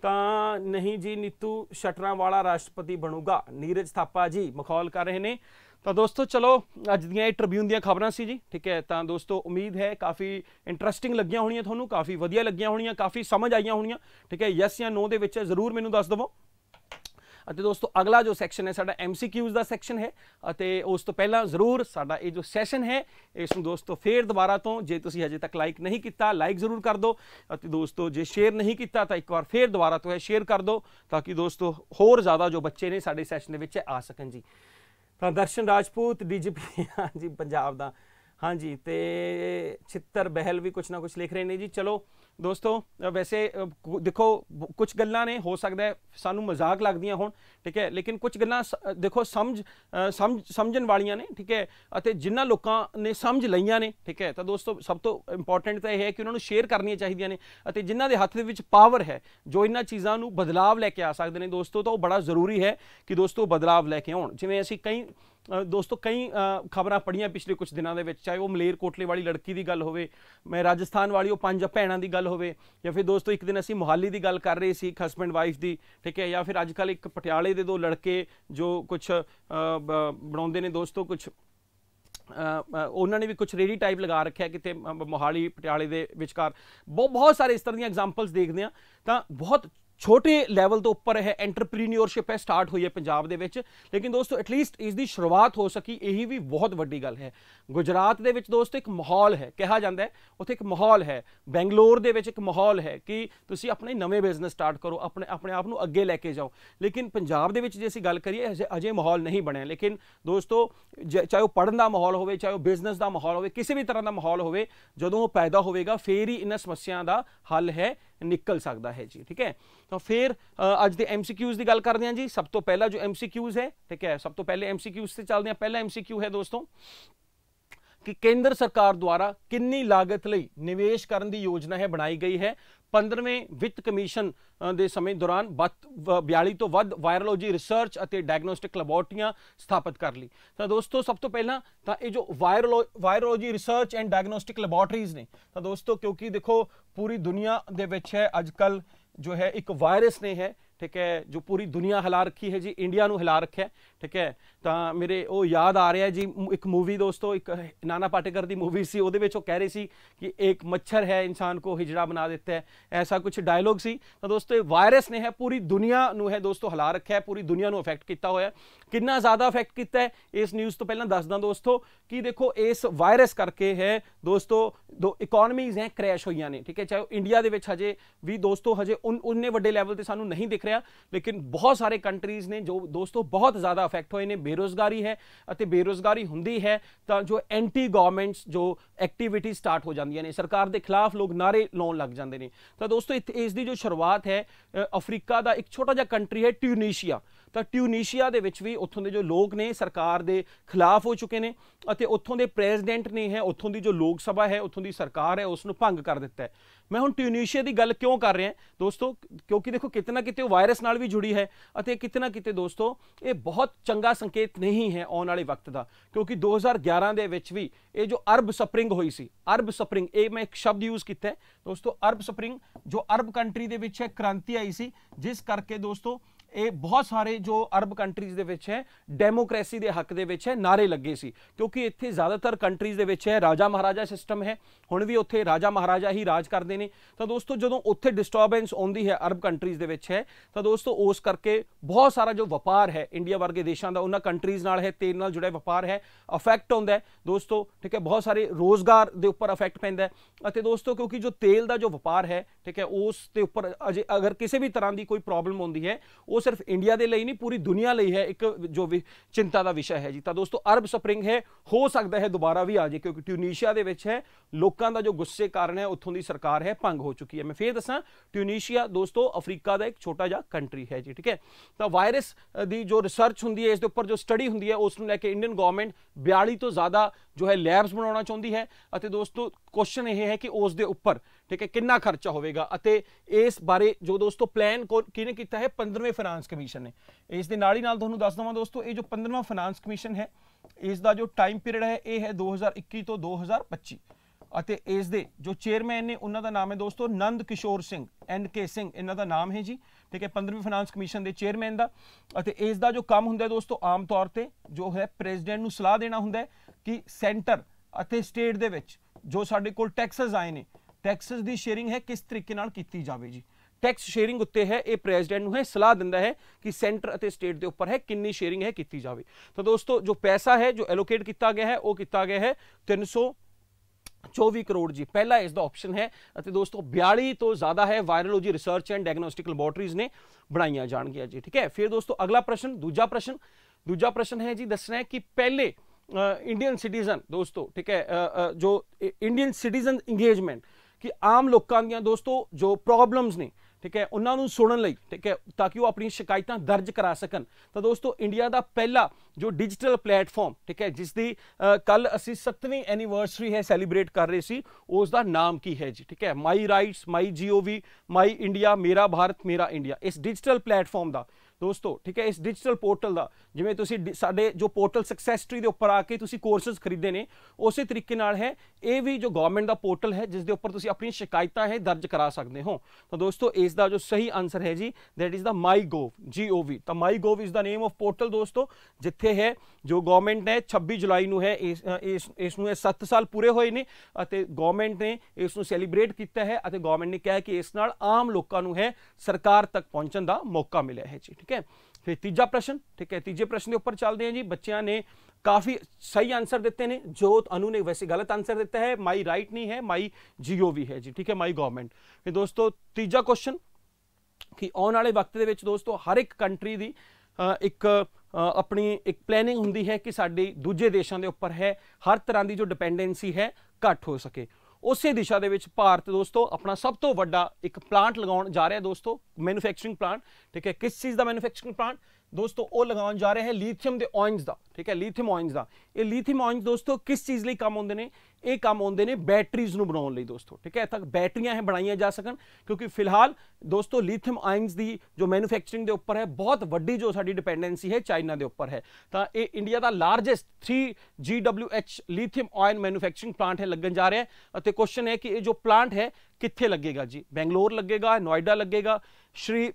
ਤਾਂ ਨਹੀਂ ਜੀ ਨੀਤੂ ਸ਼ਟਰਾਂ ਵਾਲਾ ਰਾਸ਼ਟਰਪਤੀ ਬਣੂਗਾ ਨੀਰਜ ਥਾਪਾ ਜੀ ਮਖੌਲ ਕਰ ਰਹੇ ਨੇ ਤਾਂ ਦੋਸਤੋ ਚਲੋ ਅੱਜ ਦੀਆਂ ਇਹ ਟ੍ਰਿਬਿਊਨ ਦੀਆਂ ਖਬਰਾਂ ਸੀ ਜੀ ਠੀਕ ਹੈ ਤਾਂ ਦੋਸਤੋ ਉਮੀਦ ਹੈ ਕਾਫੀ ਇੰਟਰਸਟਿੰਗ ਲੱਗੀਆਂ ਹੋਣੀਆਂ ਤੁਹਾਨੂੰ ਕਾਫੀ ਵਧੀਆ ਲੱਗੀਆਂ ਹੋਣੀਆਂ ਕਾਫੀ ਸਮਝ ਆਈਆਂ ਹੋਣੀਆਂ ਠੀਕ ਹੈ ਯੈਸ ਜਾਂ ਨੋ ਦੇ ਵਿੱਚ ਜ਼ਰੂਰ ਮੈਨੂੰ ਦੱਸ ਦਵੋ ਅਤੇ ਦੋਸਤੋ ਅਗਲਾ ਜੋ ਸੈਕਸ਼ਨ ਹੈ ਸਾਡਾ ਐਮਸੀਕਿਊਜ਼ ਦਾ ਸੈਕਸ਼ਨ ਹੈ ਅਤੇ ਉਸ ਤੋਂ ਪਹਿਲਾਂ ਜ਼ਰੂਰ ਸਾਡਾ ਇਹ ਜੋ ਸੈਸ਼ਨ ਹੈ ਇਸ ਨੂੰ ਦੋਸਤੋ ਫੇਰ ਦੁਬਾਰਾ ਤੋਂ ਜੇ ਤੁਸੀਂ ਹਜੇ ਤੱਕ ਲਾਈਕ ਨਹੀਂ ਕੀਤਾ ਲਾਈਕ ਜ਼ਰੂਰ ਕਰ ਦਿਓ ਅਤੇ ਦੋਸਤੋ ਜੇ ਸ਼ੇਅਰ ਨਹੀਂ ਕੀਤਾ ਤਾਂ ਇੱਕ ਵਾਰ ਫੇਰ ਦੁਬਾਰਾ ਤੋਂ ਇਹ ਸ਼ੇਅਰ ਕਰ ਦਿਓ ਤਾਂ ਕਿ ਦੋਸਤੋ ਹੋਰ ਜ਼ਿਆਦਾ ਜੋ ਬੱਚੇ ਨੇ ਸਾਡੇ ਸੈਸ਼ਨ ਦੇ ਵਿੱਚ ਆ ਸਕਣ ਜੀ ਦਰਸ਼ਨ ਰਾਜਪੂਤ ਡੀਜੀਪੀ ਹਾਂਜੀ ਪੰਜਾਬ ਦਾ ਹਾਂਜੀ ਤੇ ਛਿੱਤਰ ਬਹਿਲ ਵੀ ਕੁਛ ਨਾ ਕੁਛ ਲਿਖ ਰਹੇ ਨੇ ਜੀ ਚਲੋ ਦੋਸਤੋ ਵੈਸੇ ਦੇਖੋ ਕੁਝ ਗੱਲਾਂ ਨੇ ਹੋ ਸਕਦਾ ਸਾਨੂੰ ਮਜ਼ਾਕ ਲੱਗਦੀਆਂ ਹੋਣ ਠੀਕ ਹੈ ਲੇਕਿਨ ਕੁਝ ਗੱਲਾਂ ਦੇਖੋ ਸਮਝ ਸਮਝਣ ਵਾਲੀਆਂ ਨੇ ਠੀਕ ਹੈ ਅਤੇ ਜਿਨ੍ਹਾਂ ਲੋਕਾਂ ਨੇ ਸਮਝ ਲਈਆਂ ਨੇ ਠੀਕ ਹੈ ਤਾਂ ਦੋਸਤੋ ਸਭ ਤੋਂ ਇੰਪੋਰਟੈਂਟ ਤਾਂ ਇਹ ਹੈ ਕਿ ਉਹਨਾਂ ਨੂੰ ਸ਼ੇਅਰ ਕਰਨੀਆਂ ਚਾਹੀਦੀਆਂ ਨੇ ਅਤੇ ਜਿਨ੍ਹਾਂ ਦੇ ਹੱਥ ਦੇ ਵਿੱਚ ਪਾਵਰ ਹੈ ਜੋ ਇਹਨਾਂ ਚੀਜ਼ਾਂ ਨੂੰ ਬਦਲਾਅ ਲੈ ਕੇ ਆ ਸਕਦੇ ਨੇ ਦੋਸਤੋ ਤਾਂ ਉਹ ਬੜਾ ਜ਼ਰੂਰੀ ਹੈ ਕਿ ਦੋਸਤੋ ਬਦਲਾਅ ਲੈ ਕੇ ਆਉਣ ਜਿਵੇਂ ਅਸੀਂ ਕਈ ਦੋਸਤੋ ਕਈ ਖਬਰਾਂ ਪੜੀਆਂ ਪਿਛਲੇ ਕੁਝ ਦਿਨਾਂ ਦੇ ਵਿੱਚ ਚਾਹੇ ਉਹ ਮਲੇਰ ਕੋਟਲੇ ਵਾਲੀ ਲੜਕੀ ਦੀ ਗੱਲ ਹੋਵੇ ਮੈਂ ਰਾਜਸਥਾਨ ਵਾਲੀ ਉਹ ਪੰਜ ਭੈਣਾਂ ਦੀ ਗੱਲ ਹੋਵੇ ਜਾਂ ਫਿਰ ਦੋਸਤੋ ਇੱਕ ਦਿਨ ਅਸੀਂ ਮੁਹਾਲੀ ਦੀ ਗੱਲ ਕਰ ਰਹੇ ਸੀ ਹਸਬੰਡ ਵਾਈਫ ਦੀ ਠੀਕ ਹੈ ਜਾਂ ਫਿਰ ਅੱਜ ਕੱਲ ਇੱਕ ਪਟਿਆਲੇ ਦੇ ਦੋ ਲੜਕੇ ਜੋ ਕੁਝ ਬਣਾਉਂਦੇ ਨੇ ਦੋਸਤੋ ਕੁਝ ਉਹਨਾਂ ਨੇ ਵੀ ਕੁਝ ਰੇਡੀ ਟਾਈਪ ਲਗਾ ਰੱਖਿਆ ਕਿਤੇ ਮੁਹਾਲੀ ਪਟਿਆਲੇ ਦੇ ਵਿਚਕਾਰ ਬਹੁਤ ਬਹੁਤ ਸਾਰੇ ਇਸ ਤਰ੍ਹਾਂ ਦੀਆਂ ਐਗਜ਼ਾਮਪਲਸ ਦੇਖਦੇ ਆ ਤਾਂ ਬਹੁਤ ਛੋਟੇ ਲੈਵਲ ਤੋਂ ਉੱਪਰ ਹੈ ਐਂਟਰਪ੍ਰੀਨਿਓਰਸ਼ਿਪ ਹੈ ਸਟਾਰਟ ਹੋਈ ਹੈ ਪੰਜਾਬ ਦੇ ਵਿੱਚ ਲੇਕਿਨ ਦੋਸਤੋ ਐਟਲੀਸਟ ਇਸ ਦੀ ਸ਼ੁਰੂਆਤ ਹੋ ਸਕੀ ਇਹੀ ਵੀ ਬਹੁਤ ਵੱਡੀ ਗੱਲ ਹੈ ਗੁਜਰਾਤ ਦੇ ਵਿੱਚ ਦੋਸਤੋ ਇੱਕ ਮਾਹੌਲ ਹੈ ਕਿਹਾ ਜਾਂਦਾ ਹੈ ਉੱਥੇ ਇੱਕ ਮਾਹੌਲ ਹੈ ਬੈਂਗਲੌਰ ਦੇ ਵਿੱਚ ਇੱਕ ਮਾਹੌਲ ਹੈ ਕਿ ਤੁਸੀਂ ਆਪਣੇ ਨਵੇਂ ਬਿਜ਼ਨਸ ਸਟਾਰਟ ਕਰੋ ਆਪਣੇ ਆਪਣੇ ਆਪ ਨੂੰ ਅੱਗੇ ਲੈ ਕੇ ਜਾਓ ਲੇਕਿਨ ਪੰਜਾਬ ਦੇ ਵਿੱਚ ਜੇ ਅਸੀਂ ਗੱਲ ਕਰੀਏ ਅਜੇ ਮਾਹੌਲ ਨਹੀਂ ਬਣਿਆ ਲੇਕਿਨ ਦੋਸਤੋ ਚਾਹੇ ਉਹ ਪੜਨ ਦਾ ਮਾਹੌਲ ਹੋਵੇ ਚਾਹੇ ਉਹ ਬਿਜ਼ਨਸ ਦਾ ਮਾਹੌਲ ਹੋਵੇ ਕਿਸੇ ਵੀ ਤਰ੍ਹਾਂ ਦਾ ਮਾਹੌਲ ਹੋਵੇ ਜਦੋਂ ਉਹ ਪੈਦਾ ਹੋਵੇਗਾ ਫੇਰ ਹੀ ਇਹਨਾਂ ਸਮੱਸਿਆਵਾਂ ਦਾ ਹੱਲ ਹੈ ਨਿਕਲ ਸਕਦਾ ਹੈ ਜੀ ਠੀਕ ਹੈ ਤਾਂ ਫਿਰ ਅੱਜ ਦੇ ਐਮਸੀਕਿਊਜ਼ ਦੀ ਗੱਲ ਕਰਦੇ ਹਾਂ ਜੀ ਸਭ ਤੋਂ ਪਹਿਲਾ ਜੋ ਐਮਸੀਕਿਊਜ਼ ਹੈ ਠੀਕ ਹੈ ਸਭ ਤੋਂ ਪਹਿਲੇ ਐਮਸੀਕਿਊਜ਼ ਤੇ ਚੱਲਦੇ ਹਾਂ ਪਹਿਲਾ ਐਮਸੀਕਿਊ ਹੈ ਦੋਸਤੋ ਕਿ ਕੇਂਦਰ ਸਰਕਾਰ ਦੁਆਰਾ ਕਿੰਨੀ ਲਾਗਤ ਲਈ ਨਿਵੇਸ਼ ਕਰਨ ਦੀ ਯੋਜਨਾ ਹੈ ਬਣਾਈ ਗਈ ਹੈ 15ਵੇਂ ਵਿੱਤ ਕਮਿਸ਼ਨ ਦੇ ਸਮੇਂ ਦੌਰਾਨ 42 ਤੋਂ ਵੱਧ ਵਾਇਰੋਲੋਜੀ ਰਿਸਰਚ ਅਤੇ ਡਾਇਗਨੋਸਟਿਕ ਲੈਬੋਰਟਰੀਆਂ ਸਥਾਪਿਤ ਕਰ ਲਈ ਤਾਂ ਦੋਸਤੋ ਸਭ ਤੋਂ ਪਹਿਲਾਂ ਤਾਂ ਇਹ ਜੋ virology research and diagnostic laboratories ਨੇ ਤਾਂ ਦੋਸਤੋ ਕਿਉਂਕਿ ਦੇਖੋ ਪੂਰੀ ਦੁਨੀਆ ਦੇ ਵਿੱਚ ਹੈ ਅੱਜਕੱਲ ਜੋ ਹੈ ਇੱਕ ਵਾਇਰਸ ਨੇ ਹੈ ਠੀਕ ਹੈ ਜੋ ਪੂਰੀ ਦੁਨੀਆ ਹਿਲਾ ਰੱਖੀ ਹੈ ਜੀ ਇੰਡੀਆ ਨੂੰ ਹਿਲਾ ਰੱਖਿਆ ਠੀਕ ਹੈ ਤਾਂ ਮੇਰੇ ਉਹ ਯਾਦ ਆ ਰਿਹਾ ਜੀ ਇੱਕ ਮੂਵੀ ਦੋਸਤੋ ਇੱਕ ਨਾਨਾ ਪਾਟੇਕਰ ਦੀ ਮੂਵੀ ਸੀ ਉਹਦੇ ਵਿੱਚ ਉਹ ਕਹਿ ਰਹੇ ਸੀ ਕਿ ਇੱਕ ਮੱਛਰ ਹੈ ਇਨਸਾਨ ਕੋ ਹਿਜੜਾ ਬਣਾ ਦਿੱਤਾ ਹੈ ਐਸਾ ਕੁਝ ਡਾਇਲੋਗ ਸੀ ਤਾਂ ਦੋਸਤੋ ਇਹ ਵਾਇਰਸ ਨੇ ਹੈ ਪੂਰੀ ਦੁਨੀਆ ਨੂੰ ਹੈ ਦੋਸਤੋ ਹਿਲਾ ਰੱਖਿਆ ਹੈ ਪੂਰੀ ਦੁਨੀਆ ਨੂੰ ਅਫੈਕਟ ਕੀਤਾ ਹੋਇਆ ਕਿੰਨਾ ਜ਼ਿਆਦਾ ਅਫੈਕਟ ਕੀਤਾ ਹੈ ਇਸ ਨਿਊਜ਼ ਤੋਂ ਪਹਿਲਾਂ ਦੱਸਦਾ ਦੋਸਤੋ ਕਿ ਦੇਖੋ ਇਸ ਵਾਇਰਸ ਕਰਕੇ ਹੈ ਦੋਸਤੋ ਦੋ ਇਕਨੋਮੀਜ਼ ਹੈ ਕ੍ਰੈਸ਼ ਹੋਈਆਂ ਨੇ ਠੀਕ ਹੈ ਚਾਹੇ ਇੰਡੀਆ ਦੇ ਵਿੱਚ ਹਜੇ ਵੀ ਦੋਸਤੋ ਹਜੇ ਉਹਨੇ ਵੱਡੇ ਲੈਵਲ ਤੇ ਸਾਨੂੰ ਨਹੀਂ ਦਿਖ ਰਿਹਾ ਰਿਹਾ ਲੇਕਿਨ ਬਹੁਤ ਸਾਰੇ ਕੰਟਰੀਜ਼ ਨੇ ਜੋ ਦੋਸਤੋ ਬਹੁਤ ਜ਼ਿਆਦਾ ਅਫੈਕਟ ਹੋਏ ਨੇ ਬੇਰੋਜ਼ਗਾਰੀ ਹੈ ਅਤੇ ਬੇਰੋਜ਼ਗਾਰੀ ਹੁੰਦੀ ਹੈ ਤਾਂ ਜੋ ਐਂਟੀ ਗਵਰਨਮੈਂਟਸ ਜੋ ਐਕਟੀਵਿਟੀ ਸਟਾਰਟ ਹੋ ਜਾਂਦੀਆਂ ਨੇ ਸਰਕਾਰ ਦੇ ਖਿਲਾਫ ਲੋਕ ਨਾਰੇ ਲਾਉਣ ਲੱਗ ਜਾਂਦੇ ਨੇ ਤਾਂ ਦੋਸਤੋ ਇਸ ਦੀ ਜੋ ਸ਼ੁਰੂਆਤ ਹੈ ਅਫਰੀਕਾ ਦਾ ਇੱਕ ਛੋਟਾ ਜਿਹਾ ਕੰਟਰੀ ਹੈ ਟਿਊਨੀਸ਼ੀਆ ਤਾਂ ਟਿਊਨੀਸ਼ੀਆ ਦੇ ਵਿੱਚ ਵੀ ਉੱਥੋਂ ਦੇ ਜੋ ਲੋਕ ਨੇ ਸਰਕਾਰ ਦੇ ਖਿਲਾਫ ਹੋ ਚੁੱਕੇ ਨੇ ਅਤੇ ਉੱਥੋਂ ਦੇ ਪ੍ਰੈਜ਼ੀਡੈਂਟ ਨੇ ਹੈ ਉੱਥੋਂ ਦੀ ਜੋ ਲੋਕ ਸਭਾ ਹੈ ਉੱਥੋਂ ਦੀ ਸਰਕਾਰ ਹੈ ਉਸ ਨੂੰ ਭੰਗ ਕਰ ਦਿੱਤਾ ਹੈ ਮੈਂ ਹੁਣ ਟਿਊਨੀਸ਼ੀਆ ਦੀ ਗੱਲ ਕਿਉਂ ਕਰ ਰਿਹਾ ਦੋਸਤੋ ਕਿਉਂਕਿ ਦੇਖੋ ਕਿਤਨਾ ਕਿਤੇ ਉਹ ਵਾਇਰਸ ਨਾਲ ਵੀ ਜੁੜੀ ਹੈ ਅਤੇ ਕਿਤਨਾ ਕਿਤੇ ਦੋਸਤੋ ਇਹ ਬਹੁਤ ਚੰਗਾ ਸੰਕੇਤ ਨਹੀਂ ਹੈ ਆਉਣ ਵਾਲੇ ਵਕਤ ਦਾ ਕਿਉਂਕਿ 2011 ਦੇ ਵਿੱਚ ਵੀ ਇਹ ਜੋ ਅਰਬ ਸਪਰਿੰਗ ਹੋਈ ਸੀ ਅਰਬ ਸਪਰਿੰਗ ਇਹ ਮੈਂ ਇੱਕ ਸ਼ਬਦ ਯੂਜ਼ ਕੀਤਾ ਹੈ ਦੋਸਤੋ ਅਰਬ ਸਪਰਿੰਗ ਜੋ ਅਰਬ ਕੰਟਰੀ ਦੇ ਵਿੱਚ ਹੈ ਕ੍ਰਾਂਤੀ ਆਈ ਸੀ ਜਿਸ ਕਰਕੇ ਦੋਸਤੋ ਇਹ ਬਹੁਤ ਸਾਰੇ ਜੋ ਅਰਬ ਕੰਟਰੀਜ਼ ਦੇ ਵਿੱਚ ਹੈ ਡੈਮੋਕ੍ਰੇਸੀ ਦੇ ਹੱਕ ਦੇ ਵਿੱਚ ਹੈ ਨਾਰੇ ਲੱਗੇ ਸੀ ਕਿਉਂਕਿ ਇੱਥੇ ਜ਼ਿਆਦਾਤਰ ਕੰਟਰੀਜ਼ ਦੇ ਵਿੱਚ ਹੈ ਰਾਜਾ ਮਹਾਰਾਜਾ ਸਿਸਟਮ ਹੈ ਹੁਣ ਵੀ ਉੱਥੇ ਰਾਜਾ ਮਹਾਰਾਜਾ ਹੀ ਰਾਜ ਕਰਦੇ ਨੇ ਤਾਂ ਦੋਸਤੋ ਜਦੋਂ ਉੱਥੇ ਡਿਸਟਰਬੈਂਸ ਆਉਂਦੀ ਹੈ ਅਰਬ ਕੰਟਰੀਜ਼ ਦੇ ਵਿੱਚ ਹੈ ਤਾਂ ਦੋਸਤੋ ਉਸ ਕਰਕੇ ਬਹੁਤ ਸਾਰਾ ਜੋ ਵਪਾਰ ਹੈ ਇੰਡੀਆ ਵਰਗੇ ਦੇਸ਼ਾਂ ਦਾ ਉਹਨਾਂ ਕੰਟਰੀਜ਼ ਨਾਲ ਹੈ ਤੇਲ ਨਾਲ ਜੁੜਿਆ ਵਪਾਰ ਹੈ ਅਫੈਕਟ ਹੁੰਦਾ ਹੈ ਦੋਸਤੋ ਠੀਕ ਹੈ ਬਹੁਤ ਸਾਰੇ ਰੋਜ਼ਗਾਰ ਦੇ ਉੱਪਰ ਅਫੈਕਟ ਪੈਂਦਾ ਹੈ ਅਤੇ ਦੋਸਤੋ ਕਿਉਂਕਿ ਜੋ ਤੇਲ ਦਾ ਜੋ ਵਪਾਰ ਹੈ ਠੀਕ ਹੈ ਉਸ ਦੇ ਉੱਪਰ ਅਗਰ ਕਿਸੇ ਵੀ ਤਰ੍ਹਾਂ ਦੀ ਕੋਈ ਪ੍ਰੋਬਲਮ ਆਉਂਦੀ ਹੈ ਸਿਰਫ ਇੰਡੀਆ ਦੇ ਲਈ ਨਹੀਂ ਪੂਰੀ ਦੁਨੀਆ ਲਈ ਹੈ ਇੱਕ ਜੋ ਚਿੰਤਾ ਦਾ ਵਿਸ਼ਾ ਹੈ ਜੀ ਤਾਂ ਦੋਸਤੋ ਅਰਬ ਸਪ੍ਰਿੰਗ ਹੈ ਹੋ ਸਕਦਾ ਹੈ ਦੁਬਾਰਾ ਵੀ ਆ ਜਾਏ ਕਿਉਂਕਿ ਟਿਊਨੀਸ਼ੀਆ ਦੇ ਵਿੱਚ ਹੈ ਲੋਕਾਂ ਦਾ ਜੋ ਗੁੱਸੇ ਕਾਰਨ ਹੈ ਉੱਥੋਂ ਦੀ ਸਰਕਾਰ ਹੈ ਭੰਗ ਹੋ ਚੁੱਕੀ ਹੈ ਮੈਂ ਫੇਰ ਦੱਸਾਂ ਟਿਊਨੀਸ਼ੀਆ ਦੋਸਤੋ ਅਫਰੀਕਾ ਦਾ ਇੱਕ ਛੋਟਾ ਜਿਹਾ ਕੰਟਰੀ ਹੈ ਜੀ ਠੀਕ ਹੈ ਤਾਂ ਵਾਇਰਸ ਦੀ ਜੋ ਰਿਸਰਚ ਹੁੰਦੀ ਹੈ ਇਸ ਦੇ ਉੱਪਰ ਜੋ ਸਟੱਡੀ ਹੁੰਦੀ ਹੈ ਉਸ ਨੂੰ ਲੈ ਕੇ ਇੰਡੀਅਨ ਗਵਰਨਮੈਂਟ 42 ਤੋਂ ਜ਼ਿਆਦਾ ਜੋ ਹੈ ਲੈਬਸ ਬਣਾਉਣਾ ਚਾਹੁੰਦੀ ਹੈ ਅਤੇ ਦੋਸਤੋ ਕੁਐਸਚਨ ਇਹ ਹੈ ਕਿ ਉਸ ਦੇ ਉੱਪਰ ਠੀਕ ਹੈ ਕਿੰਨਾ ਖਰਚਾ ਹੋਵੇਗਾ ਅਤੇ ਇਸ ਬਾਰੇ ਜੋ ਦੋਸਤੋ ਪਲਾਨ ਕਿਹਨੇ ਕੀਤਾ ਹੈ 15ਵੇਂ ਫਾਈਨਾਂਸ ਕਮਿਸ਼ਨ ਨੇ ਇਸ ਦੇ ਨਾਲ ਹੀ ਨਾਲ ਤੁਹਾਨੂੰ ਦੱਸ ਦਵਾਂ ਦੋਸਤੋ ਇਹ ਜੋ 15ਵਾਂ ਫਾਈਨਾਂਸ ਕਮਿਸ਼ਨ ਹੈ ਇਸ ਦਾ ਜੋ ਟਾਈਮ ਪੀਰੀਅਡ ਹੈ ਇਹ ਹੈ 2021 ਤੋਂ 2025 ਅਤੇ ਇਸ ਦੇ ਜੋ ਚੇਅਰਮੈਨ ਨੇ ਉਹਨਾਂ ਦਾ ਨਾਮ ਹੈ ਦੋਸਤੋ ਨੰਦ ਕਿਸ਼ੋਰ ਸਿੰਘ ਐਨ ਕੇ ਸਿੰਘ ਇਹਨਾਂ ਦਾ ਨਾਮ ਹੈ ਜੀ ਠੀਕ ਹੈ 15ਵੀਂ ਫਾਈਨਾਂਸ ਕਮਿਸ਼ਨ ਦੇ ਚੇਅਰਮੈਨ ਦਾ ਅਤੇ ਇਸ ਦਾ ਜੋ ਕੰਮ ਹੁੰਦਾ ਹੈ ਦੋਸਤੋ ਆਮ ਤੌਰ ਤੇ ਜੋ ਹੈ ਪ੍ਰੈਜ਼ੀਡੈਂਟ ਨੂੰ ਸਲਾਹ ਦੇਣਾ ਹੁੰਦਾ ਹੈ ਕਿ ਸੈਂਟਰ ਅਤੇ ਸਟੇਟ ਦੇ ਵਿੱਚ ਜੋ ਸਾਡੇ ਕੋਲ ਟੈਕਸਸ ਆਏ ਨੇ ਟੈਕਸਸ ਦੀ ਸ਼ੇਅਰਿੰਗ ਹੈ ਕਿਸ ਤਰੀਕੇ ਨਾਲ ਕੀਤੀ ਜਾਵੇ ਜੀ ਟੈਕਸ ਸ਼ੇਅਰਿੰਗ ਉੱਤੇ ਹੈ ਇਹ ਪ੍ਰੈਜ਼ੀਡੈਂਟ ਨੂੰ ਹੈ ਸਲਾਹ ਦਿੰਦਾ ਹੈ ਕਿ ਸੈਂਟਰ ਅਤੇ ਸਟੇਟ ਦੇ ਉੱਪਰ ਹੈ ਕਿੰਨੀ ਸ਼ੇਅਰਿੰਗ ਹੈ ਕੀਤੀ ਜਾਵੇ ਤਾਂ ਦੋਸਤੋ ਜੋ ਪੈਸਾ ਹੈ ਜੋ ਐਲੋਕੇਟ ਕੀਤਾ ਗਿਆ ਹੈ ਉਹ ਕੀਤਾ ਗਿਆ ਹੈ 300 24 ਕਰੋੜ ਜੀ ਪਹਿਲਾ ਇਸ ਦਾ ਆਪਸ਼ਨ ਹੈ ਅਤੇ ਦੋਸਤੋ 42 ਤੋਂ ਜ਼ਿਆਦਾ ਹੈ virology research and diagnostic laboratories ਨੇ ਬਣਾਈਆਂ ਜਾਣਗੀਆਂ ਜੀ ਠੀਕ ਹੈ ਫਿਰ ਦੋਸਤੋ ਅਗਲਾ ਪ੍ਰਸ਼ਨ ਦੂਜਾ ਪ੍ਰਸ਼ਨ ਦੂਜਾ ਪ੍ਰਸ਼ਨ ਹੈ ਜੀ ਦੱਸਣਾ ਹੈ ਕਿ ਪਹਿਲੇ ਇੰਡੀਅਨ ਸਿਟੀਜ਼ਨ ਦੋਸਤੋ ਠੀਕ ਹੈ ਜੋ ਇੰਡੀਅਨ ਸਿਟੀਜ਼ਨ ਇੰਗੇਜਮੈਂਟ ਕਿ ਆਮ ਲੋਕਾਂ ਦੀਆਂ ਦੋਸਤੋ ਜੋ ਪ੍ਰੋਬਲਮਸ ਨੇ ਠੀਕ ਹੈ ਉਹਨਾਂ ਨੂੰ ਸੁਣਨ ਲਈ ਠੀਕ ਹੈ ਤਾਂ ਕਿ ਉਹ ਆਪਣੀ ਸ਼ਿਕਾਇਤਾਂ ਦਰਜ ਕਰਾ ਸਕਣ ਤਾਂ ਦੋਸਤੋ ਇੰਡੀਆ ਦਾ ਪਹਿਲਾ ਜੋ ਡਿਜੀਟਲ ਪਲੇਟਫਾਰਮ ਠੀਕ ਹੈ ਜਿਸ ਦੀ ਕੱਲ ਅਸੀਂ 7ਵੀਂ ਐਨੀਵਰਸਰੀ ਹੈ ਸੈਲੀਬ੍ਰੇਟ ਕਰ ਰਹੇ ਸੀ ਉਸ ਦਾ ਨਾਮ ਕੀ ਹੈ ਜੀ ਠੀਕ ਹੈ ਮਾਈ ਰਾਈਟਸ ਮਾਈ ਜੀਓਵੀ ਮਾਈ ਇੰਡੀਆ ਮੇਰਾ ਭਾਰਤ ਮੇਰਾ ਇੰਡੀਆ ਇਸ ਡਿਜੀਟਲ ਪਲੇਟਫਾਰਮ ਦਾ ਦੋਸਤੋ ਠੀਕ ਹੈ ਇਸ ਡਿਜੀਟਲ ਪੋਰਟਲ ਦਾ ਜਿਵੇਂ ਤੁਸੀਂ ਸਾਡੇ ਜੋ ਪੋਰਟਲ ਸਕਸੈਸ ਟਰੀ ਦੇ ਉੱਪਰ ਆ ਕੇ ਤੁਸੀਂ ਕੋਰਸਸ ਖਰੀਦੇ ਨੇ ਉਸੇ ਤਰੀਕੇ ਨਾਲ ਹੈ ਇਹ ਵੀ ਜੋ ਗਵਰਨਮੈਂਟ ਦਾ ਪੋਰਟਲ ਹੈ ਜਿਸ ਦੇ ਉੱਪਰ ਤੁਸੀਂ ਆਪਣੀ ਸ਼ਿਕਾਇਤਾਂ ਹੈ ਦਰਜ ਕਰਾ ਸਕਦੇ ਹੋ ਤਾਂ ਦੋਸਤੋ ਇਸ ਦਾ ਜੋ ਸਹੀ ਆਨਸਰ ਹੈ ਜੀ that is the my O G O V ਤਾਂ my gov is the name of portal ਦੋਸਤੋ ਜਿੱਥੇ ਹੈ ਜੋ ਗਵਰਨਮੈਂਟ ਨੇ 26 ਜੁਲਾਈ ਨੂੰ ਹੈ ਇਸ ਇਸ ਇਸ ਨੂੰ 7 ਸਾਲ ਪੂਰੇ ਹੋਏ ਨੇ ਅਤੇ ਗਵਰਨਮੈਂਟ ਨੇ ਇਸ ਨੂੰ ਸੈਲੀਬ੍ਰੇਟ ਕੀਤਾ ਹੈ ਅਤੇ ਗਵਰਨਮੈਂਟ ਨੇ ਕਿਹਾ ਕਿ ਇਸ ਨਾਲ ਆਮ ਲੋਕਾਂ ਨੂੰ ਹੈ ਸਰਕਾਰ ਤੱਕ ਪਹੁੰਚਣ ਦਾ ਮੌਕਾ ਮਿਲਿਆ ਹੈ ਜੀ ਠੀਕ ਹੈ ਫਿਰ ਤੀਜਾ ਪ੍ਰਸ਼ਨ ਠੀਕ ਹੈ ਤੀਜੇ ਪ੍ਰਸ਼ਨ ਦੇ ਉੱਪਰ ਚੱਲਦੇ ਹਾਂ ਜੀ ਬੱਚਿਆਂ ਨੇ ਕਾਫੀ ਸਹੀ ਆਨਸਰ ਦਿੱਤੇ ਨੇ ਜੋਤ ਅਨੂ ਨੇ ਵੈਸੇ ਗਲਤ ਆਨਸਰ ਦਿੱਤਾ ਹੈ ਮਾਈ ਰਾਈਟ ਨਹੀਂ ਹੈ ਮਾਈ ਜੀਓਵੀ ਹੈ ਜੀ ਠੀਕ ਹੈ ਮਾਈ ਗਵਰਨਮੈਂਟ ਫਿਰ ਦੋਸਤੋ ਤੀਜਾ ਕੁਐਸਚਨ ਕਿ ਆਉਣ ਵਾਲੇ ਵਕਤ ਦੇ ਵਿੱਚ ਦੋਸਤੋ ਹਰ ਇੱਕ ਕੰਟਰੀ ਦੀ ਇੱਕ ਆਪਣੀ ਇੱਕ ਪਲੈਨਿੰਗ ਹੁੰਦੀ ਹੈ ਕਿ ਸਾਡੀ ਦੂਜੇ ਦੇਸ਼ਾਂ ਦੇ ਉੱਪਰ ਹੈ ਹਰ ਤਰ੍ਹਾਂ ਦੀ ਜੋ ਡਿਪੈਂਡੈਂਸੀ ਹੈ ਘੱਟ ਹੋ ਸਕੇ ਉਸੇ ਦਿਸ਼ਾ ਦੇ ਵਿੱਚ ਭਾਰਤ ਦੋਸਤੋ ਆਪਣਾ ਸਭ ਤੋਂ ਵੱਡਾ ਇੱਕ ਪਲਾਂਟ ਲਗਾਉਣ ਜਾ ਰਿਹਾ ਦੋਸਤੋ ਮੈਨੂਫੈਕਚਰਿੰਗ ਪਲਾਂਟ ਠੀਕ ਹੈ ਕਿਸ ਚੀਜ਼ ਦਾ ਮੈਨੂਫੈਕਚਰਿੰਗ ਪਲਾਂਟ ਦੋਸਤੋ ਉਹ ਲਗਾਉਣ ਜਾ ਰਹੇ ਹੈ ਲੀਥੀਅਮ ਦੇ ਆਇਨਸ ਦਾ ਠੀਕ ਹੈ ਲੀਥੀਅਮ ਆਇਨਸ ਦਾ ਇਹ ਲੀਥੀਅਮ ਆਇਨਸ ਦੋਸਤੋ ਕਿਸ ਚੀਜ਼ ਲਈ ਕੰਮ ਆਉਂਦੇ ਨੇ ਇਹ ਕੰਮ ਆਉਂਦੇ ਨੇ ਬੈਟਰੀਜ਼ ਨੂੰ ਬਣਾਉਣ ਲਈ ਦੋਸਤੋ ਠੀਕ ਹੈ ਤੱਕ ਬੈਟਰੀਆਂ ਹੈ ਬਣਾਈਆਂ ਜਾ ਸਕਣ ਕਿਉਂਕਿ ਫਿਲਹਾਲ ਦੋਸਤੋ ਲੀਥੀਅਮ ਆਇਨਸ ਦੀ ਜੋ ਮੈਨੂਫੈਕਚਰਿੰਗ ਦੇ ਉੱਪਰ ਹੈ ਬਹੁਤ ਵੱਡੀ ਜੋ ਸਾਡੀ ਡਿਪੈਂਡੈਂਸੀ ਹੈ ਚਾਈਨਾ ਦੇ ਉੱਪਰ ਹੈ ਤਾਂ ਇਹ ਇੰਡੀਆ ਦਾ largest 3 GWH lithium ion manufacturing plant ਹੈ ਲੱਗਣ ਜਾ ਰਿਹਾ ਹੈ ਅਤੇ ਕੁਐਸਚਨ ਹੈ ਕਿ ਇਹ ਜੋ ਪਲਾਂਟ ਹੈ ਕਿੱਥੇ ਲੱਗੇਗਾ ਜੀ ਬੈਂਗਲੌਰ ਲੱਗੇਗਾ ਨੋਇਡਾ ਲੱਗੇਗਾ ਸ਼੍ਰੀ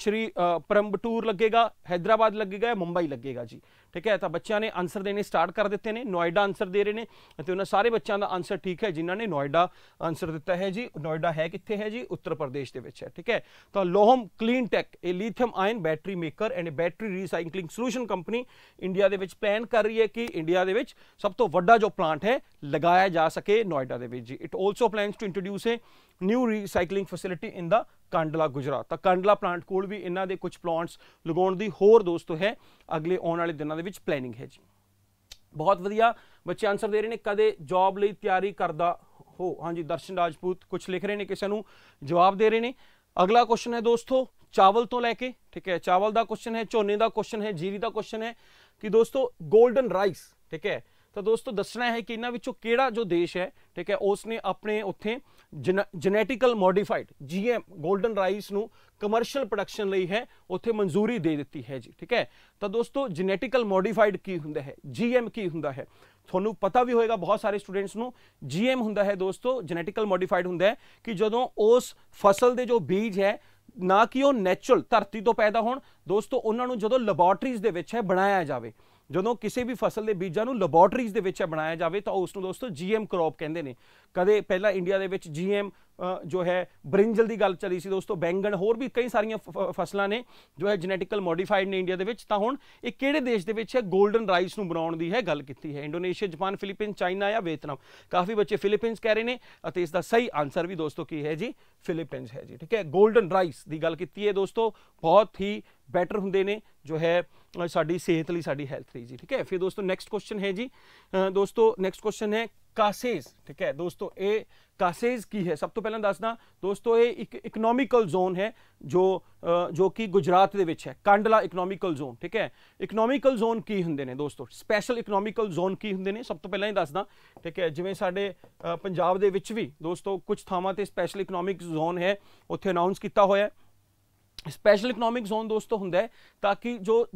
ਸ਼੍ਰੀ ਪਰੰਬਟੂਰ ਲੱਗੇਗਾ ਹైదరాబాద్ ਲੱਗੇਗਾ ਜਾਂ ਮੁੰਬਈ ਲੱਗੇਗਾ ਜੀ ਠੀਕ ਹੈ ਤਾਂ ਬੱਚਿਆਂ ਨੇ ਆਨਸਰ ਦੇਣੇ ਸਟਾਰਟ ਕਰ ਦਿੱਤੇ ਨੇ ਨੋਇਡਾ ਆਨਸਰ ਦੇ ਰਹੇ ਨੇ ਤੇ ਉਹਨਾਂ ਸਾਰੇ ਬੱਚਿਆਂ ਦਾ ਆਨਸਰ ਠੀਕ ਹੈ ਜਿਨ੍ਹਾਂ ਨੇ ਨੋਇਡਾ ਆਨਸਰ ਦਿੱਤਾ ਹੈ ਜੀ ਨੋਇਡਾ ਹੈ ਕਿੱਥੇ ਹੈ ਜੀ ਉੱਤਰ ਪ੍ਰਦੇਸ਼ ਦੇ ਵਿੱਚ ਹੈ ਠੀਕ ਹੈ ਤਾਂ ਲੋਹਮ ਕਲੀਨ ਟੈਕ ਇਹ lithium ion battery maker and battery recycling solution company India ਦੇ ਵਿੱਚ ਪਲਾਨ ਕਰ ਰਹੀ ਹੈ ਕਿ ਇੰਡੀਆ ਦੇ ਵਿੱਚ ਸਭ ਤੋਂ ਵੱਡਾ ਜੋ ਪਲਾਂਟ ਹੈ ਲਗਾਇਆ ਜਾ ਸਕੇ ਨੋਇਡਾ ਦੇ ਵਿੱਚ ਜੀ it also plans to introduce a new recycling facility in the Kandla Gujarat ਤਾਂ ਕਾਂਡਲਾ ਪਲਾਂਟ ਕੋਲ ਵੀ ਇਹਨਾਂ ਦੇ ਕੁਝ ਪਲਾਂਟਸ ਲਗਾਉਣ ਦੀ ਹੋਰ ਦੋਸਤੋ ਹੈ ਅਗਲੇ ਆਉਣ ਵਾਲੇ ਦਿਨਾਂ ਦੇ ਵਿੱਚ ਪਲੈਨਿੰਗ ਹੈ ਜੀ ਬਹੁਤ ਵਧੀਆ ਬੱਚੇ ਆਨਸਰ ਦੇ ਰਹੇ ਨੇ ਕਦੇ ਜੌਬ ਲਈ ਤਿਆਰੀ ਕਰਦਾ ਹੋ ਹਾਂਜੀ ਦਰਸ਼ਨ ਰਾਜਪੂਤ ਕੁਝ ਲਿਖ ਰਹੇ ਨੇ ਕਿਸੇ ਨੂੰ ਜਵਾਬ ਦੇ ਰਹੇ ਨੇ ਅਗਲਾ ਕੁਐਸਚਨ ਹੈ ਦੋਸਤੋ ਚਾਵਲ ਤੋਂ ਲੈ ਕੇ ਠੀਕ ਹੈ ਚਾਵਲ ਦਾ ਕੁਐਸਚਨ ਹੈ ਝੋਨੇ ਦਾ ਕੁਐਸਚਨ ਹੈ ਜੀਰੀ ਦਾ ਕੁਐਸਚਨ ਹੈ ਕਿ ਦੋਸਤੋ 골ਡਨ ਰਾਈਸ ਠੀਕ ਹੈ ਤਾਂ ਦੋਸਤੋ ਦੱਸਣਾ ਹੈ ਕਿ ਇਹਨਾਂ ਵਿੱਚੋਂ ਕਿਹੜਾ ਜੋ ਦੇਸ਼ ਹੈ ਠੀਕ ਹੈ ਉਸ ਨੇ ਆਪਣੇ ਉੱਥੇ genetically modified GM golden rice ਨੂੰ ਕਮਰਸ਼ੀਅਲ ਪ੍ਰੋਡਕਸ਼ਨ ਲਈ ਹੈ ਉੱਥੇ ਮਨਜ਼ੂਰੀ ਦੇ ਦਿੱਤੀ ਹੈ ਜੀ ਠੀਕ ਹੈ ਤਾਂ ਦੋਸਤੋ ਜੈਨੇਟਿਕਲ ਮੋਡੀਫਾਈਡ ਕੀ ਹੁੰਦਾ ਹੈ ਜੀਐਮ ਕੀ ਹੁੰਦਾ ਹੈ ਤੁਹਾਨੂੰ ਪਤਾ ਵੀ ਹੋਏਗਾ ਬਹੁਤ ਸਾਰੇ ਸਟੂਡੈਂਟਸ ਨੂੰ ਜੀਐਮ ਹੁੰਦਾ ਹੈ ਦੋਸਤੋ ਜੈਨੇਟਿਕਲ ਮੋਡੀਫਾਈਡ ਹੁੰਦਾ ਹੈ ਕਿ ਜਦੋਂ ਉਸ ਫਸਲ ਦੇ ਜੋ ਬੀਜ ਹੈ ਨਾ ਕਿ ਉਹ ਨੇਚਰਲ ਧਰਤੀ ਤੋਂ ਪੈਦਾ ਹੋਣ ਦੋਸਤੋ ਉਹਨਾਂ ਨੂੰ ਜਦੋਂ ਲੈਬੋਰਟਰੀਜ਼ ਦੇ ਵਿੱਚ ਹੈ ਬਣਾਇਆ ਜਾਵੇ ਜਦੋਂ ਕਿਸੇ ਵੀ ਫਸਲ ਦੇ ਬੀਜਾਂ ਨੂੰ ਲੈਬੋਰਟਰੀਜ਼ ਦੇ ਵਿੱਚ ਬਣਾਇਆ ਜਾਵੇ ਤਾਂ ਉਸ ਨੂੰ ਦੋਸਤੋ ਜੀਐਮ ਕ੍ਰੌਪ ਕਹਿੰਦੇ ਨੇ ਕਦੇ ਪਹਿਲਾਂ ਇੰਡੀਆ ਦੇ ਵਿੱਚ ਜੀਐਮ ਜੋ ਹੈ ਬ੍ਰਿੰਜਲ ਦੀ ਗੱਲ ਚੱਲੀ ਸੀ ਦੋਸਤੋ ਬੈਂਗਣ ਹੋਰ ਵੀ ਕਈ ਸਾਰੀਆਂ ਫਸਲਾਂ ਨੇ ਜੋ ਹੈ ਜੈਨੇਟਿਕਲ ਮੋਡੀਫਾਈਡ ਨੇ ਇੰਡੀਆ ਦੇ ਵਿੱਚ ਤਾਂ ਹੁਣ ਇਹ ਕਿਹੜੇ ਦੇਸ਼ ਦੇ ਵਿੱਚ ਹੈ 골ਡਨ ਰਾਈਸ ਨੂੰ ਬਣਾਉਣ ਦੀ ਹੈ ਗੱਲ ਕੀਤੀ ਹੈ ਇੰਡੋਨੇਸ਼ੀਆ ਜਾਪਾਨ ਫਿਲੀਪੀਨ ਚਾਈਨਾ ਜਾਂ ਵੀਅਤਨਾਮ ਕਾਫੀ ਬੱਚੇ ਫਿਲੀਪੀਨਸ ਕਹਿ ਰਹੇ ਨੇ ਅਤੇ ਇਸ ਦਾ ਸਹੀ ਆਨਸਰ ਵੀ ਦੋਸਤੋ ਕੀ ਹੈ ਜੀ ਫਿਲੀਪੀਨਸ ਹੈ ਜੀ ਠੀਕ ਹੈ 골ਡਨ ਰਾਈਸ ਦੀ ਗੱਲ ਕੀਤੀ ਹੈ ਦੋਸਤੋ ਬਹੁਤ ਹੀ ਬੈਟਰ ਹੁੰਦੇ ਨੇ ਜੋ ਹੈ ਸਾਡੀ ਸਿਹਤ ਲਈ ਸਾਡੀ ਹੈਲਥ ਲਈ ਜੀ ਠੀਕ ਹੈ ਫਿਰ ਦੋਸਤੋ ਨੈਕਸਟ ਕੁਐਸਚਨ ਹੈ ਜੀ ਦੋਸਤੋ ਨੈਕਸਟ ਕੁਐਸਚਨ ਹੈ ਕਾਸੇਸ ਠੀਕ ਹੈ ਦੋਸਤੋ ਇਹ ਕਾਸੇਸ ਕੀ ਹੈ ਸਭ ਤੋਂ ਪਹਿਲਾਂ ਦੱਸਦਾ ਦੋਸਤੋ ਇਹ ਇੱਕ ਇਕਨੋਮਿਕਲ ਜ਼ੋਨ ਹੈ ਜੋ ਜੋ ਕਿ ਗੁਜਰਾਤ ਦੇ ਵਿੱਚ ਹੈ ਕਾਂਡਲਾ ਇਕਨੋਮਿਕਲ ਜ਼ੋਨ ਠੀਕ ਹੈ ਇਕਨੋਮਿਕਲ ਜ਼ੋਨ ਕੀ ਹੁੰਦੇ ਨੇ ਦੋਸਤੋ ਸਪੈਸ਼ਲ ਇਕਨੋਮਿਕਲ ਜ਼ੋਨ ਕੀ ਹੁੰਦੇ ਨੇ ਸਭ ਤੋਂ ਪਹਿਲਾਂ ਹੀ ਦੱਸਦਾ ਠੀਕ ਹੈ ਜਿਵੇਂ ਸਾਡੇ ਪੰਜਾਬ ਦੇ ਵਿੱਚ ਵੀ ਦੋਸਤੋ ਕੁਝ ਥਾਵਾਂ ਤੇ ਸਪੈਸ਼ਲ ਇਕਨੋਮਿਕ ਜ਼ੋਨ ਹੈ ਉੱਥੇ ਅਨਾਉਂਸ ਕੀਤਾ ਹੋਇਆ ਹੈ ਸਪੈਸ਼ਲ ਇਕਨੋਮਿਕ ਜ਼ੋਨ ਦੋਸਤੋ ਹੁੰਦਾ ਹੈ ਤਾਂ ਕਿ ਜੋ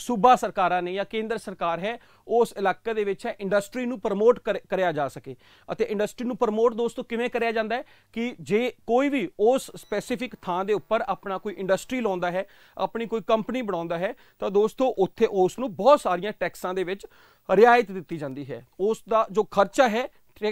ਸੂਬਾ ਸਰਕਾਰਾਂ ਨੇ ਜਾਂ ਕੇਂਦਰ ਸਰਕਾਰ ਹੈ ਉਸ ਇਲਾਕੇ ਦੇ ਵਿੱਚ ਹੈ ਇੰਡਸਟਰੀ ਨੂੰ ਪ੍ਰਮੋਟ ਕਰਿਆ ਜਾ ਸਕੇ ਅਤੇ ਇੰਡਸਟਰੀ ਨੂੰ ਪ੍ਰਮੋਟ ਦੋਸਤੋ ਕਿਵੇਂ ਕਰਿਆ ਜਾਂਦਾ ਹੈ ਕਿ ਜੇ ਕੋਈ ਵੀ ਉਸ ਸਪੈਸੀਫਿਕ ਥਾਂ ਦੇ ਉੱਪਰ ਆਪਣਾ ਕੋਈ ਇੰਡਸਟਰੀ ਲਾਉਂਦਾ ਹੈ ਆਪਣੀ ਕੋਈ ਕੰਪਨੀ ਬਣਾਉਂਦਾ ਹੈ ਤਾਂ ਦੋਸਤੋ ਉੱਥੇ ਉਸ ਨੂੰ ਬਹੁਤ ਸਾਰੀਆਂ ਟੈਕਸਾਂ ਦੇ ਵਿੱਚ ਰਿਆਇਤ ਦਿੱਤੀ ਜਾਂਦੀ ਹੈ ਉਸ ਦਾ ਜੋ ਖਰਚਾ ਹੈ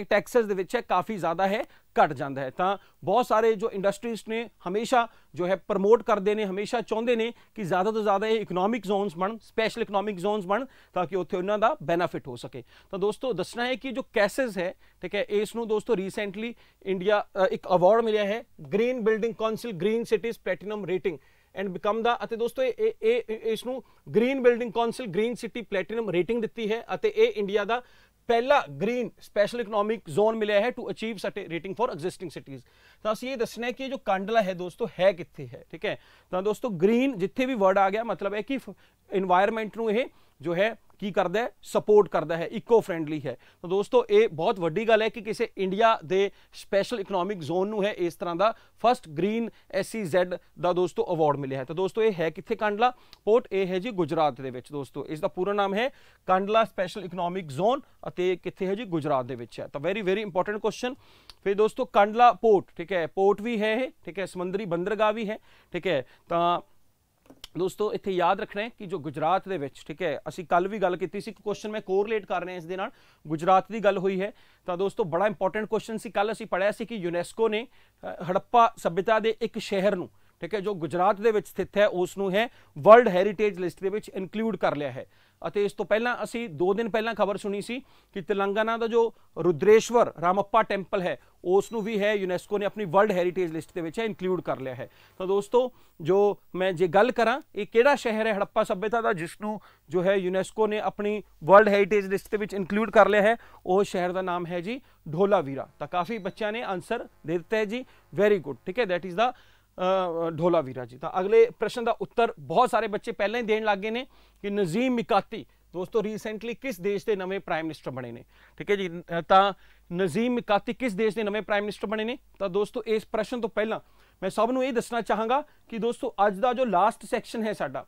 ਟੈਕਸਸ ਦੇ ਵਿੱਚ ਹੈ ਕਾਫੀ ਜ਼ਿਆਦਾ ਹੈ ਘਟ ਜਾਂਦਾ ਹੈ ਤਾਂ ਬਹੁਤ ਸਾਰੇ ਜੋ ਇੰਡਸਟਰੀਜ਼ ਨੇ ਹਮੇਸ਼ਾ ਜੋ ਹੈ ਪ੍ਰਮੋਟ ਕਰਦੇ ਨੇ ਹਮੇਸ਼ਾ ਚਾਹੁੰਦੇ ਨੇ ਕਿ ਜ਼ਿਆਦਾ ਤੋਂ ਜ਼ਿਆਦਾ ਇਹ ਇਕਨੋਮਿਕ ਜ਼ੋਨਸ ਬਣ ਸਪੈਸ਼ਲ ਇਕਨੋਮਿਕ ਜ਼ੋਨਸ ਬਣ ਤਾਂ ਕਿ ਉੱਥੇ ਉਹਨਾਂ ਦਾ ਬੈਨੀਫਿਟ ਹੋ ਸਕੇ ਤਾਂ ਦੋਸਤੋ ਦੱਸਣਾ ਹੈ ਕਿ ਜੋ ਕੈਸਸ ਹੈ ਠੀਕ ਹੈ ਇਸ ਨੂੰ ਦੋਸਤੋ ਰੀਸੈਂਟਲੀ ਇੰਡੀਆ ਇੱਕ ਅਵਾਰਡ ਮਿਲਿਆ ਹੈ green building council green cities platinum rating and become the ਅਤੇ ਦੋਸਤੋ ਇਹ ਇਹ ਇਸ ਨੂੰ green building council green city platinum rating ਦਿੱਤੀ ਹੈ ਅਤੇ ਇਹ ਇੰਡੀਆ ਦਾ ਪਹਿਲਾ ਗ੍ਰੀਨ ਸਪੈਸ਼ਲ ਇਕਨੋਮਿਕ ਜ਼ੋਨ ਮਿਲਿਆ ਹੈ to achieve rating for existing cities ਤਾਂ ਅਸੀਂ ਇਹ ਦੱਸਣਾ ਹੈ ਕਿ ਜੋ ਕਾਂਡਲਾ ਹੈ ਦੋਸਤੋ ਹੈ ਕਿੱਥੇ ਹੈ ਠੀਕ ਹੈ ਤਾਂ ਦੋਸਤੋ ਗ੍ਰੀਨ ਜਿੱਥੇ ਵੀ ਵਰਡ ਆ ਗਿਆ ਮਤਲਬ ਹੈ ਕਿ এনवायरमेंट ਨੂੰ ਇਹ ਜੋ ਹੈ ਕੀ ਕਰਦਾ ਹੈ ਸਪੋਰਟ ਕਰਦਾ ਹੈ ਇਕੋ ਫ੍ਰੈਂਡਲੀ ਹੈ ਤਾਂ ਦੋਸਤੋ ਇਹ ਬਹੁਤ ਵੱਡੀ ਗੱਲ ਹੈ ਕਿ ਕਿਸੇ ਇੰਡੀਆ ਦੇ ਸਪੈਸ਼ਲ ਇਕਨੋਮਿਕ ਜ਼ੋਨ ਨੂੰ ਹੈ ਇਸ ਤਰ੍ਹਾਂ ਦਾ ਫਰਸਟ ਗ੍ਰੀਨ ਐਸਸੀਜ਼ੈਡ ਦਾ ਦੋਸਤੋ ਅਵਾਰਡ ਮਿਲਿਆ ਹੈ ਤਾਂ ਦੋਸਤੋ ਇਹ ਹੈ ਕਿੱਥੇ ਕਾਂਡਲਾ ਪੋਰਟ ਇਹ ਹੈ ਜੀ ਗੁਜਰਾਤ ਦੇ ਵਿੱਚ ਦੋਸਤੋ ਇਸ ਦਾ ਪੂਰਾ ਨਾਮ ਹੈ ਕਾਂਡਲਾ ਸਪੈਸ਼ਲ ਇਕਨੋਮਿਕ ਜ਼ੋਨ ਅਤੇ ਕਿੱਥੇ ਹੈ ਜੀ ਗੁਜਰਾਤ ਦੇ ਵਿੱਚ ਹੈ ਤਾਂ ਵੈਰੀ ਵੈਰੀ ਇੰਪੋਰਟੈਂਟ ਕੁਐਸਚਨ ਫਿਰ ਦੋਸਤੋ ਕਾਂਡਲਾ ਪੋਰਟ ਠੀਕ ਹੈ ਪੋਰਟ ਵੀ ਹੈ ਇਹ ਠੀਕ ਹੈ ਸਮੁੰਦਰੀ ਬੰਦਰਗਾਹ ਵੀ ਹੈ ਠੀਕ ਹੈ ਤਾਂ ਦੋਸਤੋ ਇੱਥੇ ਯਾਦ ਰੱਖਣਾ ਹੈ ਕਿ ਜੋ ਗੁਜਰਾਤ ਦੇ ਵਿੱਚ ਠੀਕ ਹੈ ਅਸੀਂ ਕੱਲ ਵੀ ਗੱਲ ਕੀਤੀ ਸੀ ਕਿ ਕੁਐਸਚਨ ਮੈਂ ਕੋਰਲੇਟ ਕਰ ਰਹੇ ਹਾਂ ਇਸ ਦੇ ਨਾਲ ਗੁਜਰਾਤ ਦੀ ਗੱਲ ਹੋਈ ਹੈ ਤਾਂ ਦੋਸਤੋ ਬੜਾ ਇੰਪੋਰਟੈਂਟ ਕੁਐਸਚਨ ਸੀ ਕੱਲ ਅਸੀਂ ਪੜਿਆ ਸੀ ਕਿ ਯੂਨੈਸਕੋ ਨੇ ਹੜੱਪਾ ਸਭਿਅਤਾ ਦੇ ਇੱਕ ਸ਼ਹਿਰ ਨੂੰ ਠੀਕ ਹੈ ਜੋ ਗੁਜਰਾਤ ਦੇ ਵਿੱਚ ਸਥਿਤ ਹੈ ਉਸ ਨੂੰ ਹੈ ਵਰਲਡ ਹੈਰੀਟੇਜ ਲਿਸਟ ਦੇ ਵਿੱਚ ਇਨਕਲੂਡ ਕਰ ਲਿਆ ਹੈ ਅਤੇ ਇਸ ਤੋਂ ਪਹਿਲਾਂ ਅਸੀਂ 2 ਦਿਨ ਪਹਿਲਾਂ ਖਬਰ ਸੁਣੀ ਸੀ ਕਿ ਤੇਲੰਗਾਨਾ ਦਾ ਜੋ ਰੁਦਰੇਸ਼ਵਰ ਰਾਮੱਪਾ ਟੈਂਪਲ ਹੈ ਉਸ ਨੂੰ ਵੀ ਹੈ ਯੂਨੈਸਕੋ ਨੇ ਆਪਣੀ ਵਰਲਡ ਹੈਰੀਟੇਜ ਲਿਸਟ ਦੇ ਵਿੱਚ ਇਨਕਲੂਡ ਕਰ ਲਿਆ ਹੈ ਤਾਂ ਦੋਸਤੋ ਜੋ ਮੈਂ ਜੇ ਗੱਲ ਕਰਾਂ ਇਹ ਕਿਹੜਾ ਸ਼ਹਿਰ ਹੈ ਹੜੱਪਾ ਸਭਿਅਤਾ ਦਾ ਜਿਸ ਨੂੰ ਜੋ ਹੈ ਯੂਨੈਸਕੋ ਨੇ ਆਪਣੀ ਵਰਲਡ ਹੈਰੀਟੇਜ ਲਿਸਟ ਦੇ ਵਿੱਚ ਇਨਕਲੂਡ ਕਰ ਲਿਆ ਹੈ ਉਹ ਸ਼ਹਿਰ ਦਾ ਨਾਮ ਹੈ ਜੀ ਢੋਲਾਵੀਰਾ ਤਾਂ ਕਾਫੀ ਬੱਚਿਆਂ ਨੇ ਆਨਸਰ ਦੇ ਦਿੱਤਾ ਹੈ ਜੀ ਵੈਰੀ ਗੁੱਡ ਠੀਕ ਹੈ ਥੈਟ ਇਜ਼ ਦਾ ਢੋਲਾ ਵੀਰਾ ਜੀ ਤਾਂ ਅਗਲੇ ਪ੍ਰਸ਼ਨ ਦਾ ਉੱਤਰ ਬਹੁਤ ਸਾਰੇ ਬੱਚੇ ਪਹਿਲਾਂ ਹੀ ਦੇਣ ਲੱਗੇ ਨੇ ਕਿ ਨਜ਼ੀਮ ਮਿਕਾਤੀ ਦੋਸਤੋ ਰੀਸੈਂਟਲੀ ਕਿਸ ਦੇਸ਼ ਦੇ ਨਵੇਂ ਪ੍ਰਾਈਮ ਮਿਨਿਸਟਰ ਬਣੇ ਨੇ ਠੀਕ ਹੈ ਜੀ ਤਾਂ ਨਜ਼ੀਮ ਮਿਕਾਤੀ ਕਿਸ ਦੇਸ਼ ਦੇ ਨਵੇਂ ਪ੍ਰਾਈਮ ਮਿਨਿਸਟਰ ਬਣੇ ਨੇ ਤਾਂ ਦੋਸਤੋ ਇਸ ਪ੍ਰਸ਼ਨ ਤੋਂ ਪਹਿਲਾਂ ਮੈਂ ਸਭ ਨੂੰ ਇਹ ਦੱਸਣਾ ਚਾਹਾਂਗਾ ਕਿ ਦੋਸਤੋ ਅੱਜ ਦਾ ਜੋ ਲਾਸਟ ਸੈਕਸ਼ਨ ਹੈ ਸਾਡਾ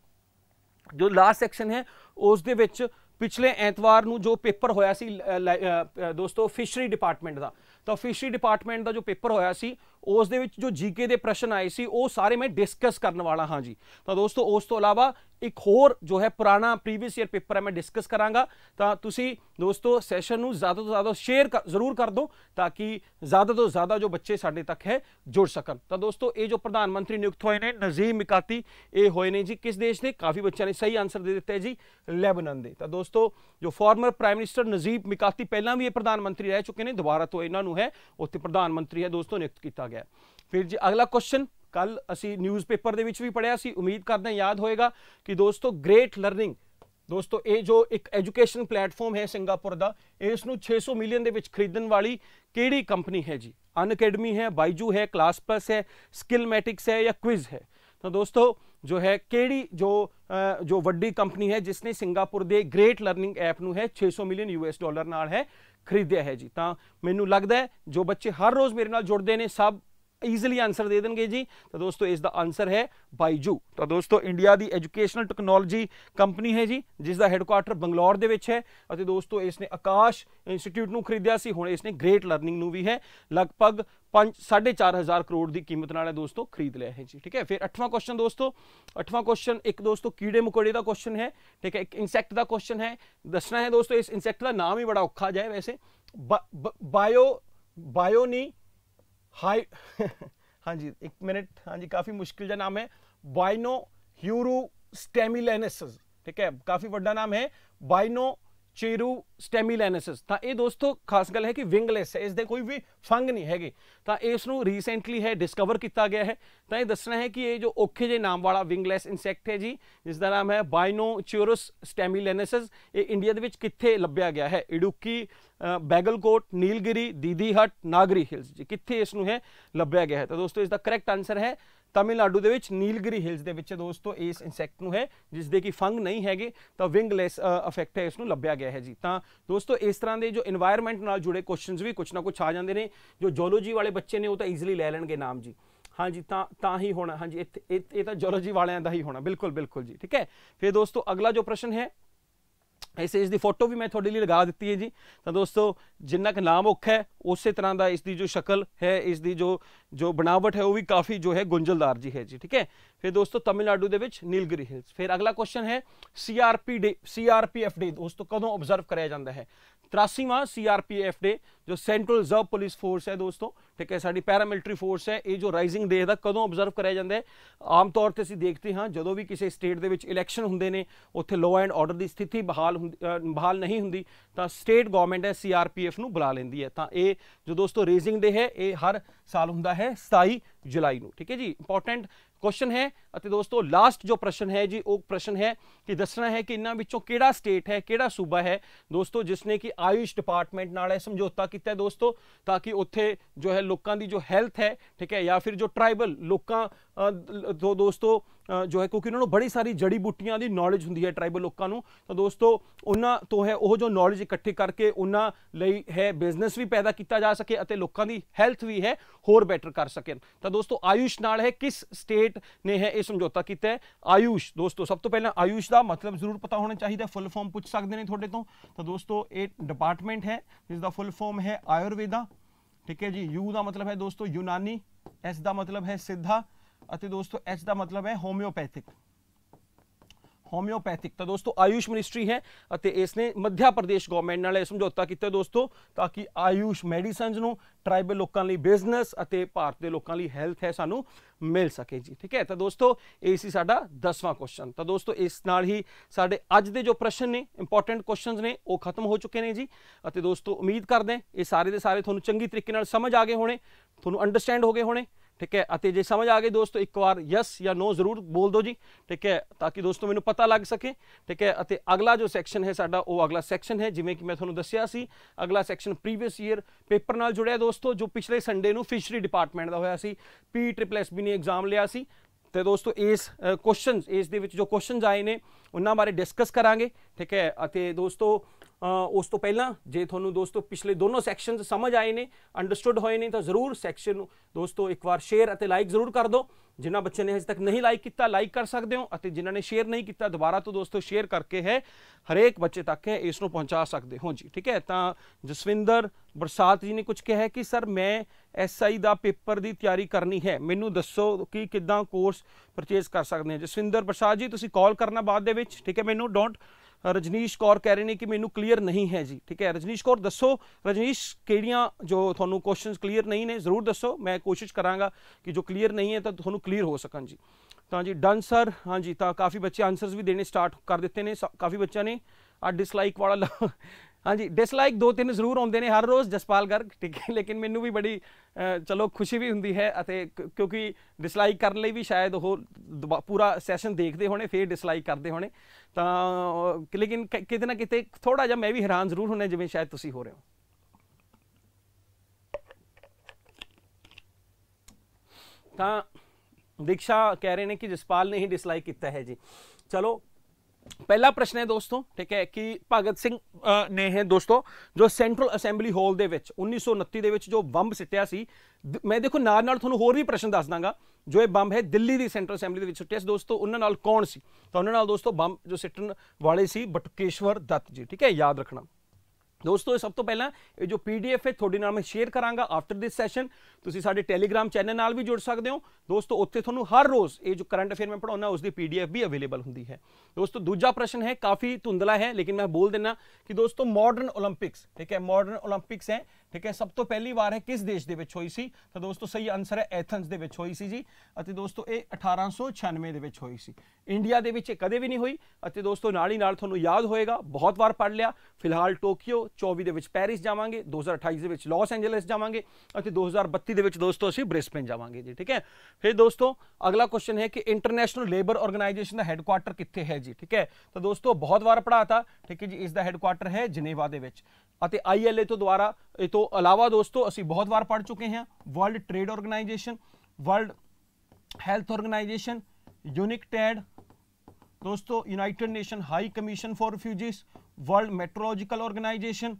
ਜੋ ਲਾਸਟ ਸੈਕਸ਼ਨ ਹੈ ਉਸ ਦੇ ਵਿੱਚ ਪਿਛਲੇ ਐਤਵਾਰ ਨੂੰ ਜੋ ਪੇਪਰ ਹੋਇਆ ਸੀ ਦੋਸਤੋ ਫਿਸ਼ਰੀ ਡਿਪਾਰਟਮੈਂਟ ਦਾ ਤਾਂ ਫਿਸ਼ਰੀ ਡਿਪਾਰਟਮੈਂਟ ਦਾ ਜੋ ਪੇਪਰ ਹੋਇਆ ਸੀ ਉਸ ਦੇ ਵਿੱਚ ਜੋ ਜੀਕੇ ਦੇ ਪ੍ਰਸ਼ਨ ਆਏ ਸੀ ਉਹ ਸਾਰੇ ਮੈਂ ਡਿਸਕਸ ਕਰਨ ਵਾਲਾ ਹਾਂ ਜੀ ਤਾਂ ਦੋਸਤੋ ਉਸ ਤੋਂ ਇਲਾਵਾ ਇੱਕ ਹੋਰ ਜੋ ਹੈ ਪੁਰਾਣਾ ਪ੍ਰੀਵੀਅਸ ਈਅਰ ਪੇਪਰ ਹੈ ਮੈਂ ਡਿਸਕਸ ਕਰਾਂਗਾ ਤਾਂ ਤੁਸੀਂ ਦੋਸਤੋ ਸੈਸ਼ਨ ਨੂੰ ਜ਼ਿਆਦਾ ਤੋਂ ਜ਼ਿਆਦਾ ਸ਼ੇਅਰ ਜ਼ਰੂਰ ਕਰ ਦਿਓ ਤਾਂ ਕਿ ਜ਼ਿਆਦਾ ਤੋਂ ਜ਼ਿਆਦਾ ਜੋ ਬੱਚੇ ਸਾਡੇ ਤੱਕ ਹੈ ਜੁੜ ਸਕਣ ਤਾਂ ਦੋਸਤੋ ਇਹ ਜੋ ਪ੍ਰਧਾਨ ਮੰਤਰੀ ਨਿਯੁਕਤ ਹੋਏ ਨੇ ਨਜ਼ੀਮ ਇਕਾਤੀ ਇਹ ਹੋਏ ਨੇ ਜੀ ਕਿਸ ਦੇਸ਼ ਦੇ ਕਾਫੀ ਬੱਚਿਆਂ ਨੇ ਸਹੀ ਆਨਸਰ ਦੇ ਦਿੱਤਾ ਜੀ ਲੈਬਨਨ ਦੇ ਤਾਂ ਦੋਸਤੋ ਜੋ former prime minister Najib Mikati ਪਹਿਲਾਂ ਵੀ ਇਹ ਪ੍ਰਧਾਨ ਮੰਤਰੀ ਰਹਿ ਚੁੱਕੇ ਨੇ ਦੁਬਾਰਾ ਤੋਂ ਇਹਨਾਂ ਨੂੰ ਹੈ ਉੱਥੇ ਪ੍ਰਧਾਨ ਮੰਤਰੀ ਹੈ ਦੋਸਤੋ ਨਿਯੁਕਤ ਕੀਤਾ ਗਿਆ ਫਿਰ ਜੀ ਅਗਲਾ ਕੁਐਸਚਨ ਕੱਲ ਅਸੀਂ ਨਿਊਜ਼ਪੇਪਰ ਦੇ ਵਿੱਚ ਵੀ ਪੜਿਆ ਸੀ ਉਮੀਦ ਕਰਦੇ ਯਾਦ ਹੋਏਗਾ ਕਿ ਦੋਸਤੋ ਗ੍ਰੇਟ ਲਰਨਿੰਗ ਦੋਸਤੋ ਇਹ ਜੋ ਇੱਕ ਐਜੂਕੇਸ਼ਨ ਪਲੇਟਫਾਰਮ ਹੈ ਸਿੰਗਾਪੁਰ ਦਾ ਇਸ ਨੂੰ 600 ਮਿਲੀਅਨ ਦੇ ਵਿੱਚ ਖਰੀਦਣ ਵਾਲੀ ਕਿਹੜੀ ਕੰਪਨੀ ਹੈ ਜੀ ਅਨ ਅਕੈਡਮੀ ਹੈ ਬਾਈਜੂ ਹੈ ਕਲਾਸਪਸ ਹੈ ਸਕਿਲਮੈਟਿਕਸ ਹੈ ਜਾਂ ਕੁਇਜ਼ ਹੈ ਤਾਂ ਦੋਸਤੋ ਜੋ ਹੈ ਕਿਹੜੀ ਜੋ ਜੋ ਵੱਡੀ ਕੰਪਨੀ ਹੈ ਜਿਸ ਨੇ ਸਿੰਗਾਪੁਰ ਦੇ ਗ੍ਰੇਟ ਲਰਨਿੰਗ ਐਪ ਨੂੰ ਹੈ 600 ਮਿਲੀਅਨ ਯੂਐਸ ਡਾਲਰ ਨਾਲ ਹੈ ਖਰੀਦਿਆ ਹੈ ਜੀ ਤਾਂ ਮੈਨੂੰ ਲੱਗਦਾ ਹੈ ਜੋ ਬੱਚੇ ਹਰ ਰੋਜ਼ ਮੇਰੇ ਨਾਲ ਜੁੜਦੇ ਨੇ ਸਭ ਈਜ਼ੀਲੀ ਆਨਸਰ ਦੇ ਦੇਣਗੇ ਜੀ ਤਾਂ ਦੋਸਤੋ ਇਸ ਦਾ ਆਨਸਰ ਹੈ ਬਾਈਜੂ ਤਾਂ ਦੋਸਤੋ ਇੰਡੀਆ ਦੀ ਐਜੂਕੇਸ਼ਨਲ ਟੈਕਨੋਲੋਜੀ ਕੰਪਨੀ ਹੈ ਜੀ ਜਿਸ ਦਾ ਹੈੱਡਕੁਆਰਟਰ ਬੰਗਲੌਰ ਦੇ ਵਿੱਚ ਹੈ ਅਤੇ ਦੋਸਤੋ ਇਸ ਨੇ ਆਕਾਸ਼ ਇੰਸਟੀਚਿਊਟ ਨੂੰ ਖਰੀਦਿਆ ਸੀ ਹੁਣ ਇਸ ਨੇ ਗ੍ਰੇਟ ਲਰਨਿੰਗ ਨੂੰ ਵੀ ਹੈ ਲਗਭਗ साढ़े चार हज़ार करोड़ की कीमत ना दोस्तों खरीद लिया है जी ठीक है फिर अठवा क्वेश्चन दोस्तों अठवा क्वेश्चन एक दोस्तों कीड़े मकोड़े का क्वेश्चन है ठीक है एक इनसैक्ट का क्वेश्चन है दसना है दोस्तों इस इनसैक्ट का नाम ही बड़ा औखा जाए वैसे बायो बायोनी हाई हाँ जी एक मिनट हाँ जी काफ़ी मुश्किल जहा नाम है बाइनो ह्यूरू स्टेमिलेनेस ठीक है काफ़ी व्डा नाम है बाइनो ਚੇਰੂ ਸਟੈਮਿਲੈਨਸਿਸ ਤਾਂ ਇਹ ਦੋਸਤੋ ਖਾਸ ਗੱਲ ਹੈ ਕਿ ਵਿੰਗਲੈਸ ਹੈ ਇਸ ਦੇ ਕੋਈ ਵੀ ਫੰਗ ਨਹੀਂ ਹੈਗੇ ਤਾਂ ਇਸ ਨੂੰ ਰੀਸੈਂਟਲੀ ਹੈ ਡਿਸਕਵਰ ਕੀਤਾ ਗਿਆ ਹੈ ਤਾਂ ਇਹ ਦੱਸਣਾ ਹੈ ਕਿ ਇਹ ਜੋ ਔਖੇ ਜੇ ਨਾਮ ਵਾਲਾ ਵਿੰਗਲੈਸ ਇਨਸੈਕਟ ਹੈ ਜੀ ਜਿਸ ਦਾ ਨਾਮ ਹੈ ਬਾਇਨੋ ਬਾਈਨੋਚਿਉਰਸ ਸਟੈਮਿਲੈਨਸਿਸ ਇਹ ਇੰਡੀਆ ਦੇ ਵਿੱਚ ਕਿੱਥੇ ਲੱਭਿਆ ਗਿਆ ਹੈ ਇਡੁੱਕੀ ਬੈਗਲਕੋਟ ਨੀਲਗਿਰੀ ਦੀਦੀਹਟ ਨਾਗਰੀ ਹਿਲਸ ਜੀ ਕਿੱਥੇ ਇਸ ਨੂੰ ਹੈ ਲੱਭਿਆ ਗਿਆ ਹੈ ਤਾਂ ਦੋਸਤੋ ਇਸ ਦਾ ਕਰੈਕਟ ਆਨਸਰ ਹੈ ਤਾਮਿਲਨਾਡੂ ਦੇ ਵਿੱਚ ਨੀਲਗਿਰੀ ਹਿਲਸ ਦੇ ਵਿੱਚ ਦੋਸਤੋ ਇਸ ਇਨਸੈਕਟ ਨੂੰ ਹੈ ਜਿਸ ਦੇ ਕੀ ਫੰਗ ਨਹੀਂ ਹੈਗੇ ਤਾਂ ਵਿੰਗਲੈਸ ਇਫੈਕਟ ਹੈ ਇਸ ਨੂੰ ਲੱਭਿਆ ਗਿਆ ਹੈ ਜੀ ਤਾਂ ਦੋਸਤੋ ਇਸ ਤਰ੍ਹਾਂ ਦੇ ਜੋ এনवायरमेंट ਨਾਲ ਜੁੜੇ ਕੁਐਸਚਨਸ ਵੀ ਕੁਝ ਨਾ ਕੁਝ ਆ ਜਾਂਦੇ ਨੇ ਜੋ ਜੀਓਲੋਜੀ ਵਾਲੇ ਬੱਚੇ ਨੇ ਉਹ ਤਾਂ ਈਜ਼ੀਲੀ ਲੈ ਲੈਣਗੇ ਨਾਮ ਜੀ ਹਾਂਜੀ ਤਾਂ ਤਾਂ ਹੀ ਹੋਣਾ ਹਾਂਜੀ ਇਹ ਤਾਂ ਜੀਓਲੋਜੀ ਵਾਲਿਆਂ ਦਾ ਹੀ ਹੋਣਾ ਬਿਲਕੁਲ ਬਿਲਕੁਲ ਜੀ ਠੀਕ ਹੈ ਫਿਰ ਦੋਸਤੋ ਅਗਲਾ ਜੋ ਪ੍ਰਸ਼ਨ ਹੈ ਇਸ ਇਸ ਦੀ ਫੋਟੋ ਵੀ ਮੈਂ ਤੁਹਾਡੇ ਲਈ ਲਗਾ ਦਿੱਤੀ ਹੈ ਜੀ ਤਾਂ ਦੋਸਤੋ ਜਿੰਨਾ ਕ ਨਾਮ ਔਖਾ ਹੈ ਉਸੇ ਤਰ੍ਹਾਂ ਦਾ ਇਸ ਦੀ ਜੋ ਸ਼ਕਲ ਹੈ ਇਸ ਦੀ ਜੋ ਜੋ ਬਣਾਵਟ ਹੈ ਉਹ ਵੀ ਕਾਫੀ ਜੋ ਹੈ ਗੁੰਝਲਦਾਰ ਜੀ ਹੈ ਜੀ ਠੀਕ ਹੈ ਫਿਰ ਦੋਸਤੋ ਤਮਿਲਨਾਡੂ ਦੇ ਵਿੱਚ ਨੀਲਗਿਰੀ ਹਿਲਸ ਫਿਰ ਅਗਲਾ ਕੁਐਸਚਨ ਹੈ ਸੀਆਰਪੀ ਡੇ ਸੀਆਰਪੀਐਫ ਡੇ ਦੋਸਤੋ ਕਦੋਂ ਆਬਜ਼ਰਵ ਕਰਾਇਆ ਜਾਂਦਾ ਹੈ 83ਵਾਂ ਸੀਆਰਪੀਐਫ ਡੇ ਜੋ ਸੈਂਟਰਲ ਰਿਜ਼ਰਵ ਪੁਲਿਸ ਫੋਰਸ ਹੈ ਦੋਸਤੋ ਠੀਕ ਹੈ ਸਾਡੀ ਪੈਰਾਮਿਲਟਰੀ ਫੋਰਸ ਹੈ ਇਹ ਜੋ ਰਾਈਜ਼ਿੰਗ ਡੇ ਦਾ ਕਦੋਂ ਆਬਜ਼ਰਵ ਕਰਾਇਆ ਜਾਂਦਾ ਹੈ ਆਮ ਤੌਰ ਤੇ ਅਸੀਂ ਦੇਖਦੇ ਹਾਂ ਜਦੋਂ ਵੀ ਕਿਸੇ ਸਟੇਟ ਦੇ ਵਿੱਚ ਇਲੈਕਸ਼ਨ ਹੁੰਦੇ ਨੇ ਉੱਥੇ ਲੋ ਐਂਡ ਆਰਡਰ ਦੀ ਸਥਿਤੀ ਬਹਾਲ ਬਹਾਲ ਨਹੀਂ ਹੁੰਦੀ ਤਾਂ ਸਟੇਟ ਗਵਰਨਮੈਂਟ ਹੈ ਸੀਆਰਪੀਐਫ ਨੂੰ ਬੁਲਾ ਲੈਂਦੀ ਹੈ ਤਾਂ ਇਹ ਜੋ ਦੋਸਤੋ ਰੇਜ਼ਿੰਗ ਡੇ ਹੈ ਇਹ ਹਰ ਸਾਲ ਹੁੰਦਾ ਹੈ ਹੈ 27 ਜੁਲਾਈ ਨੂੰ ਠੀਕ ਹੈ ਜੀ ਇੰਪੋਰਟੈਂਟ ਕੁਐਸਚਨ ਹੈ ਅਤੇ ਦੋਸਤੋ ਲਾਸਟ ਜੋ ਪ੍ਰਸ਼ਨ ਹੈ ਜੀ ਉਹ ਪ੍ਰਸ਼ਨ ਹੈ ਕਿ ਦੱਸਣਾ ਹੈ ਕਿ ਇਹਨਾਂ ਵਿੱਚੋਂ ਕਿਹੜਾ ਸਟੇਟ ਹੈ ਕਿਹੜਾ ਸੂਬਾ ਹੈ ਦੋਸਤੋ ਜਿਸ ਨੇ ਕਿ ਆਯੁਸ਼ ਡਿਪਾਰਟਮੈਂਟ ਨਾਲ ਇਹ ਸਮਝੌਤਾ ਕੀਤਾ ਹੈ ਦੋਸਤੋ ਤਾਂ ਕਿ ਉੱਥੇ ਜੋ ਹੈ ਲੋਕਾਂ ਦੀ ਜੋ ਹੈਲਥ ਹੈ ਠੀਕ ਹੈ ਜਾਂ ਫਿਰ ਜੋ ਟ੍ਰਾਈਬਲ ਲੋਕਾਂ ਦੋ ਦੋਸਤੋ ਜੋ ਹੈ ਕਿਉਂਕਿ ਉਹਨਾਂ ਨੂੰ ਬੜੀ ਸਾਰੀ ਜੜੀ ਬੂਟੀਆਂ ਦੀ ਨੌਲੇਜ ਹੁੰਦੀ ਹੈ ਟ੍ਰਾਈਬਲ ਲੋਕਾਂ ਨੂੰ ਤਾਂ ਦੋਸਤੋ ਉਹਨਾਂ ਤੋਂ ਹੈ ਉਹ ਜੋ ਨੌਲੇਜ ਇਕੱਠੀ ਕਰਕੇ ਉਹਨਾਂ ਲਈ ਹੈ ਬਿਜ਼ਨਸ ਵੀ ਪੈਦਾ ਕੀਤਾ ਜਾ ਸਕੇ ਅਤੇ ਲੋਕਾਂ ਦੀ ਹੈਲਥ ਵੀ ਹੈ ਹੋਰ ਬੈਟਰ ਕਰ ਸਕਣ ਤਾਂ ਦੋਸਤੋ ਆਯੂਸ਼ ਨਾਲ ਹੈ ਕਿਸ ਸਟੇਟ ਨੇ ਹੈ ਇਹ ਸਮਝੌਤਾ ਕੀਤਾ ਹੈ ਆਯੂਸ਼ ਦੋਸਤੋ ਸਭ ਤੋਂ ਪਹਿਲਾਂ ਆਯੂਸ਼ ਦਾ ਮਤਲਬ ਜ਼ਰੂਰ ਪਤਾ ਹੋਣਾ ਚਾਹੀਦਾ ਫੁੱਲ ਫਾਰਮ ਪੁੱਛ ਸਕਦੇ ਨੇ ਤੁਹਾਡੇ ਤੋਂ ਤਾਂ ਦੋਸਤੋ ਇਹ ਡਿਪਾਰਟਮੈਂਟ ਹੈ ਜਿਸ ਦਾ ਫੁੱਲ ਫਾਰਮ ਹੈ ਆਯੁਰਵੇਦਾ ਠੀਕ ਹੈ ਜੀ ਯੂ ਦਾ ਮਤਲਬ ਹੈ ਦੋਸਤੋ ਯੂਨਾਨੀ ਐਸ ਦਾ ਮਤਲਬ ਹੈ ਸਿੱਧਾ ਅਤੇ ਦੋਸਤੋ ਐਚ ਦਾ ਮਤਲਬ ਹੈ ਹੋਮਿਓਪੈਥਿਕ ਹੋਮਿਓਪੈਥਿਕ ਤਾਂ ਦੋਸਤੋ ਆਯੂਸ਼ ਮਿਨਿਸਟਰੀ ਹੈ ਅਤੇ ਇਸ ਨੇ ਮੱਧਿਆ ਪ੍ਰਦੇਸ਼ ਗਵਰਨਮੈਂਟ ਨਾਲ ਇਹ ਸਮਝੌਤਾ ਕੀਤਾ ਦੋਸਤੋ ਤਾਂ ਕਿ ਆਯੂਸ਼ ਮੈਡੀਸਿਨਸ ਨੂੰ ਟ੍ਰਾਈਬਲ ਲੋਕਾਂ ਲਈ ਬਿਜ਼ਨਸ ਅਤੇ ਭਾਰਤ ਦੇ ਲੋਕਾਂ ਲਈ ਹੈਲਥ ਹੈ ਸਾਨੂੰ ਮਿਲ ਸਕੇ ਜੀ ਠੀਕ ਹੈ ਤਾਂ ਦੋਸਤੋ ਇਹ ਸੀ ਸਾਡਾ 10ਵਾਂ ਕੁਐਸਚਨ ਤਾਂ ਦੋਸਤੋ ਇਸ ਨਾਲ ਹੀ ਸਾਡੇ ਅੱਜ ਦੇ ਜੋ ਪ੍ਰਸ਼ਨ ਨੇ ਇੰਪੋਰਟੈਂਟ ਕੁਐਸਚਨਸ ਨੇ ਉਹ ਖਤਮ ਹੋ ਚੁੱਕੇ ਨੇ ਜੀ ਅਤੇ ਦੋਸਤੋ ਉਮੀਦ ਕਰਦੇ ਇਹ ਸਾਰੇ ਦੇ ਸਾਰੇ ਤੁਹਾਨੂੰ ਚੰਗੀ ਤਰੀਕੇ ਨਾਲ ਸਮਝ ਆ ਗਏ ਹੋਣੇ ਤੁਹਾਨੂੰ ਅੰਡਰਸਟੈਂਡ ਹੋ ਗਏ ਹੋਣੇ ਠੀਕ ਹੈ ਅਤੇ ਜੇ ਸਮਝ ਆ ਗਈ ਦੋਸਤੋ ਇੱਕ ਵਾਰ ਯੈਸ ਜਾਂ ਨੋ ਜ਼ਰੂਰ ਬੋਲ ਦਿਓ ਜੀ ਠੀਕ ਹੈ ਤਾਂ ਕਿ ਦੋਸਤੋ ਮੈਨੂੰ ਪਤਾ ਲੱਗ ਸਕੇ ਠੀਕ ਹੈ ਅਤੇ ਅਗਲਾ ਜੋ ਸੈਕਸ਼ਨ ਹੈ ਸਾਡਾ ਉਹ ਅਗਲਾ ਸੈਕਸ਼ਨ ਹੈ ਜਿਵੇਂ ਕਿ ਮੈਂ ਤੁਹਾਨੂੰ ਦੱਸਿਆ ਸੀ ਅਗਲਾ ਸੈਕਸ਼ਨ ਪ੍ਰੀਵੀਅਸ ਈਅਰ ਪੇਪਰ ਨਾਲ ਜੁੜਿਆ ਦੋਸਤੋ ਜੋ ਪਿਛਲੇ ਸੰਡੇ ਨੂੰ ਫਿਸ਼ਰੀ ਡਿਪਾਰਟਮੈਂਟ ਦਾ ਹੋਇਆ ਸੀ ਪੀ ਟ੍ਰਿਪਲ ਐਸ ਬੀ ਨੇ ਐਗਜ਼ਾਮ ਲਿਆ ਸੀ ਤੇ ਦੋਸਤੋ ਇਸ ਕੁਐਸਚਨਸ ਇਸ ਦੇ ਵਿੱਚ ਜੋ ਕੁਐਸਚਨਸ ਆਏ ਨੇ ਉਹਨਾਂ ਬਾਰੇ ਡਿਸਕਸ ਕਰਾਂਗੇ ਠੀਕ ਹੈ ਅਤੇ ਦੋਸਤੋ ਉਸ ਤੋਂ ਪਹਿਲਾਂ ਜੇ ਤੁਹਾਨੂੰ ਦੋਸਤੋ ਪਿਛਲੇ ਦੋਨੋਂ ਸੈਕਸ਼ਨਸ ਸਮਝ ਆਏ ਨੇ ਅੰਡਰਸਟੂਡ ਹੋਏ ਨੇ ਤਾਂ ਜ਼ਰੂਰ ਸੈਕਸ਼ਨ ਨੂੰ ਦੋਸਤੋ ਇੱਕ ਵਾਰ ਸ਼ੇਅਰ ਅਤੇ ਲਾਈਕ ਜ਼ਰੂਰ ਕਰ ਦਿਓ ਜਿਨ੍ਹਾਂ ਬੱਚਿਆਂ ਨੇ ਅਜੇ ਤੱਕ ਨਹੀਂ ਲਾਈਕ ਕੀਤਾ ਲਾਈਕ ਕਰ ਸਕਦੇ ਹੋ ਅਤੇ ਜਿਨ੍ਹਾਂ ਨੇ ਸ਼ੇਅਰ ਨਹੀਂ ਕੀਤਾ ਦੁਬਾਰਾ ਤੋਂ ਦੋਸਤੋ ਸ਼ੇਅਰ ਕਰਕੇ ਹੈ ਹਰੇਕ ਬੱਚੇ ਤੱਕ ਹੈ ਇਸ ਨੂੰ ਪਹੁੰਚਾ ਸਕਦੇ ਹੋ ਜੀ ਠੀਕ ਹੈ ਤਾਂ ਜਸਵਿੰਦਰ ਬਰਸਾਤ ਜੀ ਨੇ ਕੁਝ ਕਿਹਾ ਕਿ ਸਰ ਮੈਂ ਐਸਆਈ ਦਾ ਪੇਪਰ ਦੀ ਤਿਆਰੀ ਕਰਨੀ ਹੈ ਮੈਨੂੰ ਦੱਸੋ ਕਿ ਕਿੱਦਾਂ ਕੋਰਸ ਪਰਚੇਸ ਕਰ ਸਕਦੇ ਹਾਂ ਜਸਵਿੰਦਰ ਬਰਸਾਤ ਜੀ ਤੁਸੀਂ ਕਾਲ ਕਰਨਾ ਬਾਅਦ ਦੇ ਵਿੱਚ ਠੀਕ ਹੈ ਮੈਨੂੰ ਡੋਂਟ ਰਜਨੀਸ਼ ਕੌਰ ਕਹਿ ਰਹੇ ਨੇ ਕਿ ਮੈਨੂੰ ਕਲੀਅਰ ਨਹੀਂ ਹੈ ਜੀ ਠੀਕ ਹੈ ਰਜਨੀਸ਼ ਕੌਰ ਦੱਸੋ ਰਜਨੀਸ਼ ਕਿਹੜੀਆਂ ਜੋ ਤੁਹਾਨੂੰ ਕੁਐਸਚਨਸ ਕਲੀਅਰ ਨਹੀਂ ਨੇ ਜ਼ਰੂਰ ਦੱਸੋ ਮੈਂ ਕੋਸ਼ਿਸ਼ ਕਰਾਂਗਾ ਕਿ ਜੋ ਕਲੀਅਰ ਨਹੀਂ ਹੈ ਤਾਂ ਤੁਹਾਨੂੰ ਕਲੀਅਰ ਹੋ ਸਕਣ ਜੀ ਤਾਂ ਜੀ ਡਨ ਸਰ ਹਾਂਜੀ ਤਾਂ ਕਾਫੀ ਬੱਚੇ ਆਨਸਰਸ ਵੀ ਦੇਣੇ ਸਟਾਰਟ ਕਰ ਦਿੱਤੇ ਨੇ ਕਾਫੀ ਬੱਚਿਆਂ ਨੇ ਆ ਡਿਸਲਾਈਕ ਵਾਲਾ ਹਾਂਜੀ ਡਿਸਲਾਈਕ ਦੋ ਤਿੰਨ ਜ਼ਰੂਰ ਆਉਂਦੇ ਨੇ ਹਰ ਰੋਜ਼ ਜਸਪਾਲ ਗਰਗ ਠੀਕ ਹੈ ਲੇਕਿਨ ਮੈਨੂੰ ਵੀ ਬੜੀ ਚਲੋ ਖੁਸ਼ੀ ਵੀ ਹੁੰਦੀ ਹੈ ਅਤੇ ਕਿਉਂਕਿ ਡਿਸਲਾਈਕ ਕਰਨ ਲਈ ਵੀ ਸ਼ਾਇਦ ਉਹ ਪੂਰਾ ਸੈਸ਼ਨ ਦੇਖਦੇ ਹੋਣੇ ਫਿਰ ਡਿਸਲਾਈਕ ਕਰਦੇ ਹੋਣੇ ਤਾਂ ਲੇਕਿਨ ਕਿਤੇ ਨਾ ਕਿਤੇ ਥੋੜਾ ਜਿਹਾ ਮੈਂ ਵੀ ਹੈਰਾਨ ਜ਼ਰੂਰ ਹੁੰਨੇ ਜਿਵੇਂ ਸ਼ਾਇਦ ਤੁਸੀਂ ਹੋ ਰਹੇ ਹੋ ਤਾਂ ਦੀਕਸ਼ਾ ਕਹਿ ਰਹੇ ਨੇ ਕਿ ਜਸਪਾਲ ਨੇ ਹੀ ਡਿਸਲਾਈਕ ਕੀਤਾ ਹੈ ਜੀ ਚਲੋ ਪਹਿਲਾ ਪ੍ਰਸ਼ਨ ਹੈ ਦੋਸਤੋ ਠੀਕ ਹੈ ਕਿ ਭਗਤ ਸਿੰਘ ਨੇ ਹੈ ਦੋਸਤੋ ਜੋ ਸੈਂਟਰਲ ਅਸੈਂਬਲੀ ਹਾਲ ਦੇ ਵਿੱਚ 1929 ਦੇ ਵਿੱਚ ਜੋ ਬੰਬ ਸਿੱਟਿਆ ਸੀ ਮੈਂ ਦੇਖੋ ਨਾਲ ਨਾਲ ਤੁਹਾਨੂੰ ਹੋਰ ਵੀ ਪ੍ਰਸ਼ਨ ਦੱਸ ਦਾਂਗਾ ਜੋ ਇਹ ਬੰਬ ਹੈ ਦਿੱਲੀ ਦੀ ਸੈਂਟਰਲ ਅਸੈਂਬਲੀ ਦੇ ਵਿੱਚ ਸਿੱਟਿਆ ਸੀ ਦੋਸਤੋ ਉਹਨਾਂ ਨਾਲ ਕੌਣ ਸੀ ਤਾਂ ਉਹਨਾਂ ਨਾਲ ਦੋਸਤੋ ਬੰਬ ਜੋ ਸਿੱਟਣ ਵਾਲੇ ਸੀ ਬਟਕੇਸ਼ਵਰ ਦੱਤ ਜੀ ਠੀਕ ਹੈ ਯਾਦ ਰੱਖਣਾ ਦੋਸਤੋ ਸਭ ਤੋਂ ਪਹਿਲਾਂ ਇਹ ਜੋ ਪੀਡੀਐਫ ਹੈ ਤੁਹਾਡੇ ਨਾਲ ਮੈਂ ਸ਼ੇਅਰ ਕਰਾਂਗਾ ਆਫਟਰ ਦਿਸ ਸੈਸ਼ਨ ਤੁਸੀਂ ਸਾਡੇ ਟੈਲੀਗ੍ਰam ਚੈਨਲ ਨਾਲ ਵੀ ਜੁੜ ਸਕਦੇ ਹੋ ਦੋਸਤੋ ਉੱਥੇ ਤੁਹਾਨੂੰ ਹਰ ਰੋਜ਼ ਇਹ ਜੋ ਕਰੰਟ ਅਫੇਅਰ ਮੈਂ ਪੜਾਉਣਾ ਉਸ ਦੀ ਪੀਡੀਐਫ ਵੀ ਅਵੇਲੇਬਲ ਹੁੰਦੀ ਹੈ ਦੋਸਤੋ ਦੂਜਾ ਪ੍ਰਸ਼ਨ ਹੈ ਕਾਫੀ ਧੁੰਦਲਾ ਹੈ ਲੇਕਿਨ ਮੈਂ ਬੋਲ ਦਿੰਨਾ ਕਿ ਦੋਸਤੋ ਮਾਡਰਨ 올림픽ਸ ਠੀਕ ਹੈ ਮਾਡਰਨ 올림픽ਸ ਹੈ ਠੀਕ ਹੈ ਸਭ ਤੋਂ ਪਹਿਲੀ ਵਾਰ ਹੈ ਕਿਸ ਦੇਸ਼ ਦੇ ਵਿੱਚ ਹੋਈ ਸੀ ਤਾਂ ਦੋਸਤੋ ਸਹੀ ਆਨਸਰ ਹੈ ਐਥਨਸ ਦੇ ਵਿੱਚ ਹੋਈ ਸੀ ਜੀ ਅਤੇ ਦੋਸਤੋ ਇਹ 1896 ਦੇ ਵਿੱਚ ਹੋਈ ਸੀ ਇੰਡੀਆ ਦੇ ਵਿੱਚ ਕਦੇ ਵੀ ਨਹੀਂ ਹੋਈ ਅਤੇ ਦੋਸਤੋ ਨਾਲ ਹੀ ਨਾਲ ਤੁਹਾਨੂੰ ਯਾਦ ਹੋਏਗਾ ਬਹੁਤ ਵਾਰ ਪੜ ਲਿਆ ਫਿਲਹਾਲ ਟੋਕੀਓ 24 ਦੇ ਵਿੱਚ ਪੈਰਿਸ ਜਾਵਾਂਗੇ 2028 ਦੇ ਵਿੱਚ ਲਾਸ ਐਂਜਲਸ ਜਾਵਾਂਗੇ ਅਤੇ 2032 ਦੇ ਵਿੱਚ ਦੋਸਤੋ ਅਸੀਂ ਬ੍ਰਿਸਬਨ ਜਾਵਾਂਗੇ ਜੀ ਠੀਕ ਹੈ ਫਿਰ ਦੋਸਤੋ ਅਗਲਾ ਕੁਐਸਚਨ ਹੈ ਕਿ ਇੰਟਰਨੈਸ਼ਨਲ ਲੇਬਰ ਆਰਗੇਨਾਈਜੇਸ਼ਨ ਦਾ ਹੈੱਡਕੁਆਰਟਰ ਕਿੱਥੇ ਹੈ ਜੀ ਠੀਕ ਹੈ ਤਾਂ ਦੋਸਤੋ ਬਹੁਤ ਵਾਰ ਪੜਾਤਾ ਠੀਕ ਹੈ ਜੀ ਇਸ ਦਾ ਹੈੱਡਕੁਆਰਟਰ ਹੈ ਜਨੇਵਾ ਦੇ ਵਿੱਚ आई एल ए तो द्वारा ए तो अलावा दोस्तों असं बहुत बार पढ़ चुके हैं world trade organisation world health organisation टैड दोस्तों unite nation high commission for refugees world meteorological organisation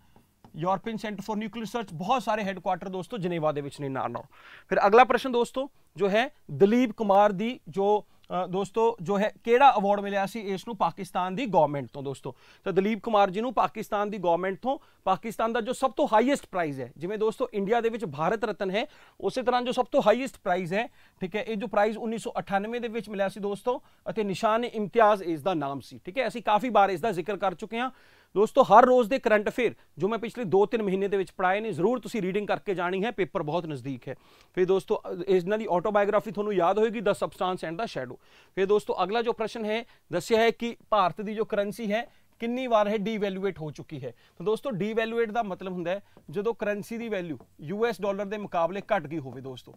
European centre for nuclear research ਬਹੁਤ ਸਾਰੇ ਹੈੱਡਕੁਆਰਟਰ ਦੋਸਤੋ ਜਨੇਵਾ ਦੇ ਵਿੱਚ ਨੇ ਨਾਲ ਨਾ ਫਿਰ ਅਗਲਾ ਪ੍ਰਸ਼ਨ ਦੋਸਤੋ ਜੋ ਹੈ ਦਲੀਪ ਕੁਮਾਰ ਦੀ ਜੋ ਦੋਸਤੋ ਜੋ ਹੈ ਕਿਹੜਾ ਅਵਾਰਡ ਮਿਲਿਆ ਸੀ ਇਸ ਨੂੰ ਪਾਕਿਸਤਾਨ ਦੀ ਗਵਰਨਮੈਂਟ ਤੋਂ ਦੋਸਤੋ ਤਾਂ ਦਲੀਪ ਕੁਮਾਰ ਜੀ ਨੂੰ ਪਾਕਿਸਤਾਨ ਦੀ ਗਵਰਨਮੈਂਟ ਤੋਂ ਪਾਕਿਸਤਾਨ ਦਾ ਜੋ ਸਭ ਤੋਂ ਹਾਈਐਸਟ ਪ੍ਰਾਈਜ਼ ਹੈ ਜਿਵੇਂ ਦੋਸਤੋ ਇੰਡੀਆ ਦੇ ਵਿੱਚ ਭਾਰਤ ਰਤਨ ਹੈ ਉਸੇ ਤਰ੍ਹਾਂ ਜੋ ਸਭ ਤੋਂ ਹਾਈਐਸਟ ਪ੍ਰਾਈਜ਼ ਹੈ ਠੀਕ ਹੈ ਇਹ ਜੋ ਪ੍ਰਾਈਜ਼ 1998 ਦੇ ਵਿੱਚ ਮਿਲਿਆ ਸੀ ਦੋਸਤੋ ਅਤੇ ਨਿਸ਼ਾਨ ਇਮਤਿਆਜ਼ ਇਸ ਦਾ ਨਾਮ ਸੀ ਠੀਕ ਹੈ ਅਸੀਂ ਕਾਫੀ ਬਾਰ ਇਸ ਦਾ ਜ਼ਿਕਰ ਕਰ ਚੁੱਕੇ ਹਾਂ ਦੋਸਤੋ ਹਰ ਰੋਜ਼ ਦੇ ਕਰੰਟ ਅਫੇਅਰ ਜੋ ਮੈਂ ਪਿਛਲੇ 2-3 ਮਹੀਨੇ ਦੇ ਵਿੱਚ ਪੜਾਏ ਨੇ ਜ਼ਰੂਰ ਤੁਸੀਂ ਰੀਡਿੰਗ ਕਰਕੇ ਜਾਣੀ ਹੈ ਪੇਪਰ ਬਹੁਤ ਨਜ਼ਦੀਕ ਹੈ ਫਿਰ ਦੋਸਤੋ ਇਸ ਨਾਲ ਹੀ ਆਟੋਬਾਇਓਗ੍ਰਾਫੀ ਤੁਹਾਨੂੰ ਯਾਦ ਹੋਏਗੀ the substance and the shadow ਫਿਰ ਦੋਸਤੋ ਅਗਲਾ ਜੋ ਪ੍ਰਸ਼ਨ ਹੈ ਦੱਸਿਆ ਹੈ ਕਿ ਭਾਰਤ ਦੀ ਜੋ ਕਰੰਸੀ ਹੈ ਕਿੰਨੀ ਵਾਰ ਹੈ ਡੀਵੈਲੂਏਟ ਹੋ ਚੁੱਕੀ ਹੈ ਤਾਂ ਦੋਸਤੋ ਡੀਵੈਲੂਏਟ ਦਾ ਮਤਲਬ ਹੁੰਦਾ ਹੈ ਜਦੋਂ ਕਰੰਸੀ ਦੀ ਵੈਲਿਊ ਯੂਐਸ ਡਾਲਰ ਦੇ ਮੁਕਾਬਲੇ ਘਟ ਗਈ ਹੋਵੇ ਦੋਸਤੋ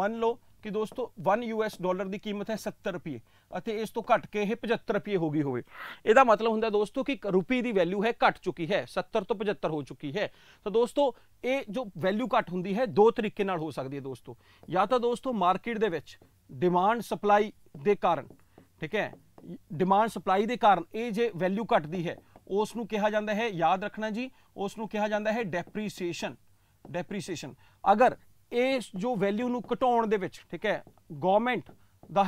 ਮੰਨ ਲਓ ਕਿ ਦੋਸਤੋ 1 ਯੂਐਸ ਡਾਲਰ ਦੀ ਕੀਮਤ ਹੈ 70 ਰੁਪਏ ਅਤੇ ਇਸ ਤੋਂ ਘਟ ਕੇ ਇਹ 75 ਰੁਪਏ ਹੋ ਗਈ ਹੋਵੇ ਇਹਦਾ ਮਤਲਬ ਹੁੰਦਾ ਦੋਸਤੋ ਕਿ ਰੁਪਏ ਦੀ ਵੈਲਿਊ ਹੈ ਘਟ ਚੁੱਕੀ ਹੈ 70 ਤੋਂ 75 ਹੋ ਚੁੱਕੀ ਹੈ ਤਾਂ ਦੋਸਤੋ ਇਹ ਜੋ ਵੈਲਿਊ ਘਟ ਹੁੰਦੀ ਹੈ ਦੋ ਤਰੀਕੇ ਨਾਲ ਹੋ ਸਕਦੀ ਹੈ ਦੋਸਤੋ ਜਾਂ ਤਾਂ ਦੋਸਤੋ ਮਾਰਕੀਟ ਦੇ ਵਿੱਚ ਡਿਮਾਂਡ ਸਪਲਾਈ ਦੇ ਕਾਰਨ ਠੀਕ ਹੈ ਡਿਮਾਂਡ ਸਪਲਾਈ ਦੇ ਕਾਰਨ ਇਹ ਜੇ ਵੈਲਿਊ ਘਟਦੀ ਹੈ ਉਸ ਨੂੰ ਕਿਹਾ ਜਾਂਦਾ ਹੈ ਯਾਦ ਰੱਖਣਾ ਜੀ ਉਸ ਨੂੰ ਕਿਹਾ ਜਾਂਦਾ ਹੈ ਡੈਪਰੀਸੀਏਸ਼ਨ ਡੈਪਰੀਸੀਏਸ਼ਨ ਅਗਰ ਇਸ ਜੋ ਵੈਲਿਊ ਨੂੰ ਘਟਾਉਣ ਦੇ ਵਿੱਚ ਠੀਕ ਹੈ ਗਵਰਨਮੈਂਟ ਦਾ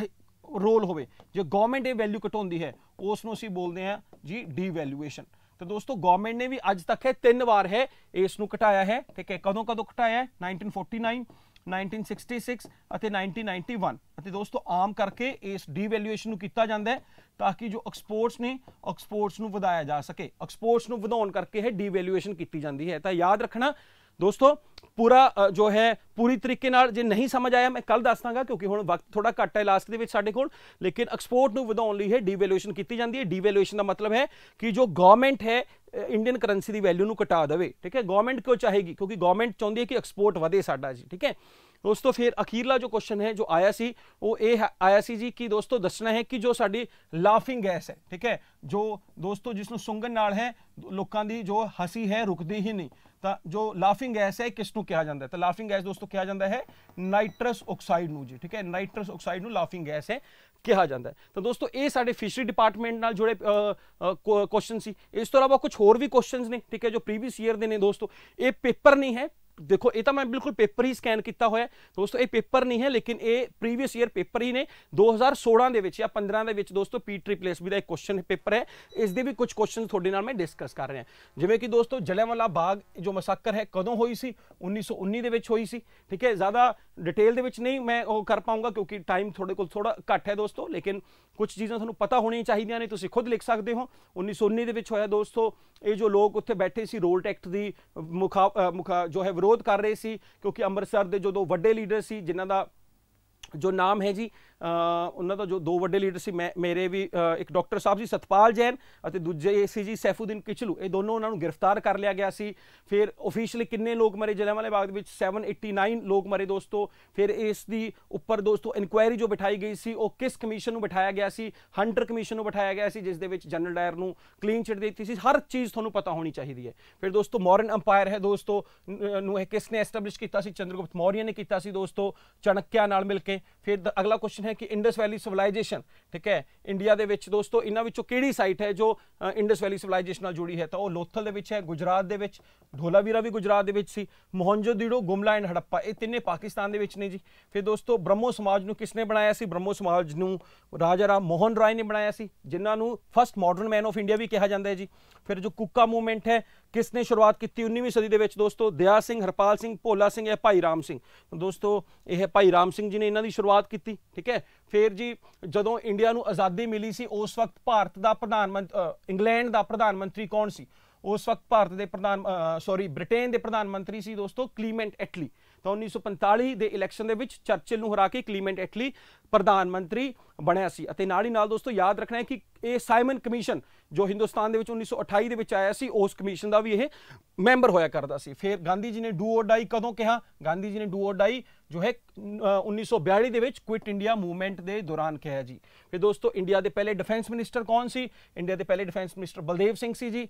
ਰੋਲ ਹੋਵੇ ਜੇ ਗਵਰਨਮੈਂਟ ਇਹ ਵੈਲਿਊ ਘਟਾਉਂਦੀ ਹੈ ਉਸ ਨੂੰ ਅਸੀਂ ਬੋਲਦੇ ਹਾਂ ਜੀ ਡੀਵੈਲਿਊਏਸ਼ਨ ਤੇ ਦੋਸਤੋ ਗਵਰਨਮੈਂਟ ਨੇ ਵੀ ਅੱਜ ਤੱਕ ਹੈ ਤਿੰਨ ਵਾਰ ਹੈ ਇਸ ਨੂੰ ਘਟਾਇਆ ਹੈ ਠੀਕ ਹੈ ਕਦੋਂ ਕਦੋਂ ਘਟਾਇਆ 1949 1966 ਅਤੇ 1991 ਅਤੇ ਦੋਸਤੋ ਆਮ ਕਰਕੇ ਇਸ ਡੀਵੈਲਿਊਏਸ਼ਨ ਨੂੰ ਕੀਤਾ ਜਾਂਦਾ ਹੈ ਤਾਂ ਕਿ ਜੋ ਐਕਸਪੋਰਟਸ ਨੇ ਐਕਸਪੋਰਟਸ ਨੂੰ ਵਧਾਇਆ ਜਾ ਸਕੇ ਐਕਸਪੋਰਟਸ ਨੂੰ ਵਧਾਉਣ ਕਰਕੇ ਇਹ ਡੀਵੈਲਿਊਏਸ਼ਨ ਕੀਤੀ ਜਾਂਦੀ ਹੈ ਤਾਂ ਯਾਦ ਰੱਖਣਾ ਦੋਸਤੋ ਪੂਰਾ ਜੋ ਹੈ ਪੂਰੀ ਤਰੀਕੇ ਨਾਲ ਜੇ ਨਹੀਂ ਸਮਝ ਆਇਆ ਮੈਂ ਕੱਲ ਦੱਸ ਦਾਂਗਾ ਕਿਉਂਕਿ ਹੁਣ ਵਕਤ ਥੋੜਾ ਘੱਟ ਹੈ ਲਾਸਟ ਦੇ ਵਿੱਚ ਸਾਡੇ ਕੋਲ ਲੇਕਿਨ ਐਕਸਪੋਰਟ ਨੂੰ ਵਧਾਉਣ ਲਈ ਹੈ ਡੀਵੈਲੂਏਸ਼ਨ ਕੀਤੀ ਜਾਂਦੀ ਹੈ ਡੀਵੈਲੂਏਸ਼ਨ ਦਾ ਮਤਲਬ ਹੈ ਕਿ ਜੋ ਗਵਰਨਮੈਂਟ ਹੈ ਇੰਡੀਅਨ ਕਰੰਸੀ ਦੀ ਵੈਲਿਊ ਨੂੰ ਘਟਾ ਦੇਵੇ ਠੀਕ ਹੈ ਗਵਰਨਮੈਂਟ ਕਿਉਂ ਚਾਹੇਗੀ ਕਿਉਂਕਿ ਗਵਰਨਮੈਂਟ ਚਾਹੁੰਦੀ ਹੈ ਕਿ ਐਕਸਪੋਰਟ ਵਧੇ ਸਾਡਾ ਜੀ ਠੀਕ ਹੈ दोस्तों फिर अखीरला जो क्वेश्चन है जो आया सी वो ये आया सी जी कि दोस्तों दसना है कि जो सा लाफिंग गैस है ठीक है जो दोस्तों जिसन सूंघन है लोगों की जो हसी है रुकती ही नहीं तो जो लाफिंग गैस है किसन कहा जाता है तो लाफिंग गैस दोस्तों कहा जाता है नाइट्रस ऑक्साइड न जी ठीक है नाइट्रस ऑक्साइड लाफिंग गैस है कहा जाता है तो दोस्तों ये साढ़े फिशरी डिपार्टमेंट न जुड़े क्वेश्चन से इस तो अलावा कुछ होर भी क्वेश्चन ने ठीक है जो प्रीवियस ईयर के ने दोस्तों ये पेपर नहीं है ਦੇਖੋ ਇਹ ਤਾਂ ਮੈਂ ਬਿਲਕੁਲ ਪੇਪਰ ਹੀ ਸਕੈਨ ਕੀਤਾ ਹੋਇਆ ਦੋਸਤੋ ਇਹ ਪੇਪਰ ਨਹੀਂ ਹੈ ਲੇਕਿਨ ਇਹ ਪ੍ਰੀਵੀਅਸ ਈਅਰ ਪੇਪਰ ਹੀ ਨੇ 2016 ਦੇ ਵਿੱਚ ਜਾਂ 15 ਦੇ ਵਿੱਚ ਦੋਸਤੋ ਪੀ ਟ੍ਰਿਪਲੇਸ ਵੀ ਦਾ ਇੱਕ ਕੁਐਸਚਨ ਪੇਪਰ ਹੈ ਇਸ ਦੇ ਵੀ ਕੁਝ ਕੁਐਸਚਨ ਤੁਹਾਡੇ ਨਾਲ ਮੈਂ ਡਿਸਕਸ ਕਰ ਰਿਹਾ ਜਿਵੇਂ ਕਿ ਦੋਸਤੋ ਜਲਿਆਂਵਾਲਾ ਬਾਗ ਜੋ ਮਸਾਕਰ ਹੈ ਕਦੋਂ ਹੋਈ ਸੀ 1919 ਦੇ ਵਿੱਚ ਹੋਈ ਸੀ ਠੀਕ ਹੈ ਜ਼ਿਆਦਾ ਡਿਟੇਲ ਦੇ ਵਿੱਚ ਨਹੀਂ ਮੈਂ ਉਹ ਕਰ ਪਾਉਂਗਾ ਕਿਉਂਕਿ ਟਾਈਮ ਤੁਹਾਡੇ ਕੋਲ ਥੋੜਾ ਘੱਟ ਹੈ ਦੋਸਤੋ ਲੇਕਿਨ ਕੁਝ ਚੀਜ਼ਾਂ ਤੁਹਾਨੂੰ ਪਤਾ ਹੋਣੀਆਂ ਚਾਹੀਦੀਆਂ ਨੇ ਤੁਸੀਂ ਖੁਦ ਲਿਖ ਸਕਦੇ ਹੋ 1919 ਦੇ ਵਿੱਚ ਹੋਇਆ ਦੋਸਤੋ ਇਹ ਜੋ ਲੋਕ ਉੱਥੇ ਬੈਠੇ ਸੀ ਰੋਲ ਟੈਕਟ ਦੀ ਮੁਖਾ ਜੋ ਹੈ ਵਿਰੋਧ ਕਰ ਰਹੇ ਸੀ ਕਿਉਂਕਿ ਅੰਮ੍ਰਿਤਸਰ ਦੇ ਜਦੋਂ ਵੱਡੇ ਲੀਡਰ ਸੀ ਜਿਨ੍ਹਾਂ ਦਾ ਜੋ ਨਾਮ ਹੈ ਜੀ ਉਹਨਾਂ ਦਾ ਜੋ ਦੋ ਵੱਡੇ ਲੀਡਰ ਸੀ ਮੇਰੇ ਵੀ ਇੱਕ ਡਾਕਟਰ ਸਾਹਿਬ ਜੀ ਸਤਪਾਲ ਜੈਨ ਅਤੇ ਦੂਜੇ ਸੀ ਜੀ ਸੈਫੂਦੀਨ ਕਿਚਲੂ ਇਹ ਦੋਨੋਂ ਉਹਨਾਂ ਨੂੰ ਗ੍ਰਿਫਤਾਰ ਕਰ ਲਿਆ ਗਿਆ ਸੀ ਫਿਰ ਅਫੀਸ਼ੀਅਲੀ ਕਿੰਨੇ ਲੋਕ ਮਰੇ ਜਲਿਆਂਵਾਲੇ ਬਾਗ ਦੇ ਵਿੱਚ 789 ਲੋਕ ਮਰੇ ਦੋਸਤੋ ਫਿਰ ਇਸ ਦੀ ਉੱਪਰ ਦੋਸਤੋ ਇਨਕੁਆਇਰੀ ਜੋ ਬਿਠਾਈ ਗਈ ਸੀ ਉਹ ਕਿਸ ਕਮਿਸ਼ਨ ਨੂੰ ਬਿਠਾਇਆ ਗਿਆ ਸੀ ਹੰਟਰ ਕਮਿਸ਼ਨ ਨੂੰ ਬਿਠਾਇਆ ਗਿਆ ਸੀ ਜਿਸ ਦੇ ਵਿੱਚ ਜਨਰਲ ਡਾਇਰ ਨੂੰ ਕਲੀਨ ਚਿਟ ਦਿੱਤੀ ਸੀ ਹਰ ਚੀਜ਼ ਤੁਹਾਨੂੰ ਪਤਾ ਹੋਣੀ ਚਾਹੀਦੀ ਹੈ ਫਿਰ ਦੋਸਤੋ ਮੌਰਨ ਅੰਪਾਇਰ ਹੈ ਦੋਸਤੋ ਨੂੰ ਇਹ ਕਿਸ ਨੇ ਐਸਟੈਬਲਿਸ਼ ਕੀਤਾ ਸੀ ਚੰਦਰਗੁਪਤ ਮੌਰੀਆ ਨੇ ਕੀਤਾ ਸੀ ਦੋਸਤੋ ਚਣਕਿਆ ਨਾਲ ਮਿਲ ਕੇ ਫਿਰ ਅਗਲਾ ਕੁਐਸਚਨ ਹੈ ਨੇ ਕਿ ਇੰਡਸ ਵੈਲੀ ਸਿਵਲਾਈਜੇਸ਼ਨ ਠੀਕ ਹੈ ਇੰਡੀਆ ਦੇ ਵਿੱਚ ਦੋਸਤੋ ਇਹਨਾਂ ਵਿੱਚੋਂ ਕਿਹੜੀ ਸਾਈਟ ਹੈ ਜੋ ਇੰਡਸ ਵੈਲੀ ਸਿਵਲਾਈਜੇਸ਼ਨ ਨਾਲ ਜੁੜੀ ਹੈ ਤਾਂ ਉਹ ਲੋਥਲ ਦੇ ਵਿੱਚ ਹੈ ਗੁਜਰਾਤ ਦੇ ਵਿੱਚ ਢੋਲਾਵੀਰਾ ਵੀ ਗੁਜਰਾਤ ਦੇ ਵਿੱਚ ਸੀ ਮੋਹਨਜੋਦੜੋ ਗੁਮਲਾ ਐਂਡ ਹੜੱਪਾ ਇਹ ਤਿੰਨੇ ਪਾਕਿਸਤਾਨ ਦੇ ਵਿੱਚ ਨੇ ਜੀ ਫਿਰ ਦੋਸਤੋ ਬ੍ਰਹਮੋ ਸਮਾਜ ਨੂੰ ਕਿਸਨੇ ਬਣਾਇਆ ਸੀ ਬ੍ਰਹਮੋ ਸਮਾਜ ਨੂੰ ਰਾਜਾ ਰਾਮ ਮੋਹਨ ਰਾਏ ਨੇ ਬਣਾਇਆ ਸੀ ਜਿਨ੍ਹਾਂ ਨੂੰ first modern man of India ਵੀ ਕਿਹਾ ਜਾਂਦਾ ਹੈ ਜੀ ਫਿਰ ਜੋ ਕੁੱਕਾ ਮੂਵਮੈਂਟ ਹੈ ਕਿਸ ਨੇ ਸ਼ੁਰੂਆਤ ਕੀਤੀ 19ਵੀਂ ਸਦੀ ਦੇ ਵਿੱਚ ਦੋਸਤੋ ਦਿਆ ਸਿੰਘ ਹਰਪਾਲ ਸਿੰਘ ਭੋਲਾ ਸਿੰਘ ਇਹ ਭਾਈ ਰਾਮ ਸਿੰਘ ਦੋਸਤੋ ਇਹ ਭਾਈ ਰਾਮ ਸਿੰਘ ਜੀ ਨੇ ਇਹਨਾਂ ਦੀ ਸ਼ੁਰੂਆਤ ਕੀਤੀ ਠੀਕ ਹੈ ਫਿਰ ਜੀ ਜਦੋਂ ਇੰਡੀਆ ਨੂੰ ਆਜ਼ਾਦੀ ਮਿਲੀ ਸੀ ਉਸ ਵਕਤ ਭਾਰਤ ਦਾ ਪ੍ਰਧਾਨ ਮੰਤਰੀ ਇੰਗਲੈਂਡ ਦਾ ਪ੍ਰਧਾਨ ਮੰਤਰੀ ਕੌਣ ਸੀ ਉਸ ਵਕਤ ਭਾਰਤ ਦੇ ਪ੍ਰਧਾਨ ਸੌਰੀ ਬ੍ਰਿਟੇਨ ਦੇ ਪ੍ਰਧਾਨ ਮੰਤਰੀ ਸੀ ਦੋਸਤੋ ਕਲੀਮੈਂਟ ਐਟਲੀ ਤਾਂ 1945 ਦੇ ਇਲੈਕਸ਼ਨ ਦੇ ਵਿੱਚ ਚਰਚਿਲ ਨੂੰ ਹਰਾ ਕੇ ਕਲੀਮੈਂਟ ਐਟਲੀ ਪ੍ਰਧਾਨ ਮੰਤਰੀ ਬਣਿਆ ਸੀ ਅਤੇ ਨਾਲ ਹੀ ਨਾਲ ਦੋਸਤੋ ਯਾਦ ਰੱਖਣਾ ਹੈ ਕਿ ਇਹ ਸਾਈਮਨ ਕਮਿਸ਼ਨ ਜੋ ਹਿੰਦੁਸਤਾਨ ਦੇ ਵਿੱਚ 1928 ਦੇ ਵਿੱਚ ਆਇਆ ਸੀ ਉਸ ਕਮਿਸ਼ਨ ਦਾ ਵੀ ਇਹ ਮੈਂਬਰ ਹੋਇਆ ਕਰਦਾ ਸੀ ਫਿਰ ਗਾਂਧੀ ਜੀ ਨੇ ਡੂ ਔਰ ਡਾਈ ਕਦੋਂ ਕਿਹਾ ਗਾਂਧੀ ਜੀ ਨੇ ਡੂ ਔਰ ਡਾਈ ਜੋ ਹੈ 1942 ਦੇ ਵਿੱਚ ਕੁਇਟ ਇੰਡੀਆ ਮੂਵਮੈਂਟ ਦੇ ਦੌਰਾਨ ਕਿਹਾ ਜੀ ਫਿਰ ਦੋਸਤੋ ਇੰਡੀਆ ਦੇ ਪਹਿਲੇ ਡਿਫੈਂਸ ਮਿਨਿਸਟਰ ਕੌਣ ਸੀ ਇੰਡੀਆ ਦੇ ਪਹਿਲੇ ਡਿਫੈਂਸ ਮਿਨਿਸਟਰ ਬਲਦੇਵ ਸਿੰਘ ਸੀ ਜੀ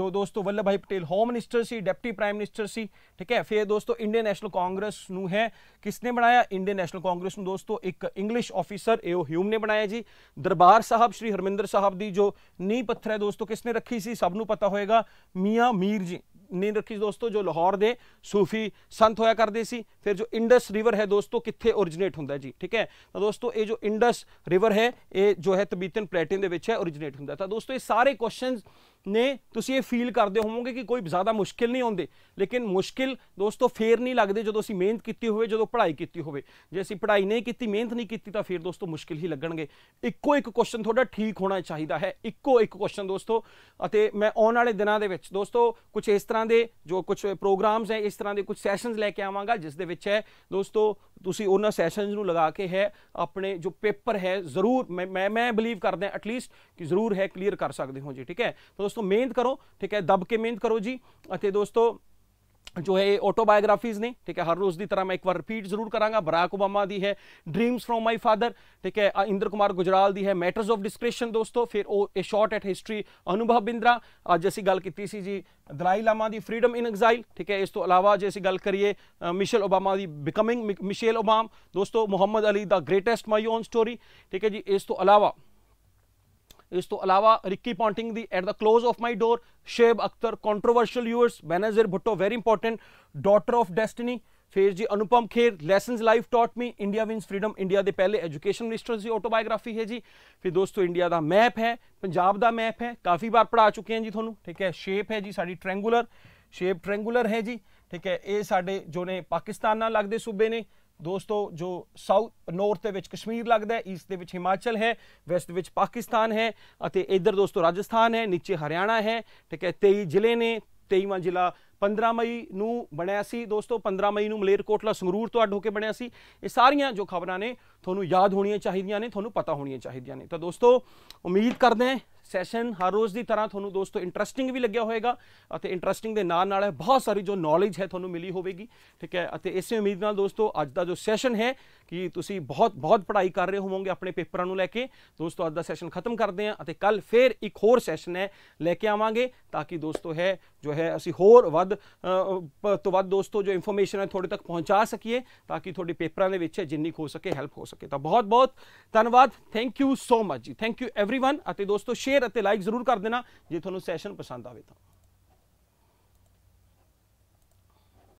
ਜੋ ਦੋਸਤੋ ਵੱਲਭ ਭਾਈ ਪਟੇਲ ਹੋਮ ਮਿਨਿਸਟਰ ਸੀ ਡਿਪਟੀ ਪ੍ਰਾਈਮ ਮਿਨਿਸਟਰ ਸੀ ਠੀਕ ਹੈ ਫਿਰ ਦੋਸਤੋ ਇੰਡੀਅਨ ਨੈਸ਼ਨਲ ਕਾਂਗਰਸ ਨੂੰ ਹੈ ਕਿਸਨੇ ਬਣਾਇਆ ਇੰਡੀਅਨ ਨੈਸ਼ਨਲ ਕਾਂਗਰਸ ਨੂੰ ਦੋਸਤੋ ਇੱਕ ਇੰਗਲਿਸ਼ ਵਿਸ਼ੇਸ਼ ਆਫੀਸਰ ਏਓ ਹਿਊਮ ਨੇ ਬਣਾਇਆ ਜੀ ਦਰਬਾਰ ਸਾਹਿਬ ਸ੍ਰੀ ਹਰਮਿੰਦਰ ਸਾਹਿਬ ਦੀ ਜੋ ਨੀਂ ਪੱਥਰ ਹੈ ਦੋਸਤੋ ਕਿਸ ਨੇ ਰੱਖੀ ਸੀ ਸਭ ਨੂੰ ਪਤਾ ਹੋਏਗਾ ਮੀਆਂ ਮੀਰ ਜੀ ਨੀਂ ਰੱਖੀ ਦੋਸਤੋ ਜੋ ਲਾਹੌਰ ਦੇ ਸੂਫੀ ਸੰਤ ਹੋਇਆ ਕਰਦੇ ਸੀ ਫਿਰ ਜੋ ਇੰਡਸ ਰਿਵਰ ਹੈ ਦੋਸਤੋ ਕਿੱਥੇ originated ਹੁੰਦਾ ਜੀ ਠੀਕ ਹੈ ਤਾਂ ਦੋਸਤੋ ਇਹ ਜੋ ਇੰਡਸ ਰਿਵਰ ਹੈ ਇਹ ਜੋ ਹੈ ਤਬੀਤਨ ਪਲੇਟਿਨ ਦੇ ਵਿੱਚ ਹੈ originated ਹੁੰਦਾ ਤਾਂ ਦੋਸਤੋ ਇਹ ਸਾਰੇ ਕੁਐਸਚਨਸ ਨੇ ਤੁਸੀਂ ਇਹ ਫੀਲ ਕਰਦੇ ਹੋਵੋਗੇ ਕਿ ਕੋਈ ਜ਼ਿਆਦਾ ਮੁਸ਼ਕਿਲ ਨਹੀਂ ਆਉਂਦੇ ਲੇਕਿਨ ਮੁਸ਼ਕਿਲ ਦੋਸਤੋ ਫੇਰ ਨਹੀਂ ਲੱਗਦੇ ਜਦੋਂ ਅਸੀਂ ਮਿਹਨਤ ਕੀਤੀ ਹੋਵੇ ਜਦੋਂ ਪੜ੍ਹਾਈ ਕੀਤੀ ਹੋਵੇ ਜੇ ਅਸੀਂ ਪੜ੍ਹਾਈ ਨਹੀਂ ਕੀਤੀ ਮਿਹਨਤ ਨਹੀਂ ਕੀਤੀ ਤਾਂ ਫੇਰ ਦੋਸਤੋ ਮੁਸ਼ਕਿਲ ਹੀ ਲੱਗਣਗੇ ਇੱਕੋ ਇੱਕ ਕੁਐਸਚਨ ਤੁਹਾਡਾ ਠੀਕ ਹੋਣਾ ਚਾਹੀਦਾ ਹੈ ਇੱਕੋ ਇੱਕ ਕੁਐਸਚਨ ਦੋਸਤੋ ਅਤੇ ਮੈਂ ਆਉਣ ਵਾਲੇ ਦਿਨਾਂ ਦੇ ਵਿੱਚ ਦੋਸਤੋ ਕੁਝ ਇਸ ਤਰ੍ਹਾਂ ਦੇ ਜੋ ਕੁਝ ਪ੍ਰੋਗਰਾਮਸ ਹੈ ਇਸ ਤਰ੍ਹਾਂ ਦੇ ਕੁਝ ਸੈਸ਼ਨਸ ਲੈ ਕੇ ਆਵਾਂਗਾ ਜਿਸ ਦੇ ਵਿੱਚ ਹੈ ਦੋਸਤੋ ਤੁਸੀਂ ਉਹਨਾਂ ਸੈਸ਼ਨਸ ਨੂੰ ਲਗਾ ਕੇ ਹੈ ਆਪਣੇ ਜੋ ਪੇਪਰ ਹੈ ਜ਼ਰੂਰ ਮੈਂ ਮੈਂ ਬਲੀਵ ਕਰਦਾ ਐਟਲੀਸਟ ਕਿ ਜ਼ਰੂਰ ਹੈ ਕਲੀਅਰ ਕਰ ਸਕਦੇ ਹੋ ਜੀ ਠੀਕ ਹੈ ਦੋਸਤੋ ਦੋਸਤੋ ਮਿਹਨਤ ਕਰੋ ਠੀਕ ਹੈ ਦਬ ਕੇ ਮਿਹਨਤ ਕਰੋ ਜੀ ਅਤੇ ਦੋਸਤੋ ਜੋ ਹੈ ਇਹ ਆਟੋਬਾਇਓਗ੍ਰਾਫੀਜ਼ ਨੇ ਠੀਕ ਹੈ ਹਰ ਰੋਜ਼ ਦੀ ਤਰ੍ਹਾਂ ਮੈਂ ਇੱਕ ਵਾਰ ਰਿਪੀਟ ਜ਼ਰੂਰ ਕਰਾਂਗਾ ਬਰਾਕ ਓਬਾਮਾ ਦੀ ਹੈ ਡ੍ਰੀਮਸ ਫਰੋਮ ਮਾਈ ਫਾਦਰ ਠੀਕ ਹੈ ਇੰਦਰ ਕੁਮਾਰ ਗੁਜਰਾਲ ਦੀ ਹੈ ਮੈਟਰਸ ਆਫ ਡਿਸਕ੍ਰਿਸ਼ਨ ਦੋਸਤੋ ਫਿਰ ਉਹ ਇਹ short at history Anubhav Bindra ਅੱਜ ਅਸੀਂ ਗੱਲ ਕੀਤੀ ਸੀ ਜੀ ਦਲਾਈ ਲਾਮਾ ਦੀ ਫ੍ਰੀडम ਇਨ ਐਗਜ਼ਾਈਲ ਠੀਕ ਹੈ ਇਸ ਤੋਂ ਇਲਾਵਾ ਜੇ ਅਸੀਂ ਗੱਲ ਕਰੀਏ ਮਿਸ਼ੇਲ ਓਬਾਮਾ ਦੀ ਬਿਕਮਿੰਗ ਮਿਸ਼ੇਲ ਓਬਾਮ ਦੋਸਤੋ ਮੁਹੰਮਦ ਅਲੀ ਦਾ ਗ੍ਰੇਟੈਸਟ ਮਾਈ ਓਨ ਸਟੋਰੀ ਠੀਕ ਹੈ ਜੀ ਇਸ ਤੋਂ ਇਲਾਵਾ ਇਸ ਤੋਂ ਇਲਾਵਾ ਰਿੱਕੀ ਪੌਂਟਿੰਗ ਦੀ at the close of my door Shoaib Akhtar controversial yours Benazir Bhutto very important daughter of destiny ਫੇਰ ਜੀ Anupam Kher lessons life taught me India wins freedom India ਦੇ ਪਹਿਲੇ ਐਜੂਕੇਸ਼ਨ ਮਿਨਿਸਟਰ ਦੀ ਆਟੋਬਾਇਓਗ੍ਰਾਫੀ ਹੈ ਜੀ ਫਿਰ ਦੋਸਤੋ ਇੰਡੀਆ ਦਾ ਮੈਪ ਹੈ ਪੰਜਾਬ ਦਾ ਮੈਪ ਹੈ ਕਾਫੀ ਵਾਰ ਪੜਾ ਚੁੱਕੇ ਹਾਂ ਜੀ ਤੁਹਾਨੂੰ ਠੀਕ ਹੈ ਸ਼ੇਪ ਹੈ ਜੀ ਸਾਡੀ ਟ੍ਰੈਂਗੂਲਰ ਸ਼ੇਪ ਟ੍ਰੈਂਗੂਲਰ ਹੈ ਜੀ ਠੀਕ ਹੈ ਇਹ ਸਾਡੇ ਜੋ ਨੇ ਪਾਕਿਸਤਾਨ ਨਾਲ ਲੱਗਦੇ ਸੂਬੇ ਨੇ ਦੋਸਤੋ ਜੋ ਸਾਊਥ ਨੌਰਥ ਦੇ ਵਿੱਚ ਕਸ਼ਮੀਰ ਲੱਗਦਾ ਹੈ ਈਸਟ ਦੇ ਵਿੱਚ ਹਿਮਾਚਲ ਹੈ ਵੈਸਟ ਵਿੱਚ ਪਾਕਿਸਤਾਨ ਹੈ ਅਤੇ ਇਧਰ ਦੋਸਤੋ ਰਾਜਸਥਾਨ ਹੈ ਨੀਚੇ ਹਰਿਆਣਾ ਹੈ ਠੀਕ ਹੈ 23 ਜ਼ਿਲ੍ਹੇ ਨੇ 23ਵਾਂ ਜ਼ਿਲ੍ਹਾ 15 ਮਈ ਨੂੰ ਬਣਿਆ ਸੀ ਦੋਸਤੋ 15 ਮਈ ਨੂੰ ਮਲੇਰਕੋਟਲਾ ਸੰਗਰੂਰ ਤੋਂ ਅੱਡ ਹੋ ਕੇ ਬਣਿਆ ਸੀ ਇਹ ਸਾਰੀਆਂ ਜੋ ਖਬਰਾਂ ਨੇ ਤੁਹਾਨੂੰ ਯਾਦ ਹੋਣੀਆਂ ਚਾਹੀਦੀਆਂ ਨੇ ਤੁਹਾਨੂੰ ਪਤਾ ਹੋਣੀਆਂ ਚਾਹੀਦੀਆਂ ਨੇ ਤਾਂ ਦੋਸਤੋ ਉਮੀਦ ਕਰਦੇ ਹਾਂ ਸੈਸ਼ਨ ਹਰ ਰੋਜ਼ ਦੀ ਤਰ੍ਹਾਂ ਤੁਹਾਨੂੰ ਦੋਸਤੋ ਇੰਟਰਸਟਿੰਗ ਵੀ ਲੱਗਿਆ ਹੋਵੇਗਾ ਅਤੇ ਇੰਟਰਸਟਿੰਗ ਦੇ ਨਾਲ ਨਾਲ ਬਹੁਤ ਸਾਰੀ ਜੋ ਨੌਲੇਜ ਹੈ ਤੁਹਾਨੂੰ ਮਿਲੀ ਹੋਵੇਗੀ ਠੀਕ ਹੈ ਅਤੇ ਇਸੇ ਉਮੀਦ ਨਾਲ ਦੋਸਤੋ ਅੱਜ ਦਾ ਜੋ ਸੈਸ਼ਨ ਹੈ ਕਿ ਤੁਸੀਂ ਬਹੁਤ ਬਹੁਤ ਪੜ੍ਹਾਈ ਕਰ ਰਹੇ ਹੋਵੋਗੇ ਆਪਣੇ ਪੇਪਰਾਂ ਨੂੰ ਲੈ ਕੇ ਦੋਸਤੋ ਅੱਜ ਦਾ ਸੈਸ਼ਨ ਖਤਮ ਕਰਦੇ ਹਾਂ ਅਤੇ ਕੱਲ ਫੇਰ ਇੱਕ ਹੋਰ ਸੈਸ਼ਨ ਹੈ ਲੈ ਕੇ ਆਵਾਂਗੇ ਤਾਂ ਕਿ ਦੋਸਤੋ ਹੈ ਜੋ ਹੈ ਅਸੀਂ ਹੋਰ ਵੱਧ ਤੋਂ ਵੱਧ ਦੋਸਤੋ ਜੋ ਇਨਫੋਰਮੇਸ਼ਨ ਹੈ ਤੁਹਾਡੇ ਤੱਕ ਪਹੁੰਚਾ ਸਕੀਏ ਤਾਂ ਕਿ ਤੁਹਾਡੇ ਪੇਪਰਾਂ ਦੇ ਵਿੱਚ ਜਿੰਨੀ ਹੋ ਸਕੇ ਹੈਲਪ ਹੋ ਸਕੇ ਤਾਂ ਬਹੁਤ ਬਹੁਤ ਧੰਨਵਾਦ ਥੈਂਕ ਯੂ ਸੋ ਮਚ ਜੀ ਥੈਂਕ ਯੂ एवरीवन ਅਤੇ ਦੋਸਤੋ ਸ਼ੇਅਰ ਅਤੇ ਲਾਈਕ ਜ਼ਰੂਰ ਕਰ ਦੇਣਾ ਜੇ ਤੁਹਾਨੂੰ ਸੈਸ਼ਨ ਪਸੰਦ ਆਵੇ ਤਾਂ